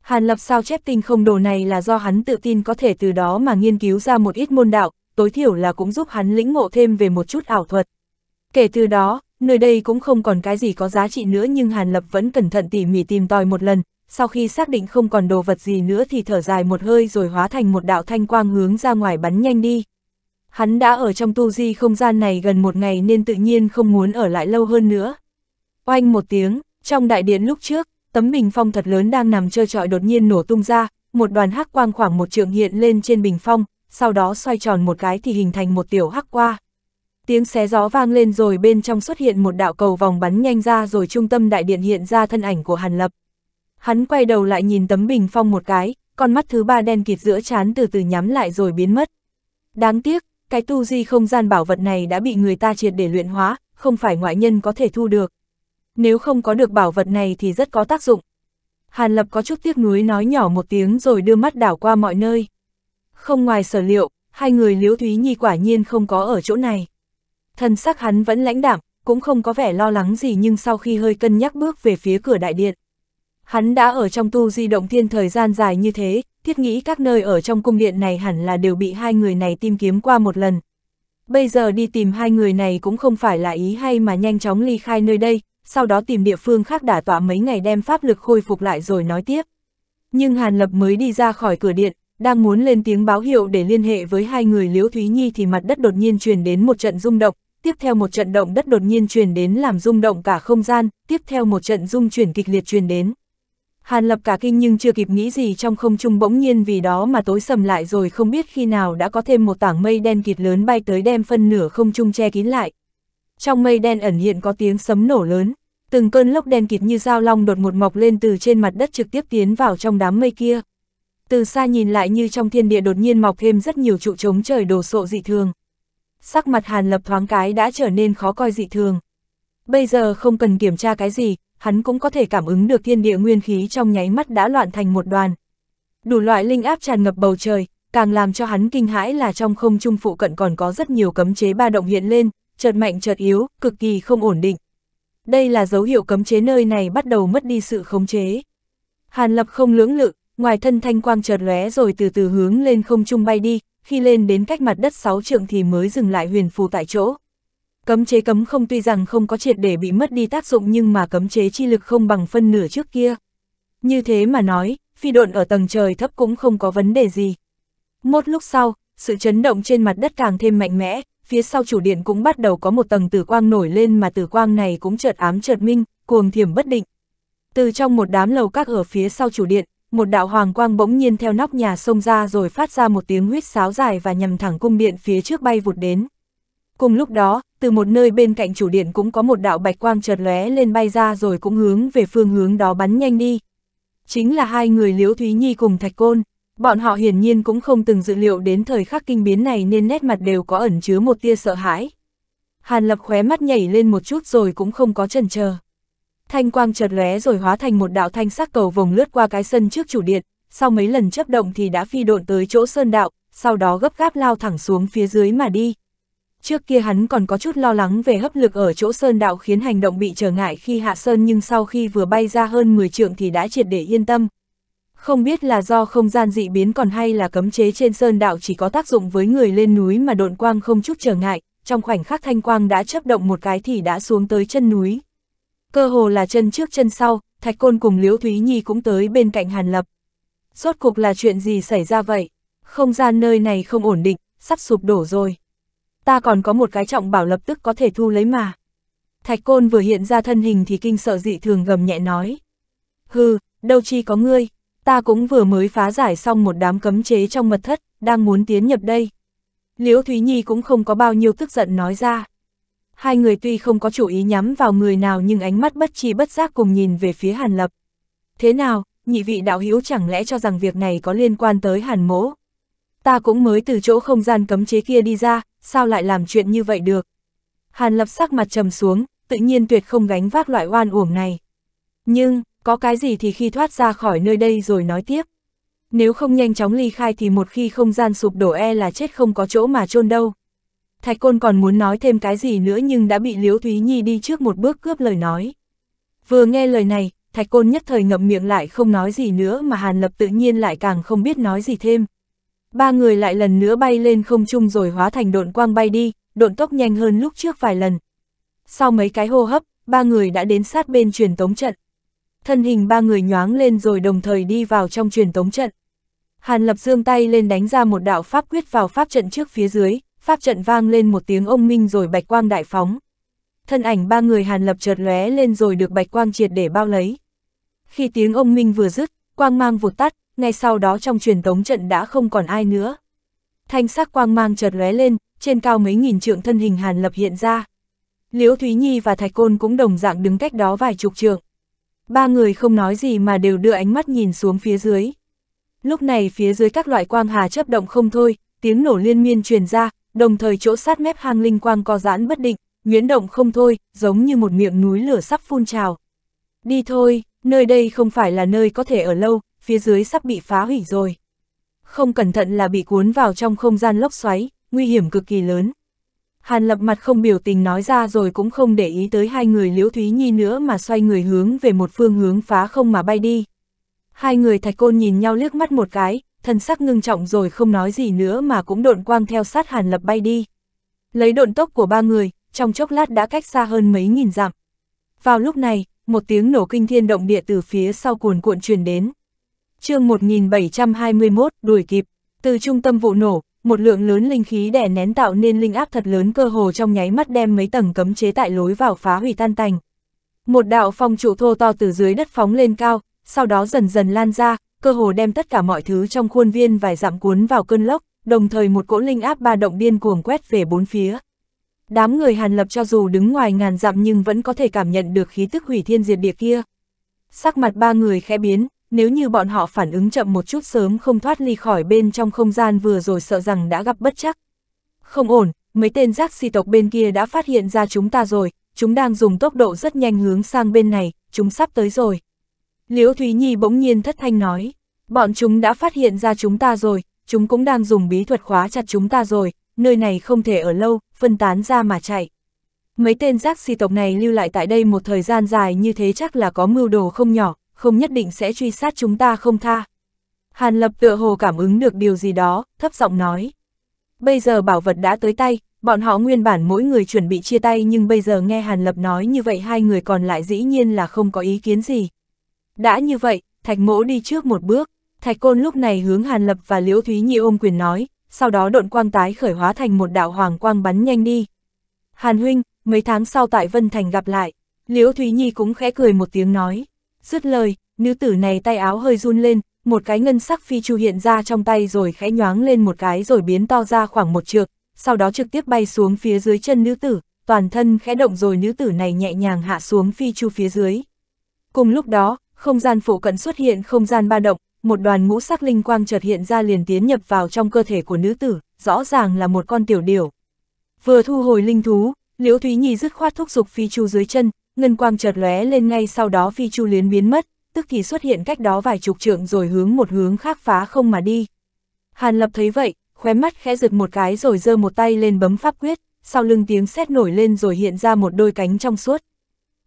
Hàn Lập sao chép tinh không đồ này là do hắn tự tin có thể từ đó mà nghiên cứu ra một ít môn đạo, tối thiểu là cũng giúp hắn lĩnh ngộ thêm về một chút ảo thuật. Kể từ đó, nơi đây cũng không còn cái gì có giá trị nữa nhưng Hàn Lập vẫn cẩn thận tỉ mỉ tìm tòi một lần, sau khi xác định không còn đồ vật gì nữa thì thở dài một hơi rồi hóa thành một đạo thanh quang hướng ra ngoài bắn nhanh đi. Hắn đã ở trong tu di không gian này gần một ngày nên tự nhiên không muốn ở lại lâu hơn nữa. Oanh một tiếng, trong đại điện lúc trước, tấm bình phong thật lớn đang nằm trơ trọi đột nhiên nổ tung ra, một đoàn hắc quang khoảng một trượng hiện lên trên bình phong, sau đó xoay tròn một cái thì hình thành một tiểu hắc qua. Tiếng xé gió vang lên rồi bên trong xuất hiện một đạo cầu vòng bắn nhanh ra rồi trung tâm đại điện hiện ra thân ảnh của Hàn Lập. Hắn quay đầu lại nhìn tấm bình phong một cái, con mắt thứ ba đen kịt giữa chán từ từ nhắm lại rồi biến mất. Đáng tiếc, cái tu di không gian bảo vật này đã bị người ta triệt để luyện hóa, không phải ngoại nhân có thể thu được. Nếu không có được bảo vật này thì rất có tác dụng. Hàn Lập có chút tiếc nuối nói nhỏ một tiếng rồi đưa mắt đảo qua mọi nơi. Không ngoài sở liệu, hai người Liễu Thúy Nhi quả nhiên không có ở chỗ này. Thần sắc hắn vẫn lãnh đạm, cũng không có vẻ lo lắng gì nhưng sau khi hơi cân nhắc bước về phía cửa đại điện. Hắn đã ở trong tu di động thiên thời gian dài như thế, thiết nghĩ các nơi ở trong cung điện này hẳn là đều bị hai người này tìm kiếm qua một lần. Bây giờ đi tìm hai người này cũng không phải là ý hay mà nhanh chóng ly khai nơi đây, sau đó tìm địa phương khác đả tỏa mấy ngày đem pháp lực khôi phục lại rồi nói tiếp. Nhưng Hàn Lập mới đi ra khỏi cửa điện, đang muốn lên tiếng báo hiệu để liên hệ với hai người Liễu Thúy Nhi thì mặt đất đột nhiên truyền đến một trận rung động, tiếp theo một trận động đất đột nhiên truyền đến làm rung động cả không gian, tiếp theo một trận rung chuyển kịch liệt truyền đến. Hàn lập cả kinh nhưng chưa kịp nghĩ gì trong không trung bỗng nhiên vì đó mà tối sầm lại rồi không biết khi nào đã có thêm một tảng mây đen kịt lớn bay tới đem phân nửa không trung che kín lại. Trong mây đen ẩn hiện có tiếng sấm nổ lớn, từng cơn lốc đen kịt như dao long đột ngột mọc lên từ trên mặt đất trực tiếp tiến vào trong đám mây kia. Từ xa nhìn lại như trong thiên địa đột nhiên mọc thêm rất nhiều trụ trống trời đồ sộ dị thường. Sắc mặt Hàn lập thoáng cái đã trở nên khó coi dị thường. Bây giờ không cần kiểm tra cái gì, hắn cũng có thể cảm ứng được thiên địa nguyên khí trong nháy mắt đã loạn thành một đoàn. Đủ loại linh áp tràn ngập bầu trời, càng làm cho hắn kinh hãi là trong không trung phụ cận còn có rất nhiều cấm chế ba động hiện lên, chợt mạnh chợt yếu, cực kỳ không ổn định. Đây là dấu hiệu cấm chế nơi này bắt đầu mất đi sự khống chế. Hàn Lập không lưỡng lự, ngoài thân thanh quang chợt lóe rồi từ từ hướng lên không trung bay đi, khi lên đến cách mặt đất 6 trượng thì mới dừng lại huyền phù tại chỗ. Cấm chế cấm không tuy rằng không có triệt để bị mất đi tác dụng nhưng mà cấm chế chi lực không bằng phân nửa trước kia. Như thế mà nói, phi độn ở tầng trời thấp cũng không có vấn đề gì. Một lúc sau, sự chấn động trên mặt đất càng thêm mạnh mẽ, phía sau chủ điện cũng bắt đầu có một tầng tử quang nổi lên mà tử quang này cũng chợt ám chợt minh, cuồng thiểm bất định. Từ trong một đám lầu các ở phía sau chủ điện, một đạo hoàng quang bỗng nhiên theo nóc nhà xông ra rồi phát ra một tiếng huyết sáo dài và nhằm thẳng cung điện phía trước bay vụt đến. Cùng lúc đó, từ một nơi bên cạnh chủ điện cũng có một đạo bạch quang chợt lóe lên bay ra rồi cũng hướng về phương hướng đó bắn nhanh đi. Chính là hai người Liễu Thúy Nhi cùng Thạch Côn. Bọn họ hiển nhiên cũng không từng dự liệu đến thời khắc kinh biến này nên nét mặt đều có ẩn chứa một tia sợ hãi. Hàn Lập khóe mắt nhảy lên một chút rồi cũng không có chần chờ. Thanh quang chợt lóe rồi hóa thành một đạo thanh sắc cầu vồng lướt qua cái sân trước chủ điện, sau mấy lần chấp động thì đã phi độn tới chỗ sơn đạo, sau đó gấp gáp lao thẳng xuống phía dưới mà đi. Trước kia hắn còn có chút lo lắng về hấp lực ở chỗ sơn đạo khiến hành động bị trở ngại khi hạ sơn nhưng sau khi vừa bay ra hơn 10 trượng thì đã triệt để yên tâm. Không biết là do không gian dị biến còn hay là cấm chế trên sơn đạo chỉ có tác dụng với người lên núi mà độn quang không chút trở ngại, trong khoảnh khắc thanh quang đã chấp động một cái thì đã xuống tới chân núi. Cơ hồ là chân trước chân sau, Thạch Côn cùng Liễu Thúy Nhi cũng tới bên cạnh Hàn Lập. Rốt cục là chuyện gì xảy ra vậy? Không gian nơi này không ổn định, sắp sụp đổ rồi ta còn có một cái trọng bảo lập tức có thể thu lấy mà. Thạch côn vừa hiện ra thân hình thì kinh sợ dị thường gầm nhẹ nói. Hừ, đâu chi có ngươi, ta cũng vừa mới phá giải xong một đám cấm chế trong mật thất, đang muốn tiến nhập đây. Liễu Thúy Nhi cũng không có bao nhiêu tức giận nói ra. Hai người tuy không có chủ ý nhắm vào người nào nhưng ánh mắt bất chi bất giác cùng nhìn về phía Hàn Lập. Thế nào, nhị vị đạo hữu chẳng lẽ cho rằng việc này có liên quan tới Hàn Mỗ? Ta cũng mới từ chỗ không gian cấm chế kia đi ra, sao lại làm chuyện như vậy được? Hàn lập sắc mặt trầm xuống, tự nhiên tuyệt không gánh vác loại oan uổng này. Nhưng, có cái gì thì khi thoát ra khỏi nơi đây rồi nói tiếp. Nếu không nhanh chóng ly khai thì một khi không gian sụp đổ e là chết không có chỗ mà chôn đâu. Thạch Côn còn muốn nói thêm cái gì nữa nhưng đã bị Liễu Thúy Nhi đi trước một bước cướp lời nói. Vừa nghe lời này, Thạch Côn nhất thời ngậm miệng lại không nói gì nữa mà Hàn Lập tự nhiên lại càng không biết nói gì thêm. Ba người lại lần nữa bay lên không trung rồi hóa thành độn quang bay đi, độn tốc nhanh hơn lúc trước vài lần. Sau mấy cái hô hấp, ba người đã đến sát bên truyền tống trận. Thân hình ba người nhoáng lên rồi đồng thời đi vào trong truyền tống trận. Hàn Lập dương tay lên đánh ra một đạo pháp quyết vào pháp trận trước phía dưới, pháp trận vang lên một tiếng ông minh rồi bạch quang đại phóng. Thân ảnh ba người Hàn Lập chợt lóe lên rồi được bạch quang triệt để bao lấy. Khi tiếng ông minh vừa dứt, quang mang vụt tắt, ngay sau đó trong truyền tống trận đã không còn ai nữa. Thanh sắc quang mang chợt lóe lên, trên cao mấy nghìn trượng thân hình Hàn Lập hiện ra. Liễu Thúy Nhi và Thạch Côn cũng đồng dạng đứng cách đó vài chục trượng. Ba người không nói gì mà đều đưa ánh mắt nhìn xuống phía dưới. Lúc này phía dưới các loại quang hà chấp động không thôi, tiếng nổ liên miên truyền ra, đồng thời chỗ sát mép hang linh quang co giãn bất định, nhuyễn động không thôi, giống như một miệng núi lửa sắp phun trào. Đi thôi, nơi đây không phải là nơi có thể ở lâu, phía dưới sắp bị phá hủy rồi. Không cẩn thận là bị cuốn vào trong không gian lốc xoáy, nguy hiểm cực kỳ lớn. Hàn lập mặt không biểu tình nói ra rồi cũng không để ý tới hai người Liễu Thúy Nhi nữa mà xoay người hướng về một phương hướng phá không mà bay đi. Hai người thạch côn nhìn nhau liếc mắt một cái, thân sắc ngưng trọng rồi không nói gì nữa mà cũng độn quang theo sát hàn lập bay đi. Lấy độn tốc của ba người, trong chốc lát đã cách xa hơn mấy nghìn dặm. Vào lúc này, một tiếng nổ kinh thiên động địa từ phía sau cuồn cuộn truyền đến chương 1721 đuổi kịp, từ trung tâm vụ nổ, một lượng lớn linh khí đè nén tạo nên linh áp thật lớn cơ hồ trong nháy mắt đem mấy tầng cấm chế tại lối vào phá hủy tan tành. Một đạo phong trụ thô to từ dưới đất phóng lên cao, sau đó dần dần lan ra, cơ hồ đem tất cả mọi thứ trong khuôn viên vài dặm cuốn vào cơn lốc, đồng thời một cỗ linh áp ba động điên cuồng quét về bốn phía. Đám người Hàn Lập cho dù đứng ngoài ngàn dặm nhưng vẫn có thể cảm nhận được khí tức hủy thiên diệt địa kia. Sắc mặt ba người khẽ biến, nếu như bọn họ phản ứng chậm một chút sớm không thoát ly khỏi bên trong không gian vừa rồi sợ rằng đã gặp bất chắc. Không ổn, mấy tên giác si tộc bên kia đã phát hiện ra chúng ta rồi, chúng đang dùng tốc độ rất nhanh hướng sang bên này, chúng sắp tới rồi. Liễu Thúy Nhi bỗng nhiên thất thanh nói, bọn chúng đã phát hiện ra chúng ta rồi, chúng cũng đang dùng bí thuật khóa chặt chúng ta rồi, nơi này không thể ở lâu, phân tán ra mà chạy. Mấy tên giác si tộc này lưu lại tại đây một thời gian dài như thế chắc là có mưu đồ không nhỏ, không nhất định sẽ truy sát chúng ta không tha. Hàn Lập tựa hồ cảm ứng được điều gì đó, thấp giọng nói. Bây giờ bảo vật đã tới tay, bọn họ nguyên bản mỗi người chuẩn bị chia tay nhưng bây giờ nghe Hàn Lập nói như vậy hai người còn lại dĩ nhiên là không có ý kiến gì. Đã như vậy, Thạch Mỗ đi trước một bước, Thạch Côn lúc này hướng Hàn Lập và Liễu Thúy Nhi ôm quyền nói, sau đó độn quang tái khởi hóa thành một đạo hoàng quang bắn nhanh đi. Hàn Huynh, mấy tháng sau tại Vân Thành gặp lại, Liễu Thúy Nhi cũng khẽ cười một tiếng nói. Dứt lời, nữ tử này tay áo hơi run lên, một cái ngân sắc phi chu hiện ra trong tay rồi khẽ nhoáng lên một cái rồi biến to ra khoảng một trượng, sau đó trực tiếp bay xuống phía dưới chân nữ tử, toàn thân khẽ động rồi nữ tử này nhẹ nhàng hạ xuống phi chu phía dưới. Cùng lúc đó, không gian phụ cận xuất hiện không gian ba động, một đoàn ngũ sắc linh quang chợt hiện ra liền tiến nhập vào trong cơ thể của nữ tử, rõ ràng là một con tiểu điểu. Vừa thu hồi linh thú, Liễu Thúy Nhi dứt khoát thúc giục phi chu dưới chân, ngân quang chợt lóe lên ngay sau đó phi chu luyến biến mất, tức thì xuất hiện cách đó vài chục trượng rồi hướng một hướng khác phá không mà đi. Hàn Lập thấy vậy, khóe mắt khẽ giật một cái rồi giơ một tay lên bấm pháp quyết, sau lưng tiếng sét nổi lên rồi hiện ra một đôi cánh trong suốt.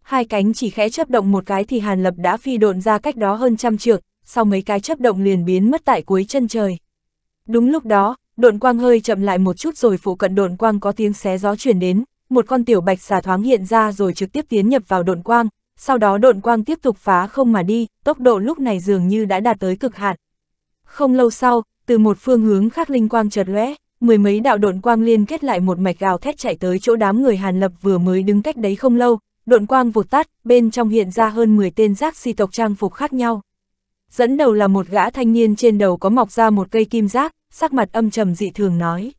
Hai cánh chỉ khẽ chấp động một cái thì Hàn Lập đã phi độn ra cách đó hơn trăm trượng, sau mấy cái chấp động liền biến mất tại cuối chân trời. Đúng lúc đó, độn quang hơi chậm lại một chút rồi phụ cận độn quang có tiếng xé gió chuyển đến, một con tiểu bạch xà thoáng hiện ra rồi trực tiếp tiến nhập vào độn quang, sau đó độn quang tiếp tục phá không mà đi, tốc độ lúc này dường như đã đạt tới cực hạn. Không lâu sau, từ một phương hướng khác linh quang chợt lóe, mười mấy đạo độn quang liên kết lại một mạch gào thét chạy tới chỗ đám người Hàn Lập vừa mới đứng cách đấy không lâu, độn quang vụt tắt, bên trong hiện ra hơn 10 tên giác si tộc trang phục khác nhau. Dẫn đầu là một gã thanh niên trên đầu có mọc ra một cây kim giác, sắc mặt âm trầm dị thường nói.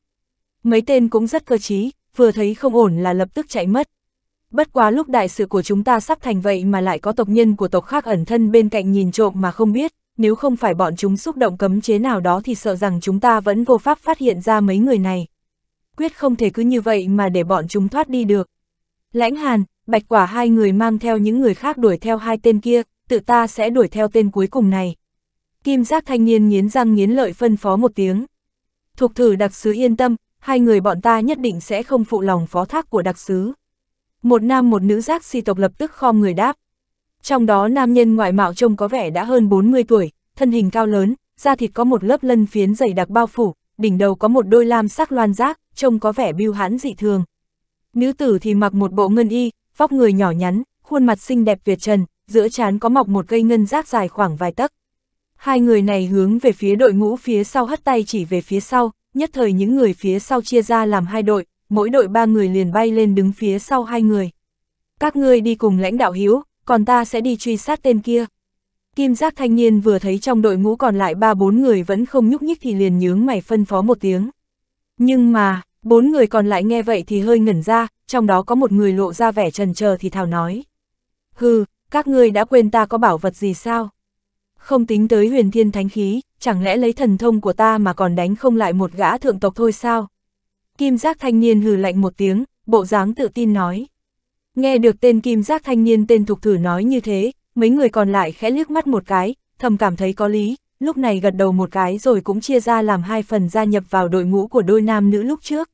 Mấy tên cũng rất cơ trí, vừa thấy không ổn là lập tức chạy mất. Bất quá lúc đại sự của chúng ta sắp thành vậy mà lại có tộc nhân của tộc khác ẩn thân bên cạnh nhìn trộm mà không biết, nếu không phải bọn chúng xúc động cấm chế nào đó thì sợ rằng chúng ta vẫn vô pháp phát hiện ra mấy người này. Quyết không thể cứ như vậy mà để bọn chúng thoát đi được. Lãnh Hàn, Bạch Quả hai người mang theo những người khác đuổi theo hai tên kia, tự ta sẽ đuổi theo tên cuối cùng này. Kim giác thanh niên nghiến răng nghiến lợi phân phó một tiếng. Thục thử đặc sứ yên tâm, hai người bọn ta nhất định sẽ không phụ lòng phó thác của đặc sứ. Một nam một nữ giác si tộc lập tức khom người đáp. Trong đó nam nhân ngoại mạo trông có vẻ đã hơn 40 tuổi, thân hình cao lớn, da thịt có một lớp lân phiến dày đặc bao phủ, đỉnh đầu có một đôi lam sắc loan giác, trông có vẻ biêu hãn dị thường. Nữ tử thì mặc một bộ ngân y, vóc người nhỏ nhắn, khuôn mặt xinh đẹp việt trần, giữa trán có mọc một cây ngân giác dài khoảng vài tấc. Hai người này hướng về phía đội ngũ phía sau hất tay chỉ về phía sau, nhất thời những người phía sau chia ra làm hai đội, mỗi đội ba người liền bay lên đứng phía sau hai người. Các ngươi đi cùng lãnh đạo Hiếu, còn ta sẽ đi truy sát tên kia. Kim giác thanh niên vừa thấy trong đội ngũ còn lại ba bốn người vẫn không nhúc nhích thì liền nhướng mày phân phó một tiếng. Nhưng mà, bốn người còn lại nghe vậy thì hơi ngẩn ra, trong đó có một người lộ ra vẻ trần chờ thì thào nói. Hừ, các ngươi đã quên ta có bảo vật gì sao? không tính tới huyền thiên thánh khí, chẳng lẽ lấy thần thông của ta mà còn đánh không lại một gã thượng tộc thôi sao? Kim giác thanh niên hừ lạnh một tiếng, bộ dáng tự tin nói. Nghe được tên kim giác thanh niên tên thục thử nói như thế, mấy người còn lại khẽ liếc mắt một cái, thầm cảm thấy có lý, lúc này gật đầu một cái rồi cũng chia ra làm hai phần gia nhập vào đội ngũ của đôi nam nữ lúc trước.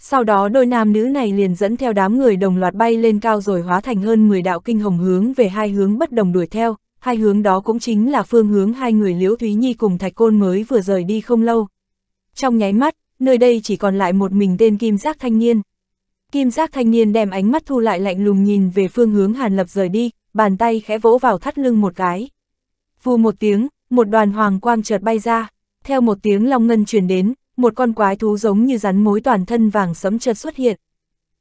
Sau đó đôi nam nữ này liền dẫn theo đám người đồng loạt bay lên cao rồi hóa thành hơn 10 đạo kinh hồng hướng về hai hướng bất đồng đuổi theo, hai hướng đó cũng chính là phương hướng hai người Liễu Thúy Nhi cùng Thạch Côn mới vừa rời đi không lâu. Trong nháy mắt, nơi đây chỉ còn lại một mình tên Kim Giác Thanh Niên. Kim Giác Thanh Niên đem ánh mắt thu lại lạnh lùng nhìn về phương hướng Hàn Lập rời đi, bàn tay khẽ vỗ vào thắt lưng một cái. Vù một tiếng, một đoàn hoàng quang chợt bay ra, theo một tiếng long ngân truyền đến, một con quái thú giống như rắn mối toàn thân vàng sẫm chợt xuất hiện.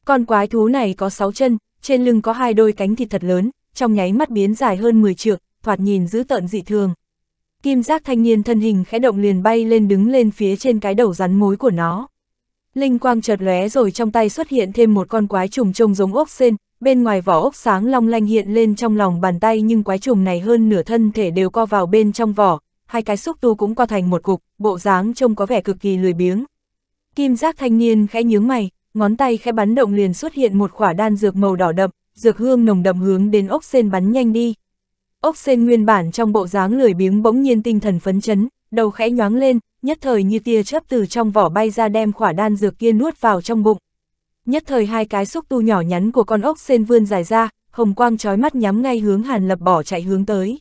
Con quái thú này có sáu chân, trên lưng có hai đôi cánh thịt thật lớn, trong nháy mắt biến dài hơn 10 trượng, thoạt nhìn dữ tợn dị thường. Kim giác thanh niên thân hình khẽ động liền bay lên đứng lên phía trên cái đầu rắn mối của nó. Linh quang chợt lóe rồi trong tay xuất hiện thêm một con quái trùng trông giống ốc sen, bên ngoài vỏ ốc sáng long lanh hiện lên trong lòng bàn tay nhưng quái trùng này hơn nửa thân thể đều co vào bên trong vỏ, hai cái xúc tu cũng co thành một cục, bộ dáng trông có vẻ cực kỳ lười biếng. Kim giác thanh niên khẽ nhướng mày, ngón tay khẽ bắn động liền xuất hiện một quả đan dược màu đỏ đậm, dược hương nồng đậm hướng đến ốc sen bắn nhanh đi. Ốc sen nguyên bản trong bộ dáng lười biếng bỗng nhiên tinh thần phấn chấn, đầu khẽ nhoáng lên, nhất thời như tia chớp từ trong vỏ bay ra đem khỏa đan dược kia nuốt vào trong bụng. Nhất thời hai cái xúc tu nhỏ nhắn của con ốc sen vươn dài ra, hồng quang trói mắt nhắm ngay hướng Hàn Lập bỏ chạy hướng tới.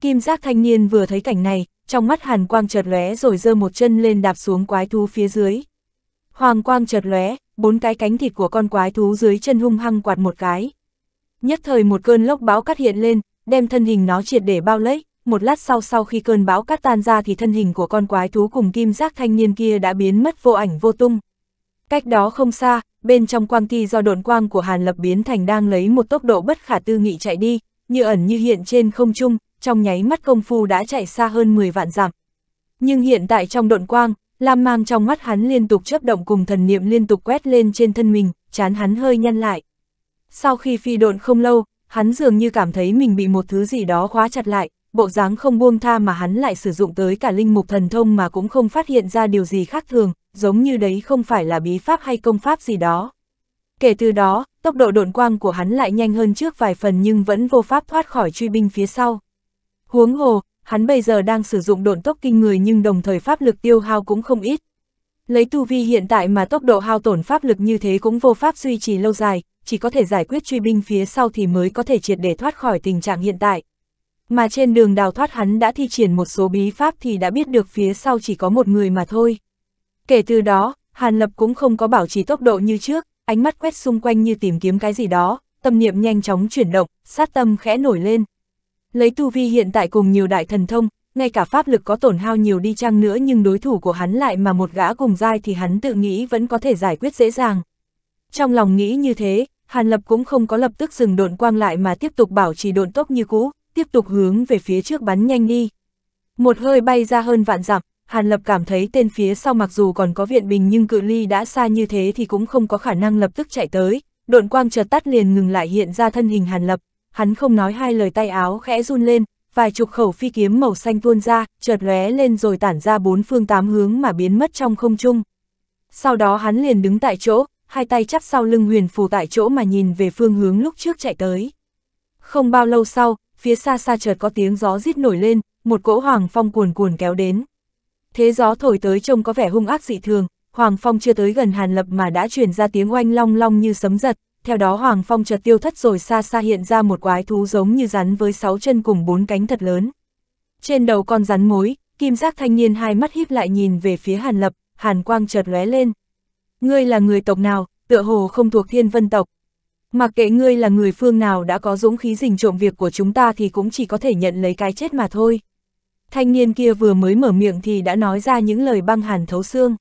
Kim giác thanh niên vừa thấy cảnh này, trong mắt Hàn quang chợt lóe rồi giơ một chân lên đạp xuống quái thú phía dưới. Hoàng quang chợt lóe, bốn cái cánh thịt của con quái thú dưới chân hung hăng quạt một cái. Nhất thời một cơn lốc báo cắt hiện lên, đem thân hình nó triệt để bao lấy, một lát sau sau khi cơn bão cát tan ra thì thân hình của con quái thú cùng kim giác thanh niên kia đã biến mất vô ảnh vô tung. Cách đó không xa, bên trong quang thi do độn quang của Hàn Lập biến thành đang lấy một tốc độ bất khả tư nghị chạy đi, như ẩn như hiện trên không trung, trong nháy mắt công phu đã chạy xa hơn 10 vạn dặm. Nhưng hiện tại trong độn quang, Lam mang trong mắt hắn liên tục chớp động cùng thần niệm liên tục quét lên trên thân mình, chán hắn hơi nhăn lại. Sau khi phi độn không lâu, hắn dường như cảm thấy mình bị một thứ gì đó khóa chặt lại, bộ dáng không buông tha mà hắn lại sử dụng tới cả linh mục thần thông mà cũng không phát hiện ra điều gì khác thường, giống như đấy không phải là bí pháp hay công pháp gì đó. Kể từ đó, tốc độ độn quang của hắn lại nhanh hơn trước vài phần nhưng vẫn vô pháp thoát khỏi truy binh phía sau. Huống hồ, hắn bây giờ đang sử dụng độn tốc kinh người nhưng đồng thời pháp lực tiêu hao cũng không ít. Lấy tu vi hiện tại mà tốc độ hao tổn pháp lực như thế cũng vô pháp duy trì lâu dài, chỉ có thể giải quyết truy binh phía sau thì mới có thể triệt để thoát khỏi tình trạng hiện tại. Mà trên đường đào thoát hắn đã thi triển một số bí pháp thì đã biết được phía sau chỉ có một người mà thôi. Kể từ đó, Hàn Lập cũng không có bảo trì tốc độ như trước, ánh mắt quét xung quanh như tìm kiếm cái gì đó, tâm niệm nhanh chóng chuyển động, sát tâm khẽ nổi lên. Lấy tu vi hiện tại cùng nhiều đại thần thông, ngay cả pháp lực có tổn hao nhiều đi chăng nữa nhưng đối thủ của hắn lại mà một gã cùng dai thì hắn tự nghĩ vẫn có thể giải quyết dễ dàng. Trong lòng nghĩ như thế, Hàn Lập cũng không có lập tức dừng độn quang lại mà tiếp tục bảo trì độn tốc như cũ, tiếp tục hướng về phía trước bắn nhanh đi. Một hơi bay ra hơn vạn dặm, Hàn Lập cảm thấy tên phía sau mặc dù còn có viện bình nhưng cự ly đã xa như thế thì cũng không có khả năng lập tức chạy tới. Độn quang chợt tắt liền ngừng lại hiện ra thân hình Hàn Lập, hắn không nói hai lời tay áo khẽ run lên, vài chục khẩu phi kiếm màu xanh tuôn ra, chợt lóe lên rồi tản ra bốn phương tám hướng mà biến mất trong không trung. Sau đó hắn liền đứng tại chỗ, hai tay chắp sau lưng huyền phù tại chỗ mà nhìn về phương hướng lúc trước chạy tới. Không bao lâu sau, phía xa xa chợt có tiếng gió rít nổi lên, một cỗ hoàng phong cuồn cuồn kéo đến. Thế gió thổi tới trông có vẻ hung ác dị thường, hoàng phong chưa tới gần hàn lập mà đã truyền ra tiếng oanh long long như sấm giật, theo đó hoàng phong chợt tiêu thất rồi xa xa hiện ra một quái thú giống như rắn với sáu chân cùng bốn cánh thật lớn. Trên đầu con rắn mối, kim giác thanh niên hai mắt híp lại nhìn về phía hàn lập, hàn quang chợt lóe lên ngươi là người tộc nào, tựa hồ không thuộc thiên vân tộc. Mặc kệ ngươi là người phương nào đã có dũng khí rình trộm việc của chúng ta thì cũng chỉ có thể nhận lấy cái chết mà thôi. Thanh niên kia vừa mới mở miệng thì đã nói ra những lời băng hàn thấu xương.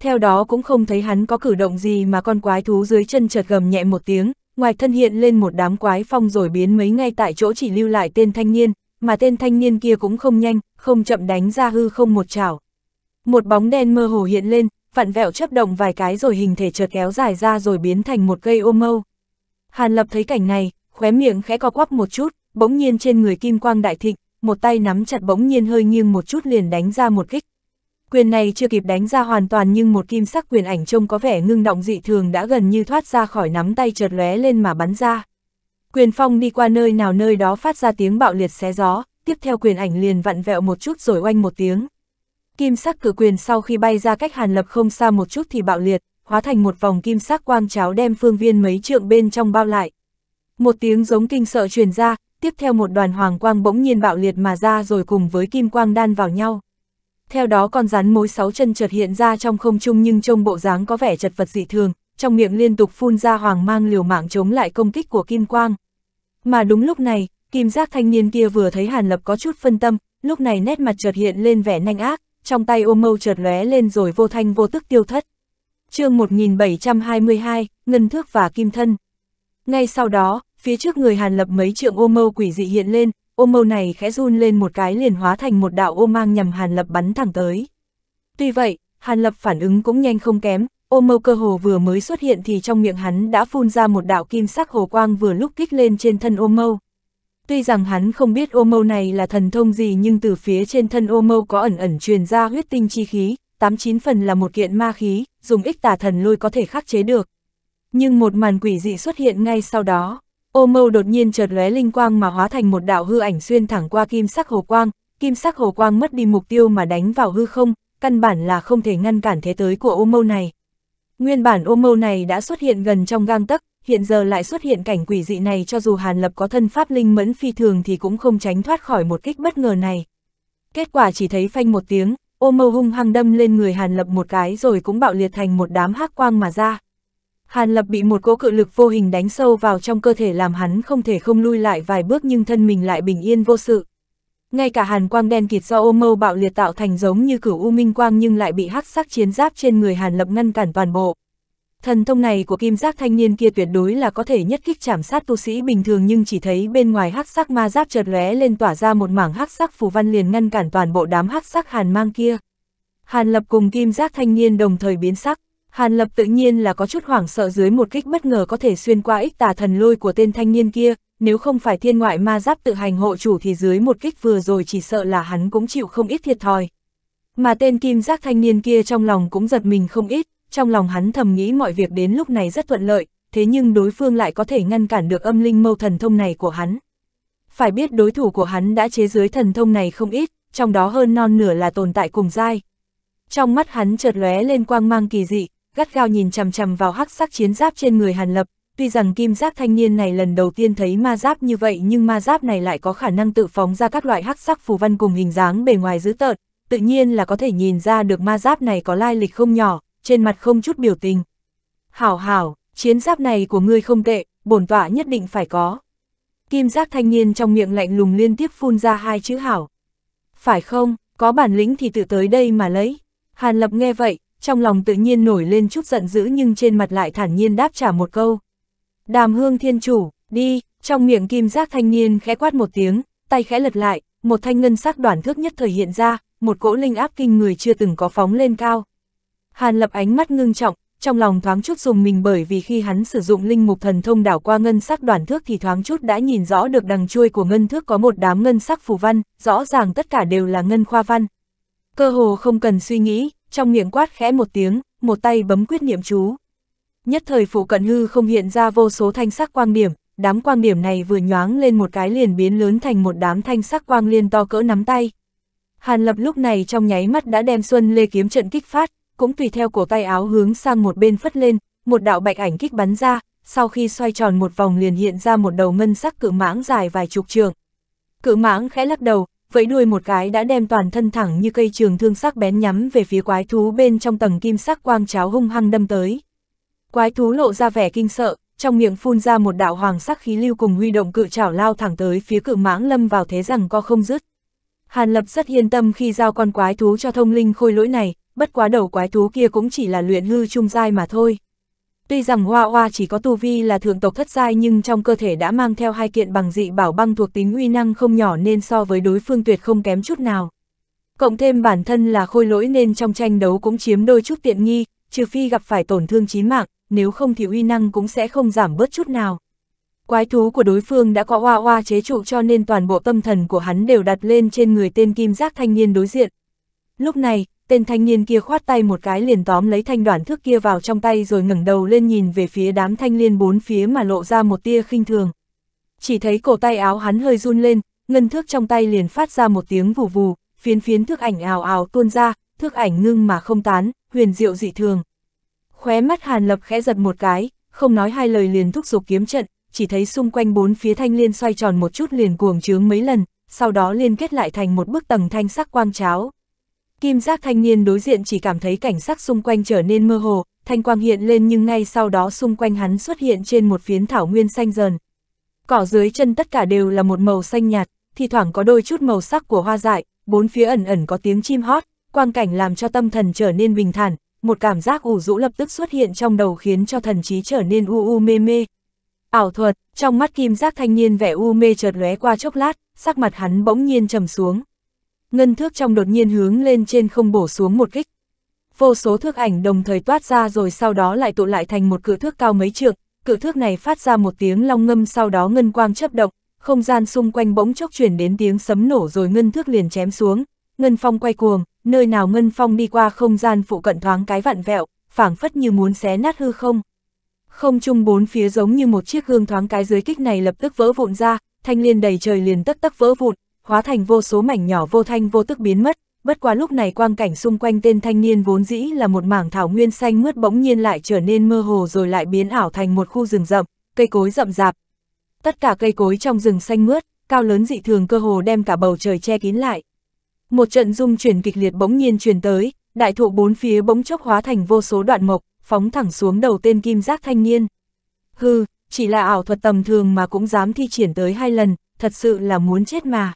Theo đó cũng không thấy hắn có cử động gì mà con quái thú dưới chân chợt gầm nhẹ một tiếng, ngoài thân hiện lên một đám quái phong rồi biến mấy ngay tại chỗ chỉ lưu lại tên thanh niên, mà tên thanh niên kia cũng không nhanh, không chậm đánh ra hư không một chảo. Một bóng đen mơ hồ hiện lên, vặn vẹo chấp động vài cái rồi hình thể chợt kéo dài ra rồi biến thành một cây ô mâu. Hàn Lập thấy cảnh này, khóe miệng khẽ co quắp một chút, bỗng nhiên trên người kim quang đại thịnh, một tay nắm chặt bỗng nhiên hơi nghiêng một chút liền đánh ra một kích. Quyền này chưa kịp đánh ra hoàn toàn nhưng một kim sắc quyền ảnh trông có vẻ ngưng động dị thường đã gần như thoát ra khỏi nắm tay chợt lóe lên mà bắn ra. Quyền phong đi qua nơi nào nơi đó phát ra tiếng bạo liệt xé gió, tiếp theo quyền ảnh liền vặn vẹo một chút rồi oanh một tiếng. Kim sắc cử quyền sau khi bay ra cách Hàn Lập không xa một chút thì bạo liệt, hóa thành một vòng kim sắc quang cháo đem phương viên mấy trượng bên trong bao lại. Một tiếng giống kinh sợ truyền ra, tiếp theo một đoàn hoàng quang bỗng nhiên bạo liệt mà ra rồi cùng với kim quang đan vào nhau. Theo đó con rắn mối sáu chân chợt hiện ra trong không trung nhưng trông bộ dáng có vẻ chật vật dị thường, trong miệng liên tục phun ra hoàng mang liều mạng chống lại công kích của kim quang. Mà đúng lúc này, kim giác thanh niên kia vừa thấy Hàn Lập có chút phân tâm, lúc này nét mặt chợt hiện lên vẻ nhanh ác, trong tay ôm mâu chợt lóe lên rồi vô thanh vô tức tiêu thất. chương 1722, Ngân Thước và Kim Thân. Ngay sau đó, phía trước người Hàn Lập mấy trượng ô mâu quỷ dị hiện lên, ô mâu này khẽ run lên một cái liền hóa thành một đạo ô mang nhằm Hàn Lập bắn thẳng tới. Tuy vậy, Hàn Lập phản ứng cũng nhanh không kém, ô mâu cơ hồ vừa mới xuất hiện thì trong miệng hắn đã phun ra một đạo kim sắc hồ quang vừa lúc kích lên trên thân ô mâu, Tuy rằng hắn không biết ô mâu này là thần thông gì nhưng từ phía trên thân ô mâu có ẩn ẩn truyền ra huyết tinh chi khí, 89 phần là một kiện ma khí, dùng ích tà thần lôi có thể khắc chế được. Nhưng một màn quỷ dị xuất hiện ngay sau đó, ô mâu đột nhiên chợt lóe linh quang mà hóa thành một đạo hư ảnh xuyên thẳng qua kim sắc hồ quang, kim sắc hồ quang mất đi mục tiêu mà đánh vào hư không, căn bản là không thể ngăn cản thế tới của ô mâu này. Nguyên bản ô mâu này đã xuất hiện gần trong gang tấc, hiện giờ lại xuất hiện cảnh quỷ dị này cho dù Hàn Lập có thân pháp linh mẫn phi thường thì cũng không tránh thoát khỏi một kích bất ngờ này. Kết quả chỉ thấy phanh một tiếng, ô mâu hung hăng đâm lên người Hàn Lập một cái rồi cũng bạo liệt thành một đám hắc quang mà ra. Hàn Lập bị một cỗ cự lực vô hình đánh sâu vào trong cơ thể làm hắn không thể không lui lại vài bước nhưng thân mình lại bình yên vô sự. Ngay cả hàn quang đen kịt do ô mâu bạo liệt tạo thành giống như cửu u minh quang nhưng lại bị hắc sắc chiến giáp trên người Hàn Lập ngăn cản toàn bộ. Thần thông này của kim giác thanh niên kia tuyệt đối là có thể nhất kích chảm sát tu sĩ bình thường nhưng chỉ thấy bên ngoài hắc sắc ma giáp chợt lóe lên tỏa ra một mảng hắc sắc phù văn liền ngăn cản toàn bộ đám hắc sắc hàn mang kia. Hàn Lập cùng kim giác thanh niên đồng thời biến sắc, Hàn Lập tự nhiên là có chút hoảng sợ dưới một kích bất ngờ có thể xuyên qua ích tà thần lôi của tên thanh niên kia, nếu không phải thiên ngoại ma giáp tự hành hộ chủ thì dưới một kích vừa rồi chỉ sợ là hắn cũng chịu không ít thiệt thòi. Mà tên kim giác thanh niên kia trong lòng cũng giật mình không ít, trong lòng hắn thầm nghĩ mọi việc đến lúc này rất thuận lợi, thế nhưng đối phương lại có thể ngăn cản được âm linh mâu thần thông này của hắn. Phải biết đối thủ của hắn đã chế dưới thần thông này không ít, trong đó hơn non nửa là tồn tại cùng dai. Trong mắt hắn chợt lóe lên quang mang kỳ dị, gắt gao nhìn chằm chằm vào hắc sắc chiến giáp trên người Hàn Lập, tuy rằng kim giác thanh niên này lần đầu tiên thấy ma giáp như vậy nhưng ma giáp này lại có khả năng tự phóng ra các loại hắc sắc phù văn cùng hình dáng bề ngoài dữ tợn, tự nhiên là có thể nhìn ra được ma giáp này có lai lịch không nhỏ, trên mặt không chút biểu tình. Hảo hảo, chiến giáp này của ngươi không tệ, bổn tọa nhất định phải có. Kim giác thanh niên trong miệng lạnh lùng liên tiếp phun ra hai chữ hảo. Phải không, có bản lĩnh thì tự tới đây mà lấy. Hàn Lập nghe vậy, trong lòng tự nhiên nổi lên chút giận dữ nhưng trên mặt lại thản nhiên đáp trả một câu. Đàm hương thiên chủ, đi, trong miệng kim giác thanh niên khẽ quát một tiếng, tay khẽ lật lại, một thanh ngân sắc đoàn thước nhất thời hiện ra, một cỗ linh áp kinh người chưa từng có phóng lên cao. Hàn Lập ánh mắt ngưng trọng, trong lòng thoáng chút dùng mình bởi vì khi hắn sử dụng linh mục thần thông đảo qua ngân sắc đoàn thước thì thoáng chút đã nhìn rõ được đằng chuôi của ngân thước có một đám ngân sắc phù văn, rõ ràng tất cả đều là ngân khoa văn. Cơ hồ không cần suy nghĩ, trong miệng quát khẽ một tiếng, một tay bấm quyết niệm chú. Nhất thời phụ cận hư không hiện ra vô số thanh sắc quang điểm, đám quang điểm này vừa nhoáng lên một cái liền biến lớn thành một đám thanh sắc quang liên to cỡ nắm tay. Hàn Lập lúc này trong nháy mắt đã đem Xuân Lê kiếm trận kích phát, cũng tùy theo cổ tay áo hướng sang một bên phất lên, một đạo bạch ảnh kích bắn ra, sau khi xoay tròn một vòng liền hiện ra một đầu ngân sắc cự mãng dài vài chục trường. Cự mãng khẽ lắc đầu, vẫy đuôi một cái đã đem toàn thân thẳng như cây trường thương sắc bén nhắm về phía quái thú bên trong tầng kim sắc quang cháo hung hăng đâm tới. Quái thú lộ ra vẻ kinh sợ, trong miệng phun ra một đạo hoàng sắc khí lưu cùng huy động cự chảo lao thẳng tới phía cự mãng lâm vào thế rằng co không dứt. Hàn Lập rất yên tâm khi giao con quái thú cho thông linh khôi lỗi này, bất quá đầu quái thú kia cũng chỉ là luyện hư trung giai mà thôi. Tuy rằng Hoa Hoa chỉ có tu vi là thượng tộc thất giai nhưng trong cơ thể đã mang theo hai kiện bằng dị bảo băng thuộc tính uy năng không nhỏ nên so với đối phương tuyệt không kém chút nào. Cộng thêm bản thân là khôi lỗi nên trong tranh đấu cũng chiếm đôi chút tiện nghi, trừ phi gặp phải tổn thương chí mạng, nếu không thì uy năng cũng sẽ không giảm bớt chút nào. Quái thú của đối phương đã có Hoa Hoa chế trụ cho nên toàn bộ tâm thần của hắn đều đặt lên trên người tên kim giác thanh niên đối diện. Lúc này, tên thanh niên kia khoát tay một cái liền tóm lấy thanh đoạn thước kia vào trong tay rồi ngẩng đầu lên nhìn về phía đám thanh liên bốn phía mà lộ ra một tia khinh thường. Chỉ thấy cổ tay áo hắn hơi run lên, ngân thước trong tay liền phát ra một tiếng vù vù, phiến phiến thước ảnh ào ào tuôn ra, thước ảnh ngưng mà không tán, huyền diệu dị thường. Khóe mắt Hàn Lập khẽ giật một cái, không nói hai lời liền thúc giục kiếm trận, chỉ thấy xung quanh bốn phía thanh liên xoay tròn một chút liền cuồng trướng mấy lần, sau đó liên kết lại thành một bức tầng thanh sắc quang cháo. Kim giác thanh niên đối diện chỉ cảm thấy cảnh sắc xung quanh trở nên mơ hồ, thanh quang hiện lên nhưng ngay sau đó xung quanh hắn xuất hiện trên một phiến thảo nguyên xanh dần. Cỏ dưới chân tất cả đều là một màu xanh nhạt, thì thoảng có đôi chút màu sắc của hoa dại, bốn phía ẩn ẩn có tiếng chim hót, quang cảnh làm cho tâm thần trở nên bình thản, một cảm giác ủ rũ lập tức xuất hiện trong đầu khiến cho thần trí trở nên u u mê mê. Ảo thuật, trong mắt kim giác thanh niên vẻ u mê chợt lóe qua chốc lát, sắc mặt hắn bỗng nhiên trầm xuống ngân thước trong đột nhiên hướng lên trên không bổ xuống một kích. Vô số thước ảnh đồng thời toát ra rồi sau đó lại tụ lại thành một cự thước cao mấy trượng, cự thước này phát ra một tiếng long ngâm sau đó ngân quang chấp động, không gian xung quanh bỗng chốc chuyển đến tiếng sấm nổ rồi ngân thước liền chém xuống, ngân phong quay cuồng, nơi nào ngân phong đi qua không gian phụ cận thoáng cái vặn vẹo, phảng phất như muốn xé nát hư không. Không trung bốn phía giống như một chiếc gương thoáng cái dưới kích này lập tức vỡ vụn ra, thanh liên đầy trời liền tất tắc vỡ vụn, hóa thành vô số mảnh nhỏ vô thanh vô tức biến mất, bất quá lúc này quang cảnh xung quanh tên thanh niên vốn dĩ là một mảng thảo nguyên xanh mướt bỗng nhiên lại trở nên mơ hồ rồi lại biến ảo thành một khu rừng rậm, cây cối rậm rạp. Tất cả cây cối trong rừng xanh mướt, cao lớn dị thường cơ hồ đem cả bầu trời che kín lại. Một trận rung chuyển kịch liệt bỗng nhiên truyền tới, đại thụ bốn phía bỗng chốc hóa thành vô số đoạn mộc, phóng thẳng xuống đầu tên kim giác thanh niên. Hừ, chỉ là ảo thuật tầm thường mà cũng dám thi triển tới hai lần, thật sự là muốn chết mà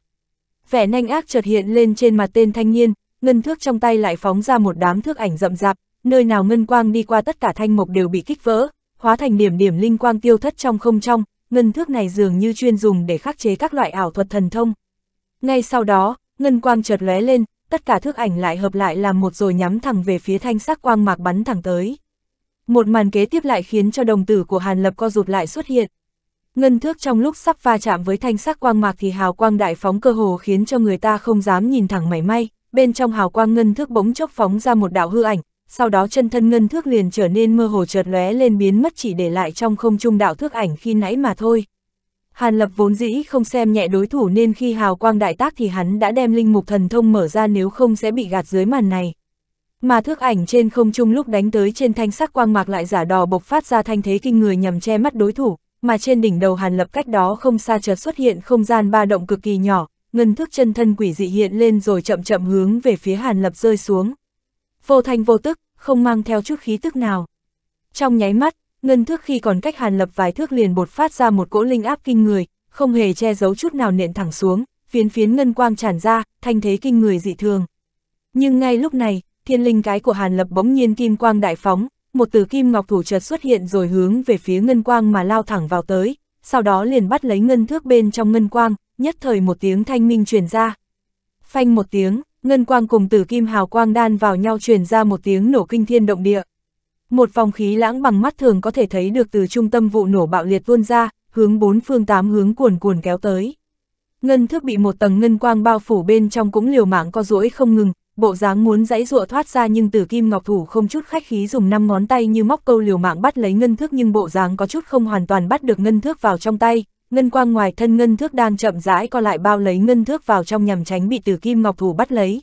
vẻ nanh ác chợt hiện lên trên mặt tên thanh niên, ngân thước trong tay lại phóng ra một đám thước ảnh rậm rạp, nơi nào ngân quang đi qua tất cả thanh mộc đều bị kích vỡ, hóa thành điểm điểm linh quang tiêu thất trong không trong, ngân thước này dường như chuyên dùng để khắc chế các loại ảo thuật thần thông. Ngay sau đó, ngân quang chợt lóe lên, tất cả thước ảnh lại hợp lại làm một rồi nhắm thẳng về phía thanh sắc quang mạc bắn thẳng tới. Một màn kế tiếp lại khiến cho đồng tử của Hàn Lập co rụt lại xuất hiện, ngân thước trong lúc sắp va chạm với thanh sắc quang mạc thì hào quang đại phóng cơ hồ khiến cho người ta không dám nhìn thẳng mảy may, bên trong hào quang ngân thước bỗng chốc phóng ra một đạo hư ảnh, sau đó chân thân ngân thước liền trở nên mơ hồ chợt lóe lên biến mất chỉ để lại trong không trung đạo thước ảnh khi nãy mà thôi. Hàn Lập vốn dĩ không xem nhẹ đối thủ nên khi hào quang đại tác thì hắn đã đem linh mục thần thông mở ra nếu không sẽ bị gạt dưới màn này. Mà thước ảnh trên không trung lúc đánh tới trên thanh sắc quang mạc lại giả đò bộc phát ra thanh thế kinh người nhằm che mắt đối thủ, mà trên đỉnh đầu Hàn Lập cách đó không xa chợt xuất hiện không gian ba động cực kỳ nhỏ, ngân thức chân thân quỷ dị hiện lên rồi chậm chậm hướng về phía Hàn Lập rơi xuống. Vô thanh vô tức, không mang theo chút khí tức nào. Trong nháy mắt, ngân thước khi còn cách hàn lập vài thước liền bột phát ra một cỗ linh áp kinh người, không hề che giấu chút nào nện thẳng xuống, phiến phiến ngân quang tràn ra, thanh thế kinh người dị thường. Nhưng ngay lúc này, thiên linh cái của hàn lập bỗng nhiên kim quang đại phóng, một từ kim ngọc thủ chợt xuất hiện rồi hướng về phía ngân quang mà lao thẳng vào tới, sau đó liền bắt lấy ngân thước bên trong ngân quang, nhất thời một tiếng thanh minh truyền ra. Phanh một tiếng, ngân quang cùng từ kim hào quang đan vào nhau truyền ra một tiếng nổ kinh thiên động địa. Một vòng khí lãng bằng mắt thường có thể thấy được từ trung tâm vụ nổ bạo liệt tuôn ra, hướng bốn phương tám hướng cuồn cuồn kéo tới. Ngân thước bị một tầng ngân quang bao phủ bên trong cũng liều mạng co duỗi không ngừng, bộ dáng muốn dãy dụa thoát ra nhưng Tử Kim Ngọc Thủ không chút khách khí dùng năm ngón tay như móc câu liều mạng bắt lấy ngân thước nhưng bộ dáng có chút không hoàn toàn bắt được ngân thước vào trong tay, ngân quang ngoài thân ngân thước đang chậm rãi co lại bao lấy ngân thước vào trong nhằm tránh bị Tử Kim Ngọc Thủ bắt lấy.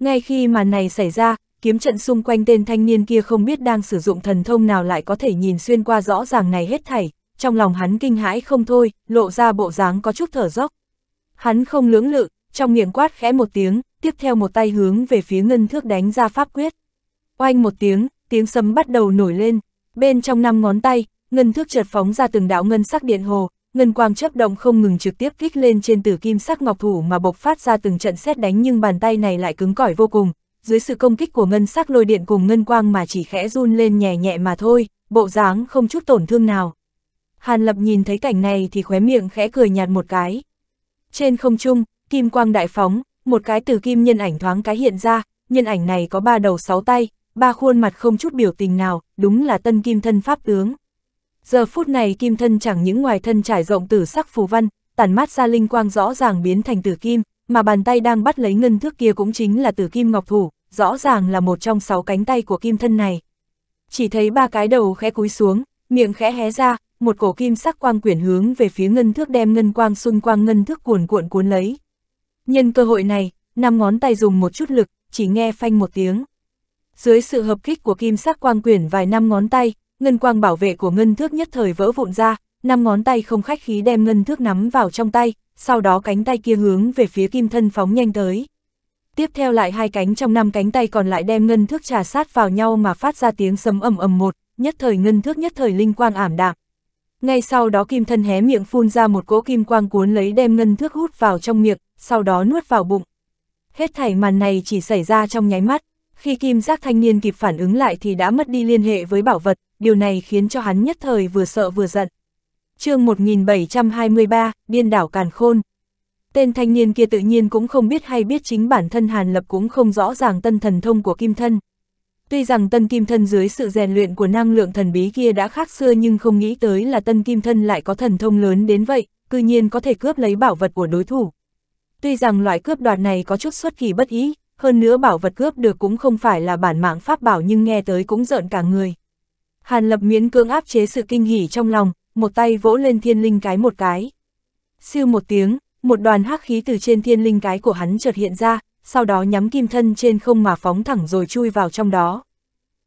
Ngay khi màn này xảy ra, kiếm trận xung quanh tên thanh niên kia không biết đang sử dụng thần thông nào lại có thể nhìn xuyên qua rõ ràng này hết thảy, trong lòng hắn kinh hãi không thôi, lộ ra bộ dáng có chút thở dốc. Hắn không lưỡng lự, trong miệng quát khẽ một tiếng, tiếp theo một tay hướng về phía ngân thước đánh ra pháp quyết. Oanh một tiếng, tiếng sấm bắt đầu nổi lên, bên trong năm ngón tay, ngân thước chợt phóng ra từng đạo ngân sắc điện hồ, ngân quang chớp động không ngừng trực tiếp kích lên trên tử kim sắc ngọc thủ mà bộc phát ra từng trận xét đánh nhưng bàn tay này lại cứng cỏi vô cùng, dưới sự công kích của ngân sắc lôi điện cùng ngân quang mà chỉ khẽ run lên nhẹ nhẹ mà thôi, bộ dáng không chút tổn thương nào. Hàn Lập nhìn thấy cảnh này thì khóe miệng khẽ cười nhạt một cái. Trên không trung, kim quang đại phóng, một cái từ kim nhân ảnh thoáng cái hiện ra, nhân ảnh này có ba đầu sáu tay, ba khuôn mặt không chút biểu tình nào, đúng là tân kim thân pháp tướng. Giờ phút này kim thân chẳng những ngoài thân trải rộng tử sắc phù văn, tản mát ra linh quang rõ ràng biến thành tử kim, mà bàn tay đang bắt lấy ngân thước kia cũng chính là tử kim ngọc thủ, rõ ràng là một trong sáu cánh tay của kim thân này. Chỉ thấy ba cái đầu khẽ cúi xuống, miệng khẽ hé ra, một cổ kim sắc quang quyển hướng về phía ngân thước đem ngân quang xung quang ngân thước cuồn cuộn cuốn lấy. Nhân cơ hội này, năm ngón tay dùng một chút lực, chỉ nghe phanh một tiếng. Dưới sự hợp kích của kim sắc quang quyển vài năm ngón tay, ngân quang bảo vệ của ngân thước nhất thời vỡ vụn ra, năm ngón tay không khách khí đem ngân thước nắm vào trong tay, sau đó cánh tay kia hướng về phía kim thân phóng nhanh tới. Tiếp theo lại hai cánh trong năm cánh tay còn lại đem ngân thước trà sát vào nhau mà phát ra tiếng sấm ầm ầm một, nhất thời ngân thước nhất thời linh quang ảm đạm. Ngay sau đó kim thân hé miệng phun ra một cỗ kim quang cuốn lấy đem ngân thước hút vào trong miệng, sau đó nuốt vào bụng. Hết thảy màn này chỉ xảy ra trong nháy mắt, khi kim giác thanh niên kịp phản ứng lại thì đã mất đi liên hệ với bảo vật, điều này khiến cho hắn nhất thời vừa sợ vừa giận. chương 1723, biên đảo Càn Khôn Tên thanh niên kia tự nhiên cũng không biết hay biết chính bản thân Hàn Lập cũng không rõ ràng tân thần thông của kim thân. Tuy rằng tân kim thân dưới sự rèn luyện của năng lượng thần bí kia đã khác xưa nhưng không nghĩ tới là tân kim thân lại có thần thông lớn đến vậy, cư nhiên có thể cướp lấy bảo vật của đối thủ. Tuy rằng loại cướp đoạt này có chút xuất kỳ bất ý, hơn nữa bảo vật cướp được cũng không phải là bản mạng pháp bảo nhưng nghe tới cũng giận cả người. Hàn lập miễn cưỡng áp chế sự kinh hỉ trong lòng, một tay vỗ lên thiên linh cái một cái. Siêu một tiếng, một đoàn hắc khí từ trên thiên linh cái của hắn chợt hiện ra, sau đó nhắm kim thân trên không mà phóng thẳng rồi chui vào trong đó.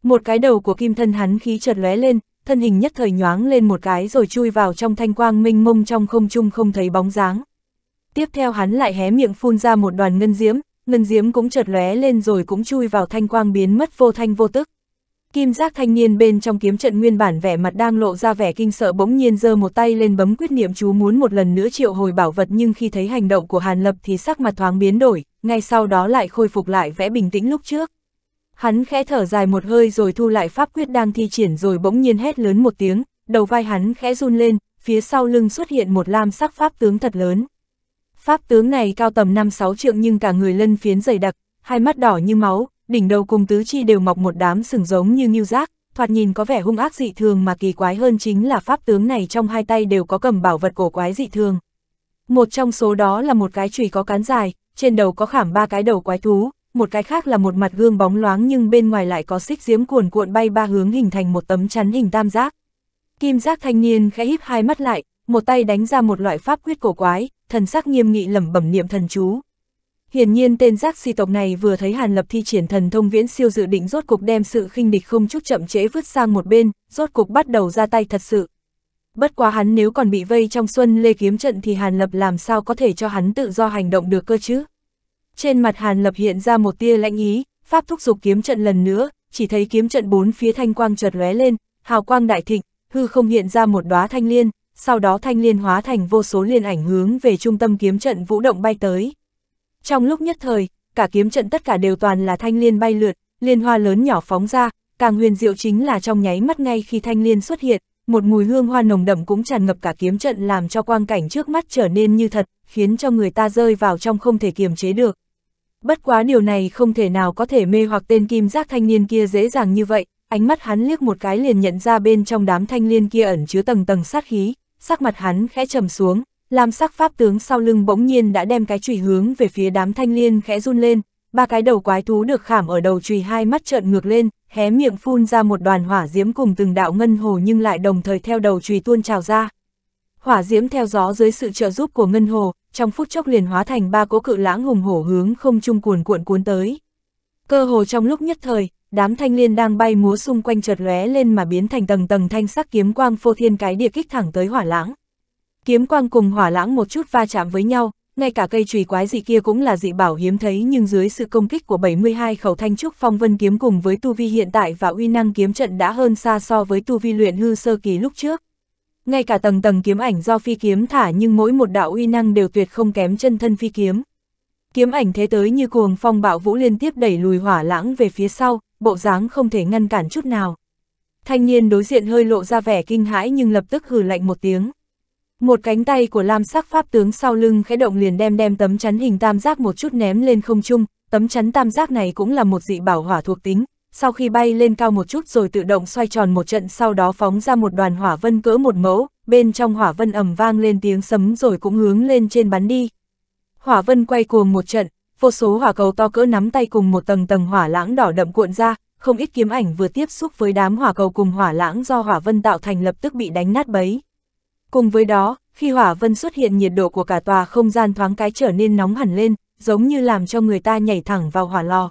Một cái đầu của kim thân hắn khí chợt lóe lên, thân hình nhất thời nhoáng lên một cái rồi chui vào trong thanh quang minh mông trong không trung không thấy bóng dáng tiếp theo hắn lại hé miệng phun ra một đoàn ngân diếm, ngân diếm cũng chợt lóe lên rồi cũng chui vào thanh quang biến mất vô thanh vô tức. Kim giác thanh niên bên trong kiếm trận nguyên bản vẻ mặt đang lộ ra vẻ kinh sợ bỗng nhiên giơ một tay lên bấm quyết niệm chú muốn một lần nữa triệu hồi bảo vật nhưng khi thấy hành động của Hàn Lập thì sắc mặt thoáng biến đổi, ngay sau đó lại khôi phục lại vẻ bình tĩnh lúc trước. Hắn khẽ thở dài một hơi rồi thu lại pháp quyết đang thi triển rồi bỗng nhiên hét lớn một tiếng, đầu vai hắn khẽ run lên, phía sau lưng xuất hiện một lam sắc pháp tướng thật lớn. Pháp tướng này cao tầm 5-6 trượng nhưng cả người lân phiến dày đặc, hai mắt đỏ như máu, đỉnh đầu cùng tứ chi đều mọc một đám sừng giống như nghiêu rác, thoạt nhìn có vẻ hung ác dị thường mà kỳ quái hơn chính là pháp tướng này trong hai tay đều có cầm bảo vật cổ quái dị thường. Một trong số đó là một cái chùy có cán dài, trên đầu có khảm ba cái đầu quái thú, một cái khác là một mặt gương bóng loáng nhưng bên ngoài lại có xích diếm cuồn cuộn bay ba hướng hình thành một tấm chắn hình tam giác. Kim giác thanh niên khẽ híp hai mắt lại, một tay đánh ra một loại pháp quyết cổ quái, thần sắc nghiêm nghị lẩm bẩm niệm thần chú. Hiển nhiên tên giác si tộc này vừa thấy Hàn Lập thi triển thần thông viễn siêu dự định rốt cục đem sự khinh địch không chút chậm trễ vứt sang một bên, rốt cục bắt đầu ra tay thật sự. Bất quá hắn nếu còn bị vây trong xuân lê kiếm trận thì Hàn Lập làm sao có thể cho hắn tự do hành động được cơ chứ? Trên mặt Hàn Lập hiện ra một tia lãnh ý, pháp thúc dục kiếm trận lần nữa, chỉ thấy kiếm trận bốn phía thanh quang chợt lóe lên, hào quang đại thịnh, hư không hiện ra một đóa thanh liên, sau đó thanh liên hóa thành vô số liên ảnh hướng về trung tâm kiếm trận vũ động bay tới. Trong lúc nhất thời, cả kiếm trận tất cả đều toàn là thanh liên bay lượt, liên hoa lớn nhỏ phóng ra, càng huyền diệu chính là trong nháy mắt ngay khi thanh liên xuất hiện, một mùi hương hoa nồng đậm cũng tràn ngập cả kiếm trận làm cho quang cảnh trước mắt trở nên như thật, khiến cho người ta rơi vào trong không thể kiềm chế được. Bất quá điều này không thể nào có thể mê hoặc tên kim giác thanh niên kia dễ dàng như vậy, ánh mắt hắn liếc một cái liền nhận ra bên trong đám thanh liên kia ẩn chứa tầng tầng sát khí, sắc mặt hắn khẽ trầm xuống, làm sắc pháp tướng sau lưng bỗng nhiên đã đem cái chùy hướng về phía đám thanh liên khẽ run lên, ba cái đầu quái thú được khảm ở đầu chùy hai mắt trợn ngược lên, hé miệng phun ra một đoàn hỏa diễm cùng từng đạo ngân hồ nhưng lại đồng thời theo đầu chùy tuôn trào ra. Hỏa diễm theo gió dưới sự trợ giúp của ngân hồ, trong phút chốc liền hóa thành ba cỗ cự lãng hùng hổ hướng không trung cuồn cuộn cuốn tới. Cơ hồ trong lúc nhất thời, đám thanh liên đang bay múa xung quanh chợt lóe lên mà biến thành tầng tầng thanh sắc kiếm quang phô thiên cái địa kích thẳng tới hỏa lãng. Kiếm quang cùng hỏa lãng một chút va chạm với nhau, ngay cả cây chùy quái dị kia cũng là dị bảo hiếm thấy nhưng dưới sự công kích của 72 khẩu thanh trúc phong vân kiếm cùng với tu vi hiện tại và uy năng kiếm trận đã hơn xa so với tu vi luyện hư sơ kỳ lúc trước. Ngay cả tầng tầng kiếm ảnh do phi kiếm thả nhưng mỗi một đạo uy năng đều tuyệt không kém chân thân phi kiếm. Kiếm ảnh thế tới như cuồng phong bạo vũ liên tiếp đẩy lùi hỏa lãng về phía sau, bộ dáng không thể ngăn cản chút nào. Thanh niên đối diện hơi lộ ra vẻ kinh hãi nhưng lập tức hừ lạnh một tiếng. Một cánh tay của lam sắc pháp tướng sau lưng khẽ động liền đem đem tấm chắn hình tam giác một chút ném lên không trung, tấm chắn tam giác này cũng là một dị bảo hỏa thuộc tính, sau khi bay lên cao một chút rồi tự động xoay tròn một trận sau đó phóng ra một đoàn hỏa vân cỡ một mẫu, bên trong hỏa vân ầm vang lên tiếng sấm rồi cũng hướng lên trên bắn đi. Hỏa vân quay cuồng một trận, vô số hỏa cầu to cỡ nắm tay cùng một tầng tầng hỏa lãng đỏ đậm cuộn ra, không ít kiếm ảnh vừa tiếp xúc với đám hỏa cầu cùng hỏa lãng do hỏa vân tạo thành lập tức bị đánh nát bấy. Cùng với đó, khi hỏa vân xuất hiện nhiệt độ của cả tòa không gian thoáng cái trở nên nóng hẳn lên, giống như làm cho người ta nhảy thẳng vào hỏa lò.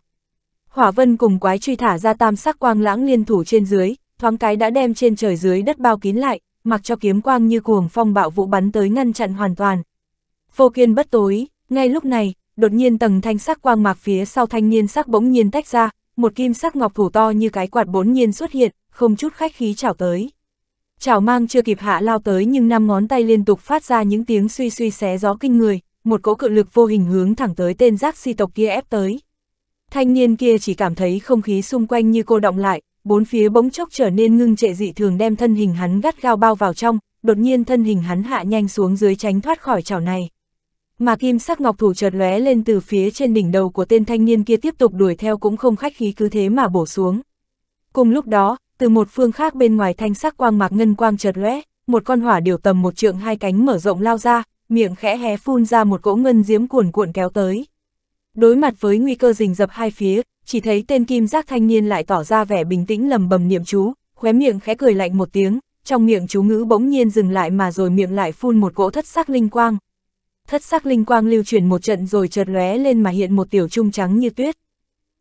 Hỏa vân cùng quái truy thả ra tam sắc quang lãng liên thủ trên dưới, thoáng cái đã đem trên trời dưới đất bao kín lại, mặc cho kiếm quang như cuồng phong bạo vũ bắn tới ngăn chặn hoàn toàn. Vô kiên bất tối, ngay lúc này, đột nhiên tầng thanh sắc quang mạc phía sau thanh niên sắc bỗng nhiên tách ra, một kim sắc ngọc thủ to như cái quạt bốn nhiên xuất hiện, không chút khách khí chảo tới. Chảo mang chưa kịp hạ lao tới nhưng năm ngón tay liên tục phát ra những tiếng suy suy xé gió kinh người, một cỗ cự lực vô hình hướng thẳng tới tên giác si tộc kia ép tới. Thanh niên kia chỉ cảm thấy không khí xung quanh như cô động lại, bốn phía bỗng chốc trở nên ngưng trệ dị thường đem thân hình hắn gắt gao bao vào trong, đột nhiên thân hình hắn hạ nhanh xuống dưới tránh thoát khỏi chảo này mà kim sắc ngọc thủ chợt lóe lên từ phía trên đỉnh đầu của tên thanh niên kia tiếp tục đuổi theo cũng không khách khí cứ thế mà bổ xuống. Cùng lúc đó, từ một phương khác bên ngoài thanh sắc quang mạc ngân quang chợt lóe, một con hỏa điều tầm một trượng hai cánh mở rộng lao ra, miệng khẽ hé phun ra một cỗ ngân diếm cuồn cuộn kéo tới. Đối mặt với nguy cơ rình dập hai phía, chỉ thấy tên kim giác thanh niên lại tỏ ra vẻ bình tĩnh lầm bầm niệm chú, khóe miệng khẽ cười lạnh một tiếng, trong miệng chú ngữ bỗng nhiên dừng lại mà rồi miệng lại phun một cỗ thất sắc linh quang, thất sắc linh quang lưu chuyển một trận rồi chợt lóe lên mà hiện một tiểu trung trắng như tuyết.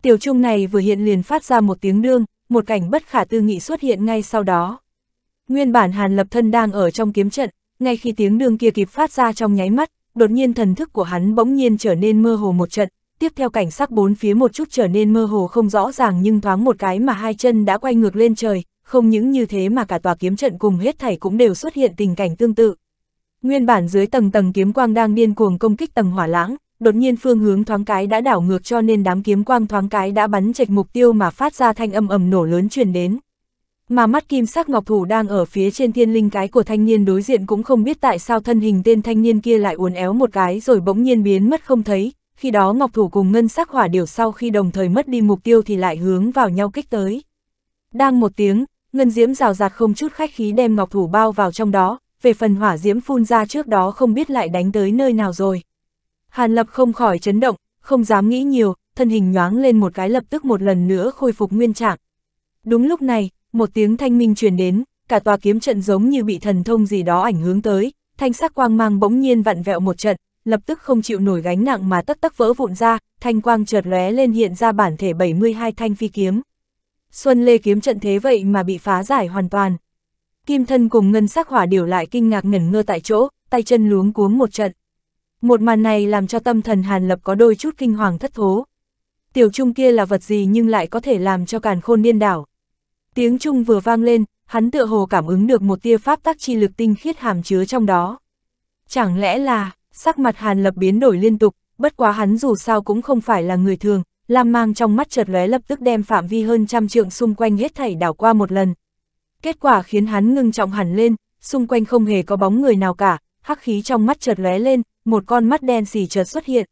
Tiểu trung này vừa hiện liền phát ra một tiếng đương, một cảnh bất khả tư nghị xuất hiện ngay sau đó. Nguyên bản Hàn Lập Thân đang ở trong kiếm trận, ngay khi tiếng đương kia kịp phát ra trong nháy mắt, đột nhiên thần thức của hắn bỗng nhiên trở nên mơ hồ một trận, tiếp theo cảnh sắc bốn phía một chút trở nên mơ hồ không rõ ràng nhưng thoáng một cái mà hai chân đã quay ngược lên trời, không những như thế mà cả tòa kiếm trận cùng hết thảy cũng đều xuất hiện tình cảnh tương tự. Nguyên bản dưới tầng tầng kiếm quang đang điên cuồng công kích tầng hỏa lãng, đột nhiên phương hướng thoáng cái đã đảo ngược cho nên đám kiếm quang thoáng cái đã bắn chệch mục tiêu mà phát ra thanh âm ầm nổ lớn truyền đến. Mà mắt kim sắc ngọc thủ đang ở phía trên thiên linh cái của thanh niên đối diện cũng không biết tại sao thân hình tên thanh niên kia lại uốn éo một cái rồi bỗng nhiên biến mất không thấy, khi đó ngọc thủ cùng ngân sắc hỏa điều sau khi đồng thời mất đi mục tiêu thì lại hướng vào nhau kích tới. Đang một tiếng, ngân diễm rào rạt không chút khách khí đem ngọc thủ bao vào trong đó, về phần hỏa diễm phun ra trước đó không biết lại đánh tới nơi nào rồi. Hàn Lập không khỏi chấn động, không dám nghĩ nhiều, thân hình nhoáng lên một cái lập tức một lần nữa khôi phục nguyên trạng. Đúng lúc này, một tiếng thanh minh truyền đến, cả tòa kiếm trận giống như bị thần thông gì đó ảnh hướng tới, thanh sắc quang mang bỗng nhiên vặn vẹo một trận, lập tức không chịu nổi gánh nặng mà tất tắc vỡ vụn ra, thanh quang chợt lóe lên hiện ra bản thể 72 thanh phi kiếm. Xuân Lê kiếm trận thế vậy mà bị phá giải hoàn toàn. Kim thân cùng ngân sắc hỏa điều lại kinh ngạc ngẩn ngơ tại chỗ, tay chân luống cuống một trận. Một màn này làm cho tâm thần Hàn Lập có đôi chút kinh hoàng thất thố. Tiểu trung kia là vật gì nhưng lại có thể làm cho càn khôn điên đảo. Tiếng trung vừa vang lên, hắn tựa hồ cảm ứng được một tia pháp tác chi lực tinh khiết hàm chứa trong đó. Chẳng lẽ là, sắc mặt Hàn Lập biến đổi liên tục, bất quá hắn dù sao cũng không phải là người thường, Lam mang trong mắt chợt lóe lập tức đem phạm vi hơn trăm trượng xung quanh hết thảy đảo qua một lần, Kết quả khiến hắn ngưng trọng hẳn lên, xung quanh không hề có bóng người nào cả, hắc khí trong mắt chợt lóe lên, một con mắt đen xì chợt xuất hiện.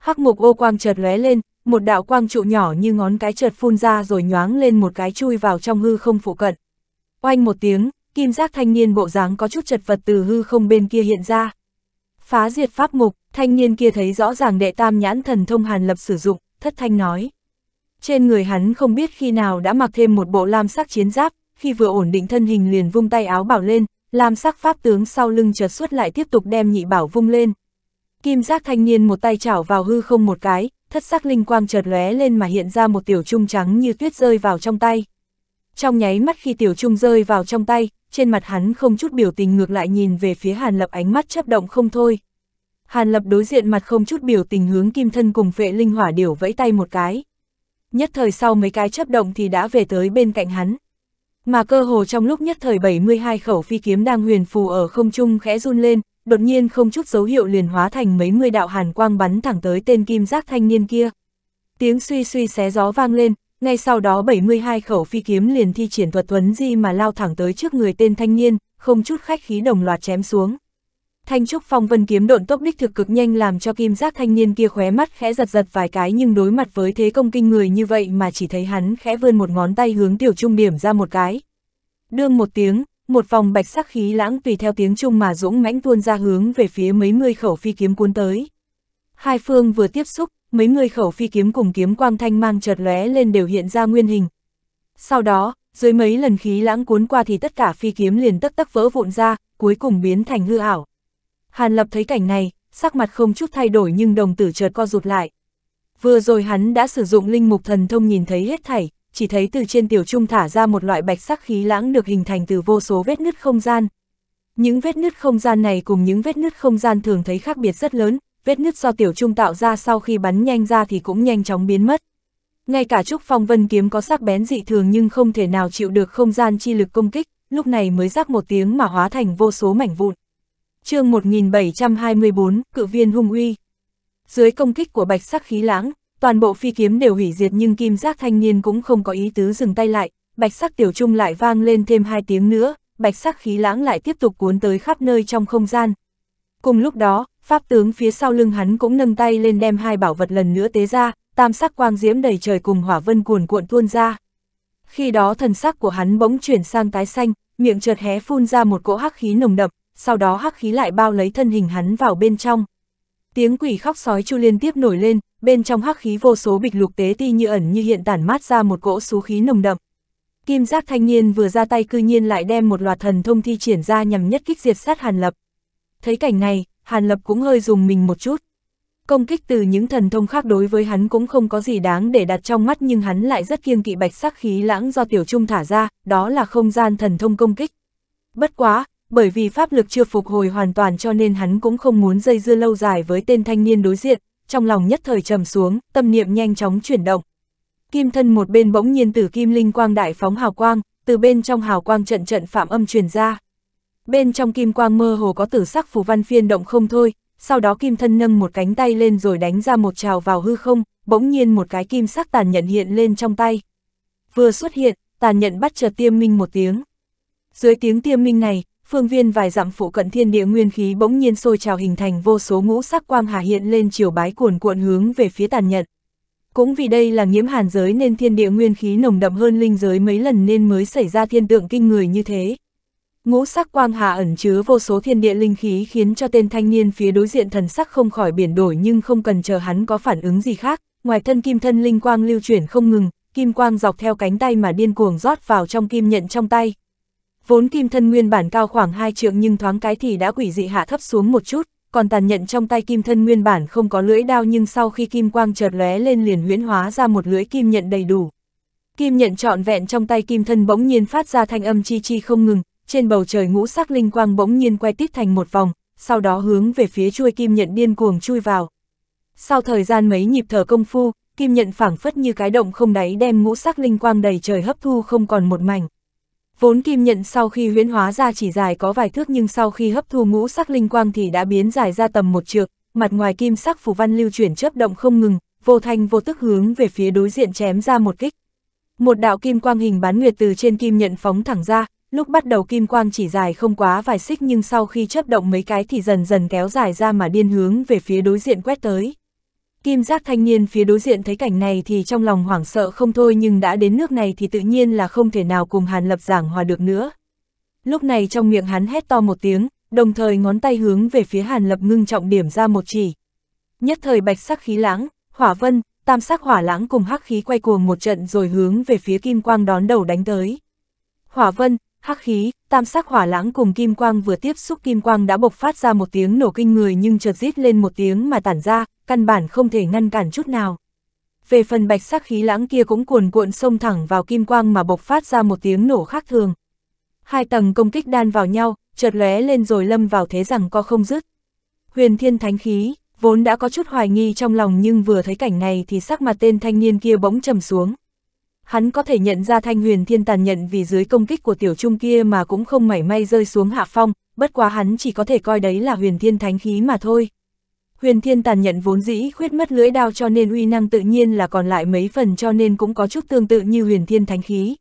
Hắc mục ô quang chợt lóe lên, một đạo quang trụ nhỏ như ngón cái chợt phun ra rồi nhoáng lên một cái chui vào trong hư không phụ cận. Oanh một tiếng, kim giác thanh niên bộ dáng có chút chật vật từ hư không bên kia hiện ra. Phá diệt pháp mục, thanh niên kia thấy rõ ràng đệ tam nhãn thần thông hàn lập sử dụng, thất thanh nói. Trên người hắn không biết khi nào đã mặc thêm một bộ lam sắc chiến giáp, khi vừa ổn định thân hình liền vung tay áo bảo lên, làm sắc pháp tướng sau lưng chợt xuất lại tiếp tục đem nhị bảo vung lên. Kim giác thanh niên một tay chảo vào hư không một cái, thất sắc linh quang chợt lóe lên mà hiện ra một tiểu trung trắng như tuyết rơi vào trong tay. Trong nháy mắt khi tiểu trung rơi vào trong tay, trên mặt hắn không chút biểu tình ngược lại nhìn về phía Hàn Lập ánh mắt chấp động không thôi. Hàn Lập đối diện mặt không chút biểu tình hướng kim thân cùng vệ linh hỏa điểu vẫy tay một cái. Nhất thời sau mấy cái chấp động thì đã về tới bên cạnh hắn. Mà cơ hồ trong lúc nhất thời 72 khẩu phi kiếm đang huyền phù ở không trung khẽ run lên, đột nhiên không chút dấu hiệu liền hóa thành mấy mươi đạo hàn quang bắn thẳng tới tên kim giác thanh niên kia. Tiếng suy suy xé gió vang lên, ngay sau đó 72 khẩu phi kiếm liền thi triển thuật tuấn di mà lao thẳng tới trước người tên thanh niên, không chút khách khí đồng loạt chém xuống. Thanh trúc phong vân kiếm độn tốc đích thực cực nhanh làm cho kim giác thanh niên kia khóe mắt khẽ giật giật vài cái nhưng đối mặt với thế công kinh người như vậy mà chỉ thấy hắn khẽ vươn một ngón tay hướng tiểu trung điểm ra một cái. Đương một tiếng, một vòng bạch sắc khí lãng tùy theo tiếng trung mà dũng mãnh tuôn ra hướng về phía mấy mươi khẩu phi kiếm cuốn tới. Hai phương vừa tiếp xúc, mấy người khẩu phi kiếm cùng kiếm quang thanh mang chợt lóe lên đều hiện ra nguyên hình. Sau đó, dưới mấy lần khí lãng cuốn qua thì tất cả phi kiếm liền tất tắc vỡ vụn ra, cuối cùng biến thành hư ảo. Hàn Lập thấy cảnh này, sắc mặt không chút thay đổi nhưng đồng tử chợt co rụt lại. Vừa rồi hắn đã sử dụng linh mục thần thông nhìn thấy hết thảy, chỉ thấy từ trên tiểu trung thả ra một loại bạch sắc khí lãng được hình thành từ vô số vết nứt không gian. Những vết nứt không gian này cùng những vết nứt không gian thường thấy khác biệt rất lớn, vết nứt do tiểu trung tạo ra sau khi bắn nhanh ra thì cũng nhanh chóng biến mất. Ngay cả trúc phong vân kiếm có sắc bén dị thường nhưng không thể nào chịu được không gian chi lực công kích, lúc này mới rắc một tiếng mà hóa thành vô số mảnh vụn chương 1724, cự viên hung uy. Dưới công kích của bạch sắc khí lãng, toàn bộ phi kiếm đều hủy diệt nhưng kim giác thanh niên cũng không có ý tứ dừng tay lại, bạch sắc tiểu trung lại vang lên thêm hai tiếng nữa, bạch sắc khí lãng lại tiếp tục cuốn tới khắp nơi trong không gian. Cùng lúc đó, pháp tướng phía sau lưng hắn cũng nâng tay lên đem hai bảo vật lần nữa tế ra, tam sắc quang diễm đầy trời cùng hỏa vân cuồn cuộn tuôn ra. Khi đó thần sắc của hắn bỗng chuyển sang tái xanh, miệng chợt hé phun ra một cỗ hắc khí nồng đậm, sau đó hắc khí lại bao lấy thân hình hắn vào bên trong. Tiếng quỷ khóc sói chu liên tiếp nổi lên, bên trong hắc khí vô số bịch lục tế ti như ẩn như hiện tản mát ra một cỗ xú khí nồng đậm. Kim giác thanh niên vừa ra tay cư nhiên lại đem một loạt thần thông thi triển ra nhằm nhất kích diệt sát Hàn Lập. Thấy cảnh này, Hàn Lập cũng hơi dùng mình một chút. Công kích từ những thần thông khác đối với hắn cũng không có gì đáng để đặt trong mắt nhưng hắn lại rất kiêng kỵ bạch sắc khí lãng do tiểu trung thả ra, đó là không gian thần thông công kích. Bất quá, bởi vì pháp lực chưa phục hồi hoàn toàn cho nên hắn cũng không muốn dây dưa lâu dài với tên thanh niên đối diện, trong lòng nhất thời trầm xuống, tâm niệm nhanh chóng chuyển động. Kim thân một bên bỗng nhiên từ kim linh quang đại phóng hào quang, từ bên trong hào quang trận trận phạm âm truyền ra. Bên trong kim quang mơ hồ có tử sắc phù văn phiên động không thôi, sau đó kim thân nâng một cánh tay lên rồi đánh ra một trào vào hư không, bỗng nhiên một cái kim sắc tàn nhận hiện lên trong tay. Vừa xuất hiện, tàn nhận bắt chợt tiêm minh một tiếng. Dưới tiếng tiêm minh này, phương viên vài dặm phụ cận thiên địa nguyên khí bỗng nhiên sôi trào hình thành vô số ngũ sắc quang hà hiện lên chiều bái cuồn cuộn hướng về phía tàn nhận. Cũng vì đây là nhiễm hàn giới nên thiên địa nguyên khí nồng đậm hơn linh giới mấy lần nên mới xảy ra thiên tượng kinh người như thế. Ngũ sắc quang hà ẩn chứa vô số thiên địa linh khí khiến cho tên thanh niên phía đối diện thần sắc không khỏi biển đổi nhưng không cần chờ hắn có phản ứng gì khác, ngoài thân kim thân linh quang lưu chuyển không ngừng, kim quang dọc theo cánh tay mà điên cuồng rót vào trong kim nhận trong tay, Vốn kim thân nguyên bản cao khoảng 2 trượng nhưng thoáng cái thì đã quỷ dị hạ thấp xuống một chút, còn tàn nhận trong tay kim thân nguyên bản không có lưỡi đao nhưng sau khi kim quang chợt lóe lên liền huyễn hóa ra một lưỡi kim nhận đầy đủ. Kim nhận trọn vẹn trong tay kim thân bỗng nhiên phát ra thanh âm chi chi không ngừng, trên bầu trời ngũ sắc linh quang bỗng nhiên quay tít thành một vòng, sau đó hướng về phía chuôi kim nhận điên cuồng chui vào. Sau thời gian mấy nhịp thở công phu, kim nhận phảng phất như cái động không đáy đem ngũ sắc linh quang đầy trời hấp thu không còn một mảnh. Vốn kim nhận sau khi huyễn hóa ra chỉ dài có vài thước nhưng sau khi hấp thu ngũ sắc linh quang thì đã biến dài ra tầm một trượng, mặt ngoài kim sắc phủ văn lưu chuyển chớp động không ngừng, vô thanh vô tức hướng về phía đối diện chém ra một kích. Một đạo kim quang hình bán nguyệt từ trên kim nhận phóng thẳng ra, lúc bắt đầu kim quang chỉ dài không quá vài xích nhưng sau khi chớp động mấy cái thì dần dần kéo dài ra mà điên hướng về phía đối diện quét tới. Kim giác thanh niên phía đối diện thấy cảnh này thì trong lòng hoảng sợ không thôi nhưng đã đến nước này thì tự nhiên là không thể nào cùng Hàn Lập giảng hòa được nữa. Lúc này trong miệng hắn hét to một tiếng, đồng thời ngón tay hướng về phía Hàn Lập ngưng trọng điểm ra một chỉ. Nhất thời bạch sắc khí lãng, hỏa vân, tam sắc hỏa lãng cùng hắc khí quay cuồng một trận rồi hướng về phía kim quang đón đầu đánh tới. Hỏa vân, hắc khí, tam sắc hỏa lãng cùng kim quang vừa tiếp xúc kim quang đã bộc phát ra một tiếng nổ kinh người nhưng chợt rít lên một tiếng mà tản ra, căn bản không thể ngăn cản chút nào. Về phần bạch sắc khí lãng kia cũng cuồn cuộn xông thẳng vào kim quang mà bộc phát ra một tiếng nổ khác thường. Hai tầng công kích đan vào nhau, chợt lóe lên rồi lâm vào thế rằng co không dứt. Huyền thiên thánh khí, vốn đã có chút hoài nghi trong lòng nhưng vừa thấy cảnh này thì sắc mặt tên thanh niên kia bỗng trầm xuống. Hắn có thể nhận ra thanh huyền thiên tàn nhận vì dưới công kích của tiểu trung kia mà cũng không mảy may rơi xuống hạ phong, bất quá hắn chỉ có thể coi đấy là huyền thiên thánh khí mà thôi. Huyền thiên tàn nhận vốn dĩ khuyết mất lưỡi đao cho nên uy năng tự nhiên là còn lại mấy phần cho nên cũng có chút tương tự như huyền thiên thánh khí.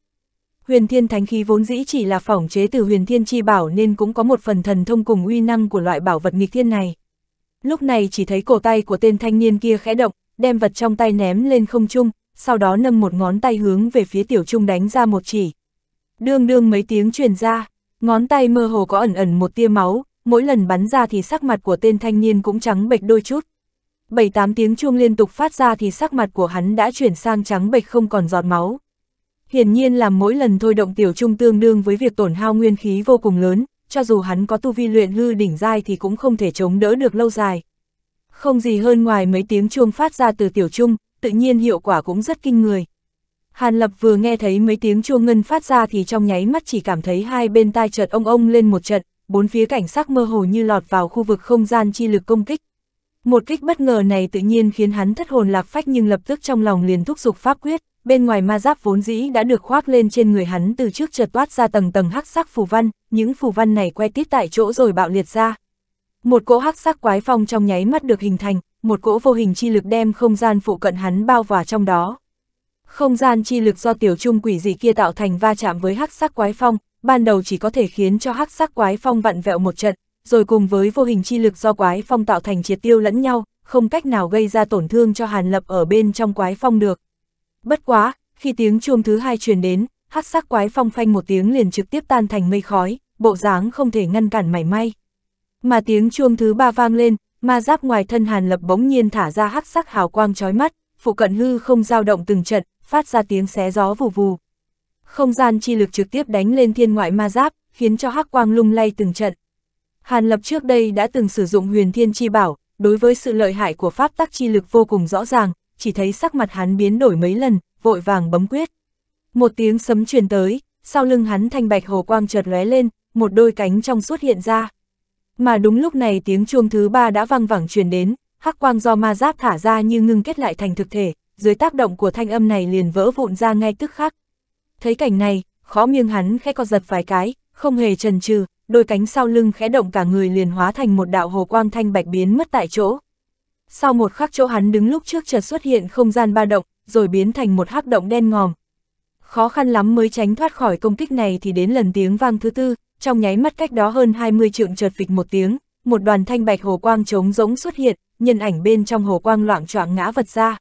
Huyền thiên thánh khí vốn dĩ chỉ là phỏng chế từ huyền thiên chi bảo nên cũng có một phần thần thông cùng uy năng của loại bảo vật nghịch thiên này. Lúc này chỉ thấy cổ tay của tên thanh niên kia khẽ động, đem vật trong tay ném lên không trung, sau đó nâng một ngón tay hướng về phía tiểu trung đánh ra một chỉ. Đương đương mấy tiếng truyền ra, ngón tay mơ hồ có ẩn ẩn một tia máu, mỗi lần bắn ra thì sắc mặt của tên thanh niên cũng trắng bệch đôi chút. Bảy tám tiếng chuông liên tục phát ra thì sắc mặt của hắn đã chuyển sang trắng bệch không còn giọt máu. Hiển nhiên là mỗi lần thôi động tiểu trung tương đương với việc tổn hao nguyên khí vô cùng lớn, cho dù hắn có tu vi luyện hư đỉnh dai thì cũng không thể chống đỡ được lâu dài. Không gì hơn ngoài mấy tiếng chuông phát ra từ tiểu trung, tự nhiên hiệu quả cũng rất kinh người. Hàn Lập vừa nghe thấy mấy tiếng chuông ngân phát ra thì trong nháy mắt chỉ cảm thấy hai bên tai chợt ông ông lên một trận, bốn phía cảnh sắc mơ hồ như lọt vào khu vực không gian chi lực công kích. Một kích bất ngờ này tự nhiên khiến hắn thất hồn lạc phách nhưng lập tức trong lòng liền thúc giục pháp quyết, bên ngoài ma giáp vốn dĩ đã được khoác lên trên người hắn từ trước chợt toát ra tầng tầng hắc sắc phù văn, những phù văn này quay tít tại chỗ rồi bạo liệt ra. Một cỗ hắc sắc quái phong trong nháy mắt được hình thành, một cỗ vô hình chi lực đem không gian phụ cận hắn bao vả trong đó. Không gian chi lực do tiểu trung quỷ dị kia tạo thành va chạm với hắc sắc quái phong, ban đầu chỉ có thể khiến cho hắc sắc quái phong vặn vẹo một trận, rồi cùng với vô hình chi lực do quái phong tạo thành triệt tiêu lẫn nhau, không cách nào gây ra tổn thương cho Hàn Lập ở bên trong quái phong được. Bất quá, khi tiếng chuông thứ hai truyền đến, hắc sắc quái phong phanh một tiếng liền trực tiếp tan thành mây khói, bộ dáng không thể ngăn cản mảy may. Mà tiếng chuông thứ ba vang lên, ma giáp ngoài thân Hàn Lập bỗng nhiên thả ra hắc sắc hào quang chói mắt, phụ cận hư không dao động từng trận, phát ra tiếng xé gió vù vù không gian chi lực trực tiếp đánh lên thiên ngoại ma giáp, khiến cho hắc quang lung lay từng trận. Hàn Lập trước đây đã từng sử dụng huyền thiên chi bảo, đối với sự lợi hại của pháp tắc chi lực vô cùng rõ ràng, chỉ thấy sắc mặt hắn biến đổi mấy lần, vội vàng bấm quyết. Một tiếng sấm truyền tới, sau lưng hắn thanh bạch hồ quang chợt lóe lên, một đôi cánh trong suốt hiện ra. Mà đúng lúc này tiếng chuông thứ ba đã vang vẳng truyền đến, hắc quang do ma giáp thả ra như ngưng kết lại thành thực thể, dưới tác động của thanh âm này liền vỡ vụn ra ngay tức khắc. Thấy cảnh này, khó miêng hắn khẽ co giật vài cái, không hề chần chừ, đôi cánh sau lưng khẽ động cả người liền hóa thành một đạo hồ quang thanh bạch biến mất tại chỗ. Sau một khắc chỗ hắn đứng lúc trước chợt xuất hiện không gian ba động, rồi biến thành một hắc động đen ngòm. Khó khăn lắm mới tránh thoát khỏi công kích này thì đến lần tiếng vang thứ tư, trong nháy mắt cách đó hơn 20 trượng chợt vịch một tiếng, một đoàn thanh bạch hồ quang trống rỗng xuất hiện, nhân ảnh bên trong hồ quang loạn choạng ngã vật ra.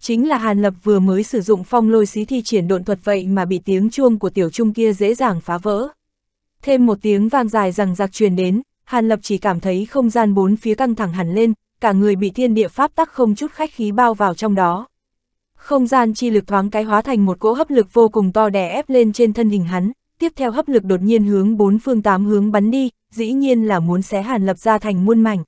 Chính là Hàn Lập vừa mới sử dụng phong lôi xí thi triển độn thuật vậy mà bị tiếng chuông của tiểu trung kia dễ dàng phá vỡ. Thêm một tiếng vang dài rằng giặc truyền đến, Hàn Lập chỉ cảm thấy không gian bốn phía căng thẳng hẳn lên, cả người bị thiên địa pháp tắc không chút khách khí bao vào trong đó. Không gian chi lực thoáng cái hóa thành một cỗ hấp lực vô cùng to đè ép lên trên thân hình hắn, tiếp theo hấp lực đột nhiên hướng bốn phương tám hướng bắn đi, dĩ nhiên là muốn xé Hàn Lập ra thành muôn mảnh.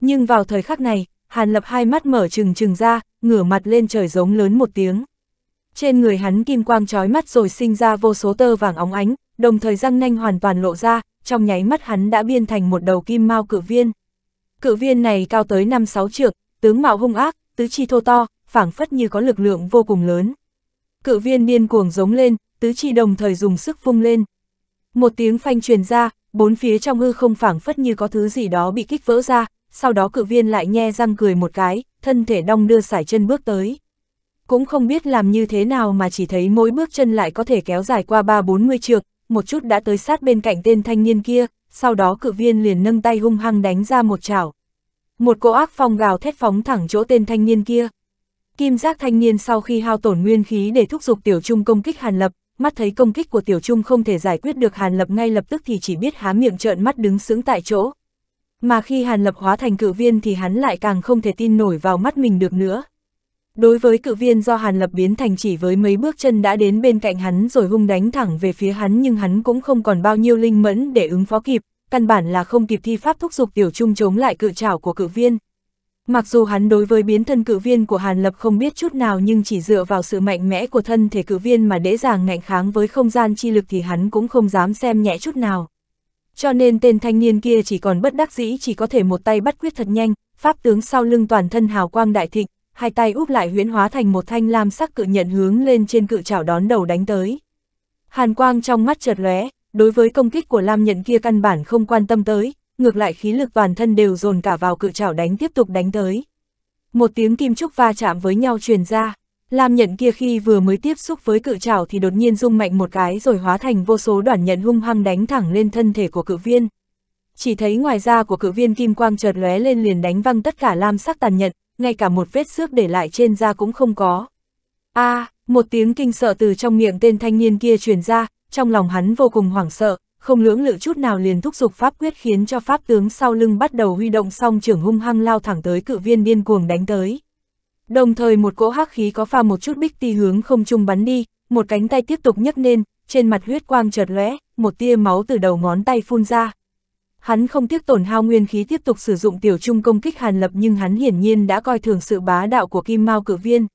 Nhưng vào thời khắc này, Hàn Lập hai mắt mở trừng trừng ra, ngửa mặt lên trời giống lớn một tiếng. Trên người hắn kim quang trói mắt rồi sinh ra vô số tơ vàng óng ánh, đồng thời răng nanh hoàn toàn lộ ra, trong nháy mắt hắn đã biên thành một đầu kim mao cự viên. Cự viên này cao tới 5-6 trượng, tướng mạo hung ác, tứ chi thô to, phảng phất như có lực lượng vô cùng lớn. Cự viên điên cuồng giống lên, tứ chi đồng thời dùng sức vung lên. Một tiếng phanh truyền ra, bốn phía trong hư không phảng phất như có thứ gì đó bị kích vỡ ra, sau đó cử viên lại nhe răng cười một cái, thân thể đong đưa sải chân bước tới. Cũng không biết làm như thế nào mà chỉ thấy mỗi bước chân lại có thể kéo dài qua ba bốn mươi trượng, một chút đã tới sát bên cạnh tên thanh niên kia, sau đó cử viên liền nâng tay hung hăng đánh ra một chảo. Một cỗ ác phong gào thét phóng thẳng chỗ tên thanh niên kia. Kim giác thanh niên sau khi hao tổn nguyên khí để thúc giục tiểu trung công kích Hàn Lập, mắt thấy công kích của tiểu trung không thể giải quyết được Hàn Lập ngay lập tức thì chỉ biết há miệng trợn mắt đứng sững tại chỗ, mà khi Hàn Lập hóa thành cự viên thì hắn lại càng không thể tin nổi vào mắt mình được nữa. Đối với cự viên do Hàn Lập biến thành chỉ với mấy bước chân đã đến bên cạnh hắn rồi hung đánh thẳng về phía hắn nhưng hắn cũng không còn bao nhiêu linh mẫn để ứng phó kịp, căn bản là không kịp thi pháp thúc giục tiểu trung chống lại cự trảo của cự viên. Mặc dù hắn đối với biến thân cự viên của Hàn Lập không biết chút nào nhưng chỉ dựa vào sự mạnh mẽ của thân thể cự viên mà dễ dàng ngạnh kháng với không gian chi lực thì hắn cũng không dám xem nhẹ chút nào. Cho nên tên thanh niên kia chỉ còn bất đắc dĩ chỉ có thể một tay bắt quyết thật nhanh, pháp tướng sau lưng toàn thân hào quang đại thịnh, hai tay úp lại huyễn hóa thành một thanh lam sắc cự nhận hướng lên trên cự chảo đón đầu đánh tới. Hàn quang trong mắt chợt lóe, đối với công kích của lam nhận kia căn bản không quan tâm tới, ngược lại khí lực toàn thân đều dồn cả vào cự chảo đánh tiếp tục đánh tới. Một tiếng kim trúc va chạm với nhau truyền ra. Lam nhận kia khi vừa mới tiếp xúc với cự trảo thì đột nhiên rung mạnh một cái rồi hóa thành vô số đoàn nhận hung hăng đánh thẳng lên thân thể của cự viên. Chỉ thấy ngoài da của cự viên kim quang chợt lóe lên liền đánh văng tất cả lam sắc tàn nhận, ngay cả một vết xước để lại trên da cũng không có. a à, một tiếng kinh sợ từ trong miệng tên thanh niên kia truyền ra, trong lòng hắn vô cùng hoảng sợ, không lưỡng lự chút nào liền thúc giục pháp quyết khiến cho pháp tướng sau lưng bắt đầu huy động song trưởng hung hăng lao thẳng tới cự viên điên cuồng đánh tới đồng thời một cỗ hắc khí có pha một chút bích ti hướng không trung bắn đi, một cánh tay tiếp tục nhấc lên, trên mặt huyết quang chợt lóe, một tia máu từ đầu ngón tay phun ra. Hắn không tiếc tổn hao nguyên khí tiếp tục sử dụng tiểu trung công kích Hàn Lập nhưng hắn hiển nhiên đã coi thường sự bá đạo của Kim Mao cự viên.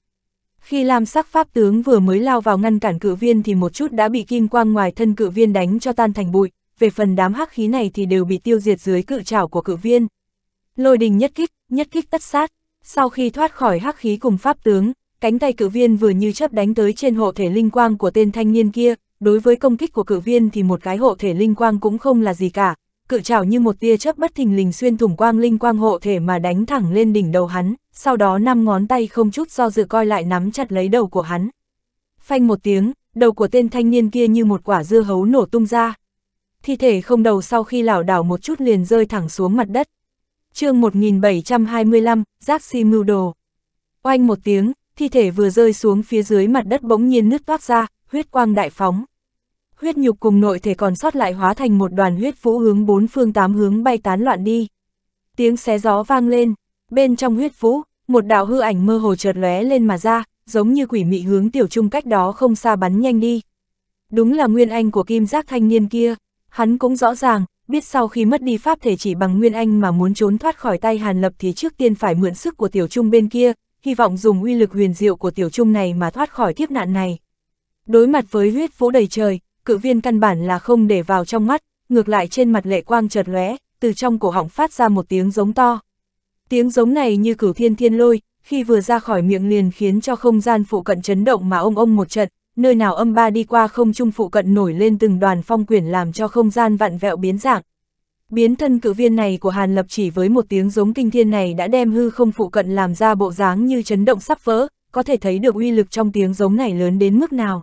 Khi Lam sắc pháp tướng vừa mới lao vào ngăn cản cự viên thì một chút đã bị kim quang ngoài thân cự viên đánh cho tan thành bụi, về phần đám hắc khí này thì đều bị tiêu diệt dưới cự trảo của cự viên. Lôi đình nhất kích, nhất kích tất sát, sau khi thoát khỏi hắc khí cùng pháp tướng, cánh tay cử viên vừa như chấp đánh tới trên hộ thể linh quang của tên thanh niên kia, đối với công kích của cử viên thì một cái hộ thể linh quang cũng không là gì cả, cự trảo như một tia chớp bất thình lình xuyên thủng quang linh quang hộ thể mà đánh thẳng lên đỉnh đầu hắn, sau đó năm ngón tay không chút do dự coi lại nắm chặt lấy đầu của hắn. Phanh một tiếng, đầu của tên thanh niên kia như một quả dưa hấu nổ tung ra. Thi thể không đầu sau khi lảo đảo một chút liền rơi thẳng xuống mặt đất chương 1725, rác si mưu đồ. Oanh một tiếng, thi thể vừa rơi xuống phía dưới mặt đất bỗng nhiên nứt toát ra, huyết quang đại phóng. Huyết nhục cùng nội thể còn sót lại hóa thành một đoàn huyết vũ hướng bốn phương tám hướng bay tán loạn đi. Tiếng xé gió vang lên, bên trong huyết vũ, một đạo hư ảnh mơ hồ chợt lóe lên mà ra, giống như quỷ mị hướng tiểu trung cách đó không xa bắn nhanh đi. Đúng là nguyên anh của kim giác thanh niên kia, hắn cũng rõ ràng, biết sau khi mất đi pháp thể chỉ bằng Nguyên Anh mà muốn trốn thoát khỏi tay Hàn Lập thì trước tiên phải mượn sức của Tiểu Trung bên kia, hy vọng dùng uy lực huyền diệu của Tiểu Trung này mà thoát khỏi kiếp nạn này. Đối mặt với huyết vũ đầy trời, cự viên căn bản là không để vào trong mắt, ngược lại trên mặt lệ quang chợt lóe, từ trong cổ họng phát ra một tiếng giống to. Tiếng giống này như cửu thiên thiên lôi, khi vừa ra khỏi miệng liền khiến cho không gian phụ cận chấn động mà ông ông một trận, nơi nào âm ba đi qua không trung phụ cận nổi lên từng đoàn phong quyển làm cho không gian vặn vẹo biến dạng. Biến thân cự viên này của Hàn Lập chỉ với một tiếng giống kinh thiên này đã đem hư không phụ cận làm ra bộ dáng như chấn động sắp vỡ, có thể thấy được uy lực trong tiếng giống này lớn đến mức nào.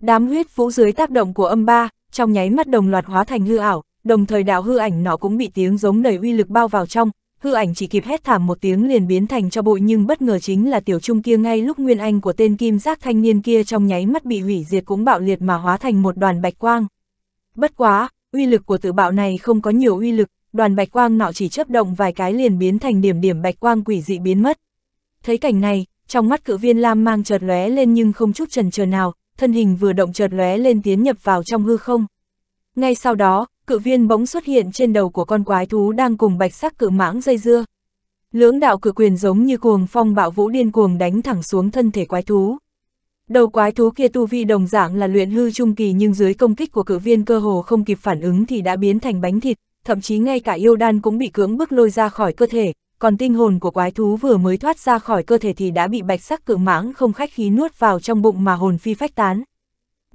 Đám huyết vũ dưới tác động của âm ba, trong nháy mắt đồng loạt hóa thành hư ảo, đồng thời đạo hư ảnh nó cũng bị tiếng giống đầy uy lực bao vào trong, hư ảnh chỉ kịp hét thảm một tiếng liền biến thành cho bụi nhưng bất ngờ chính là tiểu trung kia ngay lúc nguyên anh của tên kim giác thanh niên kia trong nháy mắt bị hủy diệt cũng bạo liệt mà hóa thành một đoàn bạch quang. Bất quá, uy lực của tự bạo này không có nhiều uy lực, đoàn bạch quang nọ chỉ chấp động vài cái liền biến thành điểm điểm bạch quang quỷ dị biến mất. Thấy cảnh này, trong mắt cự viên lam mang chợt lóe lên nhưng không chút trần chờ nào, thân hình vừa động chợt lóe lên tiến nhập vào trong hư không. Ngay sau đó, cự viên bóng xuất hiện trên đầu của con quái thú đang cùng bạch sắc cự mãng dây dưa. Lưỡng đạo cự quyền giống như cuồng phong bạo vũ điên cuồng đánh thẳng xuống thân thể quái thú. Đầu quái thú kia tu vi đồng dạng là luyện hư trung kỳ nhưng dưới công kích của cự viên cơ hồ không kịp phản ứng thì đã biến thành bánh thịt, thậm chí ngay cả yêu đan cũng bị cưỡng bức lôi ra khỏi cơ thể, còn tinh hồn của quái thú vừa mới thoát ra khỏi cơ thể thì đã bị bạch sắc cự mãng không khách khí nuốt vào trong bụng mà hồn phi phách tán.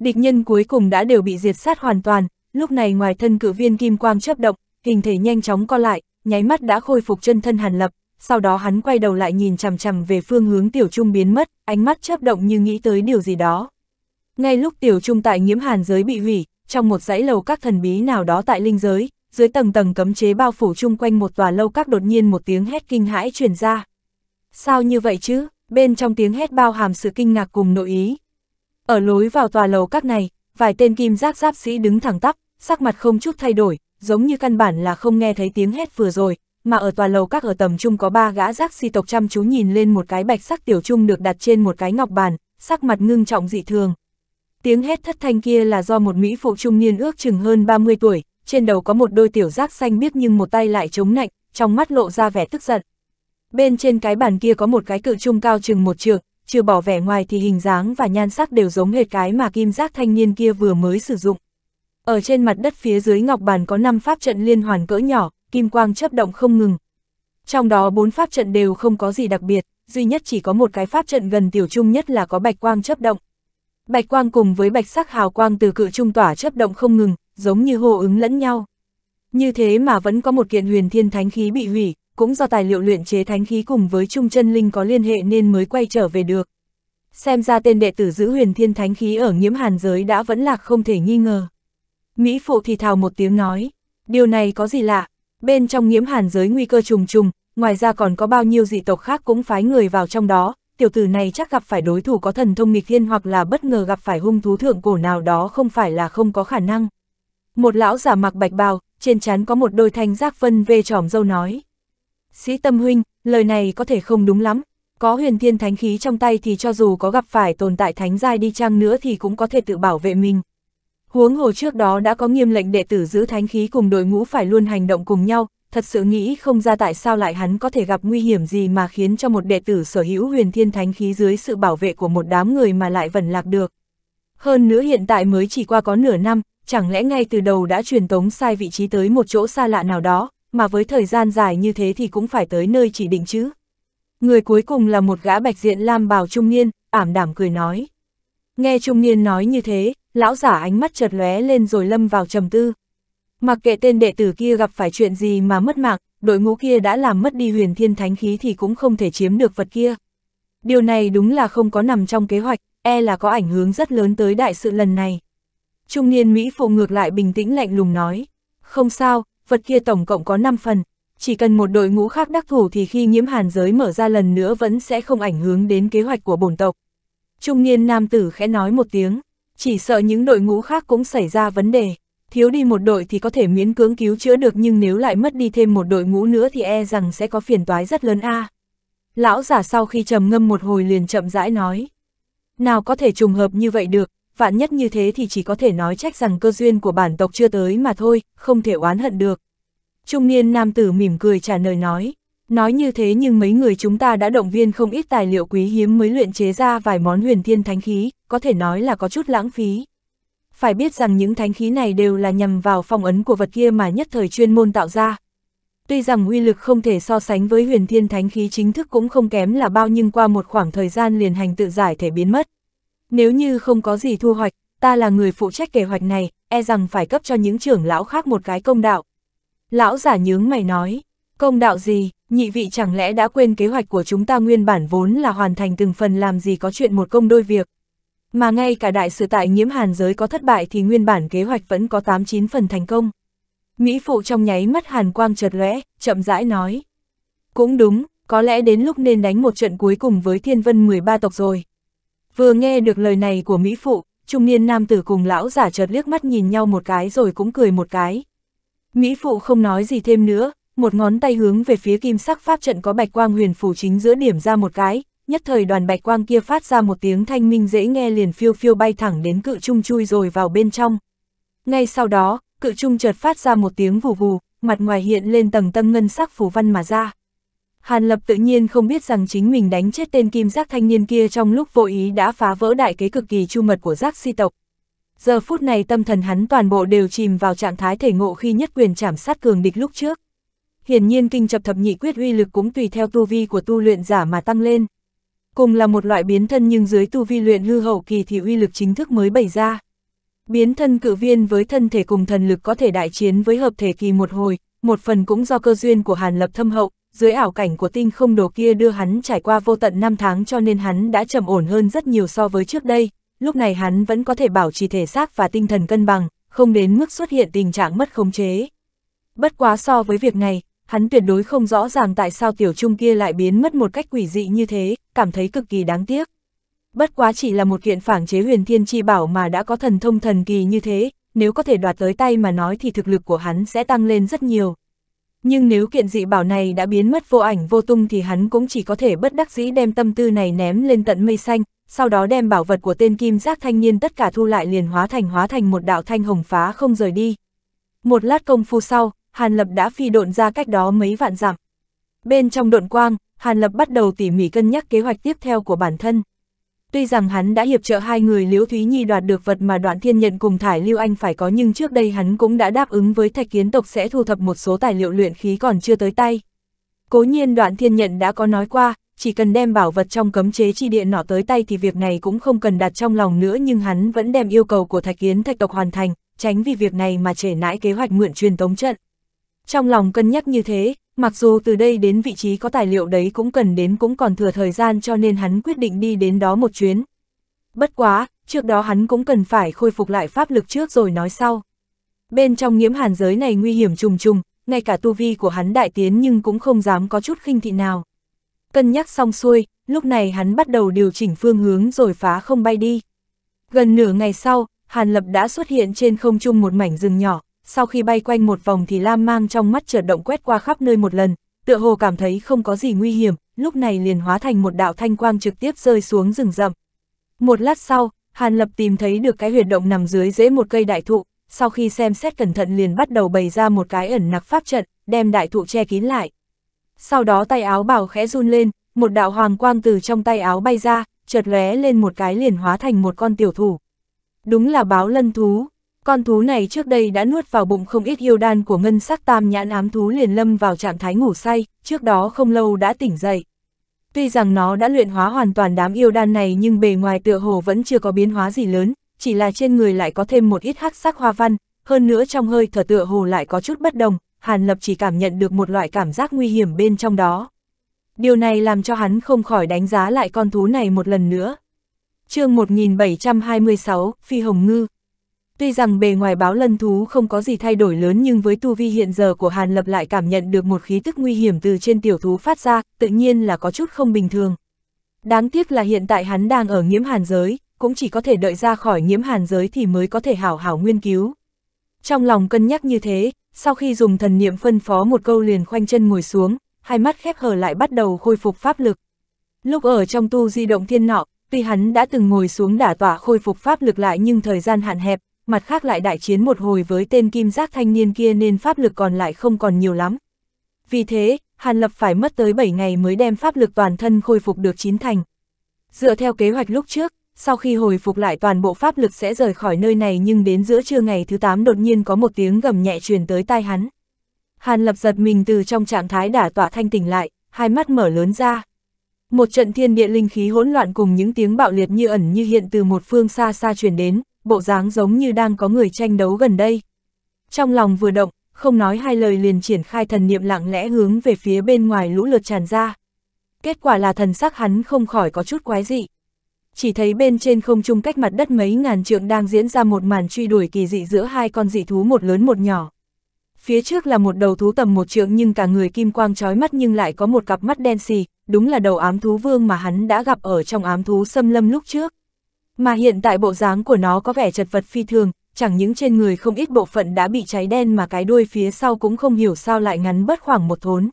Địch nhân cuối cùng đã đều bị diệt sát hoàn toàn, lúc này ngoài thân cử viên kim quang chớp động, hình thể nhanh chóng co lại, nháy mắt đã khôi phục chân thân hàn lập, sau đó hắn quay đầu lại nhìn chằm chằm về phương hướng tiểu trung biến mất, ánh mắt chớp động như nghĩ tới điều gì đó. Ngay lúc tiểu trung tại nghiễm hàn giới bị hủy, trong một dãy lầu các thần bí nào đó tại linh giới, dưới tầng tầng cấm chế bao phủ chung quanh một tòa lâu các đột nhiên một tiếng hét kinh hãi truyền ra. Sao như vậy chứ? Bên trong tiếng hét bao hàm sự kinh ngạc cùng nội ý. Ở lối vào tòa lầu các này, vài tên kim giác giáp sĩ đứng thẳng tắp, sắc mặt không chút thay đổi, giống như căn bản là không nghe thấy tiếng hét vừa rồi, mà ở tòa lầu các ở tầm trung có ba gã giác si tộc chăm chú nhìn lên một cái bạch sắc tiểu trung được đặt trên một cái ngọc bàn, sắc mặt ngưng trọng dị thường. Tiếng hét thất thanh kia là do một mỹ phụ trung niên ước chừng hơn 30 tuổi, trên đầu có một đôi tiểu giác xanh biếc nhưng một tay lại chống nạnh, trong mắt lộ ra vẻ tức giận. Bên trên cái bàn kia có một cái cự trung cao chừng một trượng, chưa bỏ vẻ ngoài thì hình dáng và nhan sắc đều giống hệt cái mà kim giác thanh niên kia vừa mới sử dụng. Ở trên mặt đất phía dưới ngọc bàn có 5 pháp trận liên hoàn cỡ nhỏ, kim quang chấp động không ngừng. Trong đó 4 pháp trận đều không có gì đặc biệt, duy nhất chỉ có một cái pháp trận gần tiểu trung nhất là có bạch quang chấp động. Bạch quang cùng với bạch sắc hào quang từ cự trung tỏa chấp động không ngừng, giống như hô ứng lẫn nhau. Như thế mà vẫn có một kiện huyền thiên thánh khí bị hủy, cũng do tài liệu luyện chế thánh khí cùng với trung chân linh có liên hệ nên mới quay trở về được. Xem ra tên đệ tử giữ huyền thiên thánh khí ở nghiễm hàn giới đã vẫn lạc không thể nghi ngờ. Mỹ Phụ thì thào một tiếng nói, điều này có gì lạ, bên trong nghiễm hàn giới nguy cơ trùng trùng, ngoài ra còn có bao nhiêu dị tộc khác cũng phái người vào trong đó, tiểu tử này chắc gặp phải đối thủ có thần thông nghịch thiên hoặc là bất ngờ gặp phải hung thú thượng cổ nào đó không phải là không có khả năng. Một lão giả mặc bạch bào, trên trán có một đôi thanh giác phân vê tròm dâu nói. Sĩ Tâm Huynh, lời này có thể không đúng lắm, có huyền thiên thánh khí trong tay thì cho dù có gặp phải tồn tại thánh giai đi chăng nữa thì cũng có thể tự bảo vệ mình. Huống hồ trước đó đã có nghiêm lệnh đệ tử giữ thánh khí cùng đội ngũ phải luôn hành động cùng nhau, thật sự nghĩ không ra tại sao lại hắn có thể gặp nguy hiểm gì mà khiến cho một đệ tử sở hữu huyền thiên thánh khí dưới sự bảo vệ của một đám người mà lại vẩn lạc được. Hơn nữa hiện tại mới chỉ qua có nửa năm, chẳng lẽ ngay từ đầu đã truyền tống sai vị trí tới một chỗ xa lạ nào đó, mà với thời gian dài như thế thì cũng phải tới nơi chỉ định chứ. Người cuối cùng là một gã bạch diện lam bào trung niên, ảm đảm cười nói. Nghe Trung Niên nói như thế, lão giả ánh mắt chợt lóe lên rồi lâm vào trầm tư. Mặc kệ tên đệ tử kia gặp phải chuyện gì mà mất mạng, đội ngũ kia đã làm mất đi huyền thiên thánh khí thì cũng không thể chiếm được vật kia. Điều này đúng là không có nằm trong kế hoạch, e là có ảnh hưởng rất lớn tới đại sự lần này. Trung niên Mỹ phụ ngược lại bình tĩnh lạnh lùng nói, không sao, vật kia tổng cộng có 5 phần, chỉ cần một đội ngũ khác đắc thủ thì khi nhiễm hàn giới mở ra lần nữa vẫn sẽ không ảnh hưởng đến kế hoạch của bổn tộc. Trung niên nam tử khẽ nói một tiếng, chỉ sợ những đội ngũ khác cũng xảy ra vấn đề. Thiếu đi một đội thì có thể miễn cưỡng cứu chữa được nhưng nếu lại mất đi thêm một đội ngũ nữa thì e rằng sẽ có phiền toái rất lớn a. À. Lão giả sau khi trầm ngâm một hồi liền chậm rãi nói. Nào có thể trùng hợp như vậy được, vạn nhất như thế thì chỉ có thể nói trách rằng cơ duyên của bản tộc chưa tới mà thôi, không thể oán hận được. Trung niên nam tử mỉm cười trả lời nói. Nói như thế nhưng mấy người chúng ta đã động viên không ít tài liệu quý hiếm mới luyện chế ra vài món huyền thiên thánh khí, có thể nói là có chút lãng phí. Phải biết rằng những thánh khí này đều là nhằm vào phong ấn của vật kia mà nhất thời chuyên môn tạo ra. Tuy rằng uy lực không thể so sánh với huyền thiên thánh khí chính thức cũng không kém là bao nhưng qua một khoảng thời gian liền hành tự giải thể biến mất. Nếu như không có gì thu hoạch, ta là người phụ trách kế hoạch này, e rằng phải cấp cho những trưởng lão khác một cái công đạo. Lão giả nhướng mày nói, công đạo gì, nhị vị chẳng lẽ đã quên kế hoạch của chúng ta nguyên bản vốn là hoàn thành từng phần làm gì có chuyện một công đôi việc. Mà ngay cả đại sự tại nhiễm hàn giới có thất bại thì nguyên bản kế hoạch vẫn có 8-9 phần thành công. Mỹ Phụ trong nháy mắt hàn quang chợt lẽ, chậm rãi nói. Cũng đúng, có lẽ đến lúc nên đánh một trận cuối cùng với thiên vân 13 tộc rồi. Vừa nghe được lời này của Mỹ Phụ, trung niên nam tử cùng lão giả chợt liếc mắt nhìn nhau một cái rồi cũng cười một cái. Mỹ Phụ không nói gì thêm nữa, một ngón tay hướng về phía kim sắc pháp trận có bạch quang huyền phủ chính giữa điểm ra một cái, nhất thời đoàn bạch quang kia phát ra một tiếng thanh minh dễ nghe liền phiêu phiêu bay thẳng đến cự trung chui rồi vào bên trong. Ngay sau đó, cự trung chợt phát ra một tiếng vù vù, mặt ngoài hiện lên tầng tầng ngân sắc phù văn mà ra. Hàn Lập tự nhiên không biết rằng chính mình đánh chết tên kim giác thanh niên kia trong lúc vô ý đã phá vỡ đại kế cực kỳ chu mật của giác si tộc. Giờ phút này tâm thần hắn toàn bộ đều chìm vào trạng thái thể ngộ khi nhất quyền chảm sát cường địch lúc trước. Hiển nhiên kinh chập thập nhị quyết uy lực cũng tùy theo tu vi của tu luyện giả mà tăng lên. Cùng là một loại biến thân nhưng dưới tu vi luyện hư hậu kỳ thì uy lực chính thức mới bày ra. Biến thân cự viên với thân thể cùng thần lực có thể đại chiến với hợp thể kỳ một hồi, một phần cũng do cơ duyên của Hàn Lập thâm hậu, dưới ảo cảnh của tinh không đồ kia đưa hắn trải qua vô tận năm tháng cho nên hắn đã trầm ổn hơn rất nhiều so với trước đây, lúc này hắn vẫn có thể bảo trì thể xác và tinh thần cân bằng, không đến mức xuất hiện tình trạng mất khống chế. Bất quá so với việc này, hắn tuyệt đối không rõ ràng tại sao tiểu trung kia lại biến mất một cách quỷ dị như thế, cảm thấy cực kỳ đáng tiếc. Bất quá chỉ là một kiện phảng chế huyền thiên chi bảo mà đã có thần thông thần kỳ như thế, nếu có thể đoạt tới tay mà nói thì thực lực của hắn sẽ tăng lên rất nhiều. Nhưng nếu kiện dị bảo này đã biến mất vô ảnh vô tung thì hắn cũng chỉ có thể bất đắc dĩ đem tâm tư này ném lên tận mây xanh, sau đó đem bảo vật của tên kim giác thanh niên tất cả thu lại liền hóa thành hóa thành một đạo thanh hồng phá không rời đi. Một lát công phu sau, Hàn Lập đã phi độn ra cách đó mấy vạn dặm. Bên trong độn quang, Hàn Lập bắt đầu tỉ mỉ cân nhắc kế hoạch tiếp theo của bản thân. Tuy rằng hắn đã hiệp trợ hai người Liễu Thúy Nhi đoạt được vật mà Đoạn Thiên Nhận cùng Thải Lưu Anh phải có nhưng trước đây hắn cũng đã đáp ứng với Thạch Kiến Tộc sẽ thu thập một số tài liệu luyện khí còn chưa tới tay. Cố nhiên Đoạn Thiên Nhận đã có nói qua, chỉ cần đem bảo vật trong cấm chế chi điện nọ tới tay thì việc này cũng không cần đặt trong lòng nữa nhưng hắn vẫn đem yêu cầu của Thạch Kiến Thạch Tộc hoàn thành, tránh vì việc này mà trễ nãi kế hoạch mượn truyền tống trận. Trong lòng cân nhắc như thế, mặc dù từ đây đến vị trí có tài liệu đấy cũng cần đến cũng còn thừa thời gian cho nên hắn quyết định đi đến đó một chuyến. Bất quá, trước đó hắn cũng cần phải khôi phục lại pháp lực trước rồi nói sau. Bên trong nhiễm hàn giới này nguy hiểm trùng trùng, ngay cả tu vi của hắn đại tiến nhưng cũng không dám có chút khinh thị nào. Cân nhắc xong xuôi, lúc này hắn bắt đầu điều chỉnh phương hướng rồi phá không bay đi. Gần nửa ngày sau, Hàn Lập đã xuất hiện trên không trung một mảnh rừng nhỏ, sau khi bay quanh một vòng thì lam mang trong mắt chợt động quét qua khắp nơi một lần, tựa hồ cảm thấy không có gì nguy hiểm, lúc này liền hóa thành một đạo thanh quang trực tiếp rơi xuống rừng rậm. Một lát sau, Hàn Lập tìm thấy được cái huyệt động nằm dưới rễ một cây đại thụ, sau khi xem xét cẩn thận liền bắt đầu bày ra một cái ẩn nặc pháp trận, đem đại thụ che kín lại. Sau đó tay áo bảo khẽ run lên, một đạo hoàng quang từ trong tay áo bay ra, chợt lóe lên một cái liền hóa thành một con tiểu thủ. Đúng là báo lân thú. Con thú này trước đây đã nuốt vào bụng không ít yêu đan của ngân sắc tam nhãn ám thú liền lâm vào trạng thái ngủ say, trước đó không lâu đã tỉnh dậy. Tuy rằng nó đã luyện hóa hoàn toàn đám yêu đan này nhưng bề ngoài tựa hồ vẫn chưa có biến hóa gì lớn, chỉ là trên người lại có thêm một ít hắc sắc hoa văn, hơn nữa trong hơi thở tựa hồ lại có chút bất đồng, Hàn Lập chỉ cảm nhận được một loại cảm giác nguy hiểm bên trong đó. Điều này làm cho hắn không khỏi đánh giá lại con thú này một lần nữa. chương 1726, Phi Hồng Ngư Tuy rằng bề ngoài báo lân thú không có gì thay đổi lớn nhưng với tu vi hiện giờ của Hàn Lập lại cảm nhận được một khí tức nguy hiểm từ trên tiểu thú phát ra, tự nhiên là có chút không bình thường. Đáng tiếc là hiện tại hắn đang ở nhiễm hàn giới, cũng chỉ có thể đợi ra khỏi nhiễm hàn giới thì mới có thể hảo hảo nguyên cứu. Trong lòng cân nhắc như thế, sau khi dùng thần niệm phân phó một câu liền khoanh chân ngồi xuống, hai mắt khép hờ lại bắt đầu khôi phục pháp lực. Lúc ở trong tu di động thiên nọ, tuy hắn đã từng ngồi xuống đả tỏa khôi phục pháp lực lại nhưng thời gian hạn hẹp, mặt khác lại đại chiến một hồi với tên kim giác thanh niên kia nên pháp lực còn lại không còn nhiều lắm. Vì thế, Hàn Lập phải mất tới 7 ngày mới đem pháp lực toàn thân khôi phục được chín thành. Dựa theo kế hoạch lúc trước, sau khi hồi phục lại toàn bộ pháp lực sẽ rời khỏi nơi này nhưng đến giữa trưa ngày thứ 8 đột nhiên có một tiếng gầm nhẹ truyền tới tai hắn. Hàn Lập giật mình từ trong trạng thái đả tỏa thanh tỉnh lại, hai mắt mở lớn ra. Một trận thiên địa linh khí hỗn loạn cùng những tiếng bạo liệt như ẩn như hiện từ một phương xa xa truyền đến, bộ dáng giống như đang có người tranh đấu gần đây. Trong lòng vừa động, không nói hai lời liền triển khai thần niệm lặng lẽ hướng về phía bên ngoài lũ lượt tràn ra. Kết quả là thần sắc hắn không khỏi có chút quái dị. Chỉ thấy bên trên không trung cách mặt đất mấy ngàn trượng đang diễn ra một màn truy đuổi kỳ dị giữa hai con dị thú một lớn một nhỏ. Phía trước là một đầu thú tầm một trượng nhưng cả người kim quang trói mắt nhưng lại có một cặp mắt đen xì, đúng là đầu ám thú vương mà hắn đã gặp ở trong ám thú xâm lâm lúc trước. Mà hiện tại bộ dáng của nó có vẻ chật vật phi thường, chẳng những trên người không ít bộ phận đã bị cháy đen mà cái đuôi phía sau cũng không hiểu sao lại ngắn bất khoảng một thốn.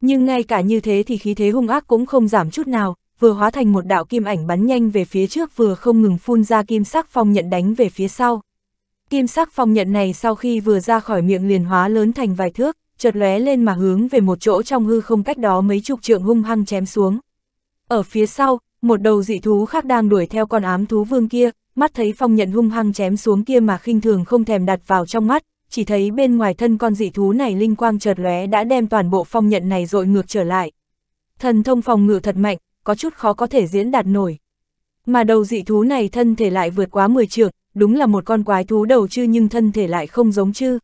Nhưng ngay cả như thế thì khí thế hung ác cũng không giảm chút nào, vừa hóa thành một đạo kim ảnh bắn nhanh về phía trước vừa không ngừng phun ra kim sắc phong nhận đánh về phía sau. Kim sắc phong nhận này sau khi vừa ra khỏi miệng liền hóa lớn thành vài thước, chợt lóe lên mà hướng về một chỗ trong hư không cách đó mấy chục trượng hung hăng chém xuống. Ở phía sau, một đầu dị thú khác đang đuổi theo con ám thú vương kia, mắt thấy phong nhận hung hăng chém xuống kia mà khinh thường không thèm đặt vào trong mắt, chỉ thấy bên ngoài thân con dị thú này linh quang chợt lóe đã đem toàn bộ phong nhận này dội ngược trở lại. Thần thông phòng ngự thật mạnh, có chút khó có thể diễn đạt nổi. Mà đầu dị thú này thân thể lại vượt quá 10 trượng, đúng là một con quái thú đầu chư nhưng thân thể lại không giống chư.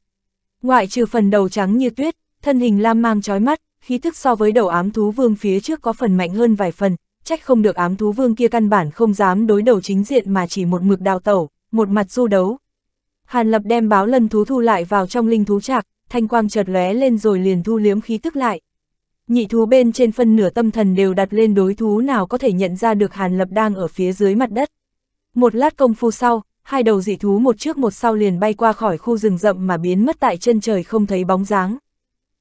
Ngoại trừ phần đầu trắng như tuyết, thân hình lam mang chói mắt, khí thức so với đầu ám thú vương phía trước có phần mạnh hơn vài phần, trách không được ám thú vương kia căn bản không dám đối đầu chính diện mà chỉ một mực đào tẩu, một mặt du đấu. Hàn Lập đem báo lân thú thu lại vào trong linh thú trạc, thanh quang chợt lóe lên rồi liền thu liếm khí tức lại. Nhị thú bên trên phân nửa tâm thần đều đặt lên đối thú nào có thể nhận ra được Hàn Lập đang ở phía dưới mặt đất. Một lát công phu sau, hai đầu dị thú một trước một sau liền bay qua khỏi khu rừng rậm mà biến mất tại chân trời không thấy bóng dáng.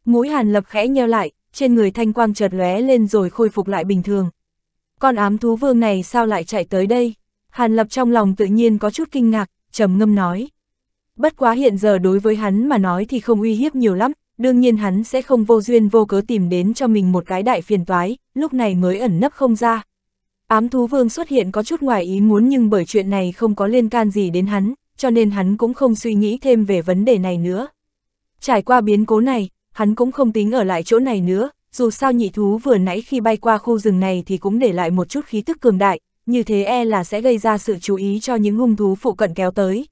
Mũi Hàn Lập khẽ nheo lại, trên người thanh quang chợt lóe lên rồi khôi phục lại bình thường con ám thú vương này sao lại chạy tới đây? Hàn Lập trong lòng tự nhiên có chút kinh ngạc, trầm ngâm nói. Bất quá hiện giờ đối với hắn mà nói thì không uy hiếp nhiều lắm, đương nhiên hắn sẽ không vô duyên vô cớ tìm đến cho mình một cái đại phiền toái, lúc này mới ẩn nấp không ra. Ám thú vương xuất hiện có chút ngoài ý muốn nhưng bởi chuyện này không có liên can gì đến hắn, cho nên hắn cũng không suy nghĩ thêm về vấn đề này nữa. Trải qua biến cố này, hắn cũng không tính ở lại chỗ này nữa, dù sao nhị thú vừa nãy khi bay qua khu rừng này thì cũng để lại một chút khí tức cường đại, như thế e là sẽ gây ra sự chú ý cho những hung thú phụ cận kéo tới.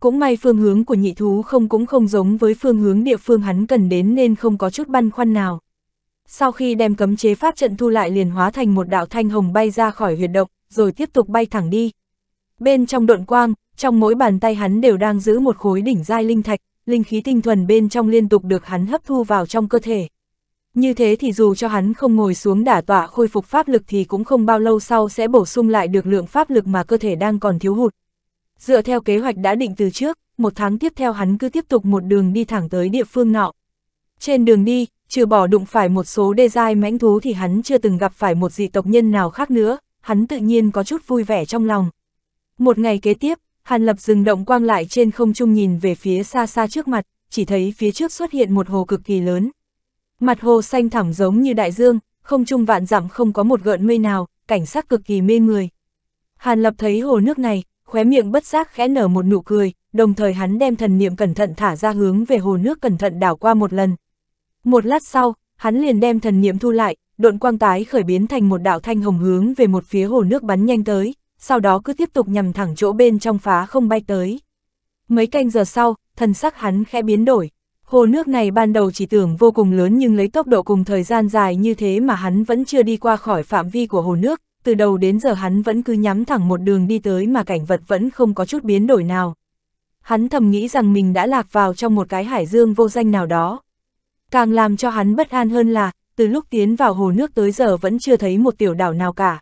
Cũng may phương hướng của nhị thú không cũng không giống với phương hướng địa phương hắn cần đến nên không có chút băn khoăn nào. Sau khi đem cấm chế pháp trận thu lại liền hóa thành một đạo thanh hồng bay ra khỏi huyệt động, rồi tiếp tục bay thẳng đi. Bên trong độn quang, trong mỗi bàn tay hắn đều đang giữ một khối đỉnh giai linh thạch, linh khí tinh thuần bên trong liên tục được hắn hấp thu vào trong cơ thể. Như thế thì dù cho hắn không ngồi xuống đả tọa khôi phục pháp lực thì cũng không bao lâu sau sẽ bổ sung lại được lượng pháp lực mà cơ thể đang còn thiếu hụt. Dựa theo kế hoạch đã định từ trước, một tháng tiếp theo hắn cứ tiếp tục một đường đi thẳng tới địa phương nọ. Trên đường đi, trừ bỏ đụng phải một số đê dai mãnh thú thì hắn chưa từng gặp phải một dị tộc nhân nào khác nữa, hắn tự nhiên có chút vui vẻ trong lòng. Một ngày kế tiếp, Hàn Lập dừng động quang lại trên không trung nhìn về phía xa xa trước mặt, chỉ thấy phía trước xuất hiện một hồ cực kỳ lớn, Mặt hồ xanh thẳm giống như đại dương, không trung vạn dặm không có một gợn mây nào, cảnh sắc cực kỳ mê người. Hàn Lập thấy hồ nước này, khóe miệng bất giác khẽ nở một nụ cười, đồng thời hắn đem thần niệm cẩn thận thả ra hướng về hồ nước cẩn thận đảo qua một lần. Một lát sau, hắn liền đem thần niệm thu lại, độn quang tái khởi biến thành một đạo thanh hồng hướng về một phía hồ nước bắn nhanh tới, sau đó cứ tiếp tục nhằm thẳng chỗ bên trong phá không bay tới. Mấy canh giờ sau, thần sắc hắn khẽ biến đổi, Hồ nước này ban đầu chỉ tưởng vô cùng lớn nhưng lấy tốc độ cùng thời gian dài như thế mà hắn vẫn chưa đi qua khỏi phạm vi của hồ nước, từ đầu đến giờ hắn vẫn cứ nhắm thẳng một đường đi tới mà cảnh vật vẫn không có chút biến đổi nào. Hắn thầm nghĩ rằng mình đã lạc vào trong một cái hải dương vô danh nào đó. Càng làm cho hắn bất an hơn là, từ lúc tiến vào hồ nước tới giờ vẫn chưa thấy một tiểu đảo nào cả.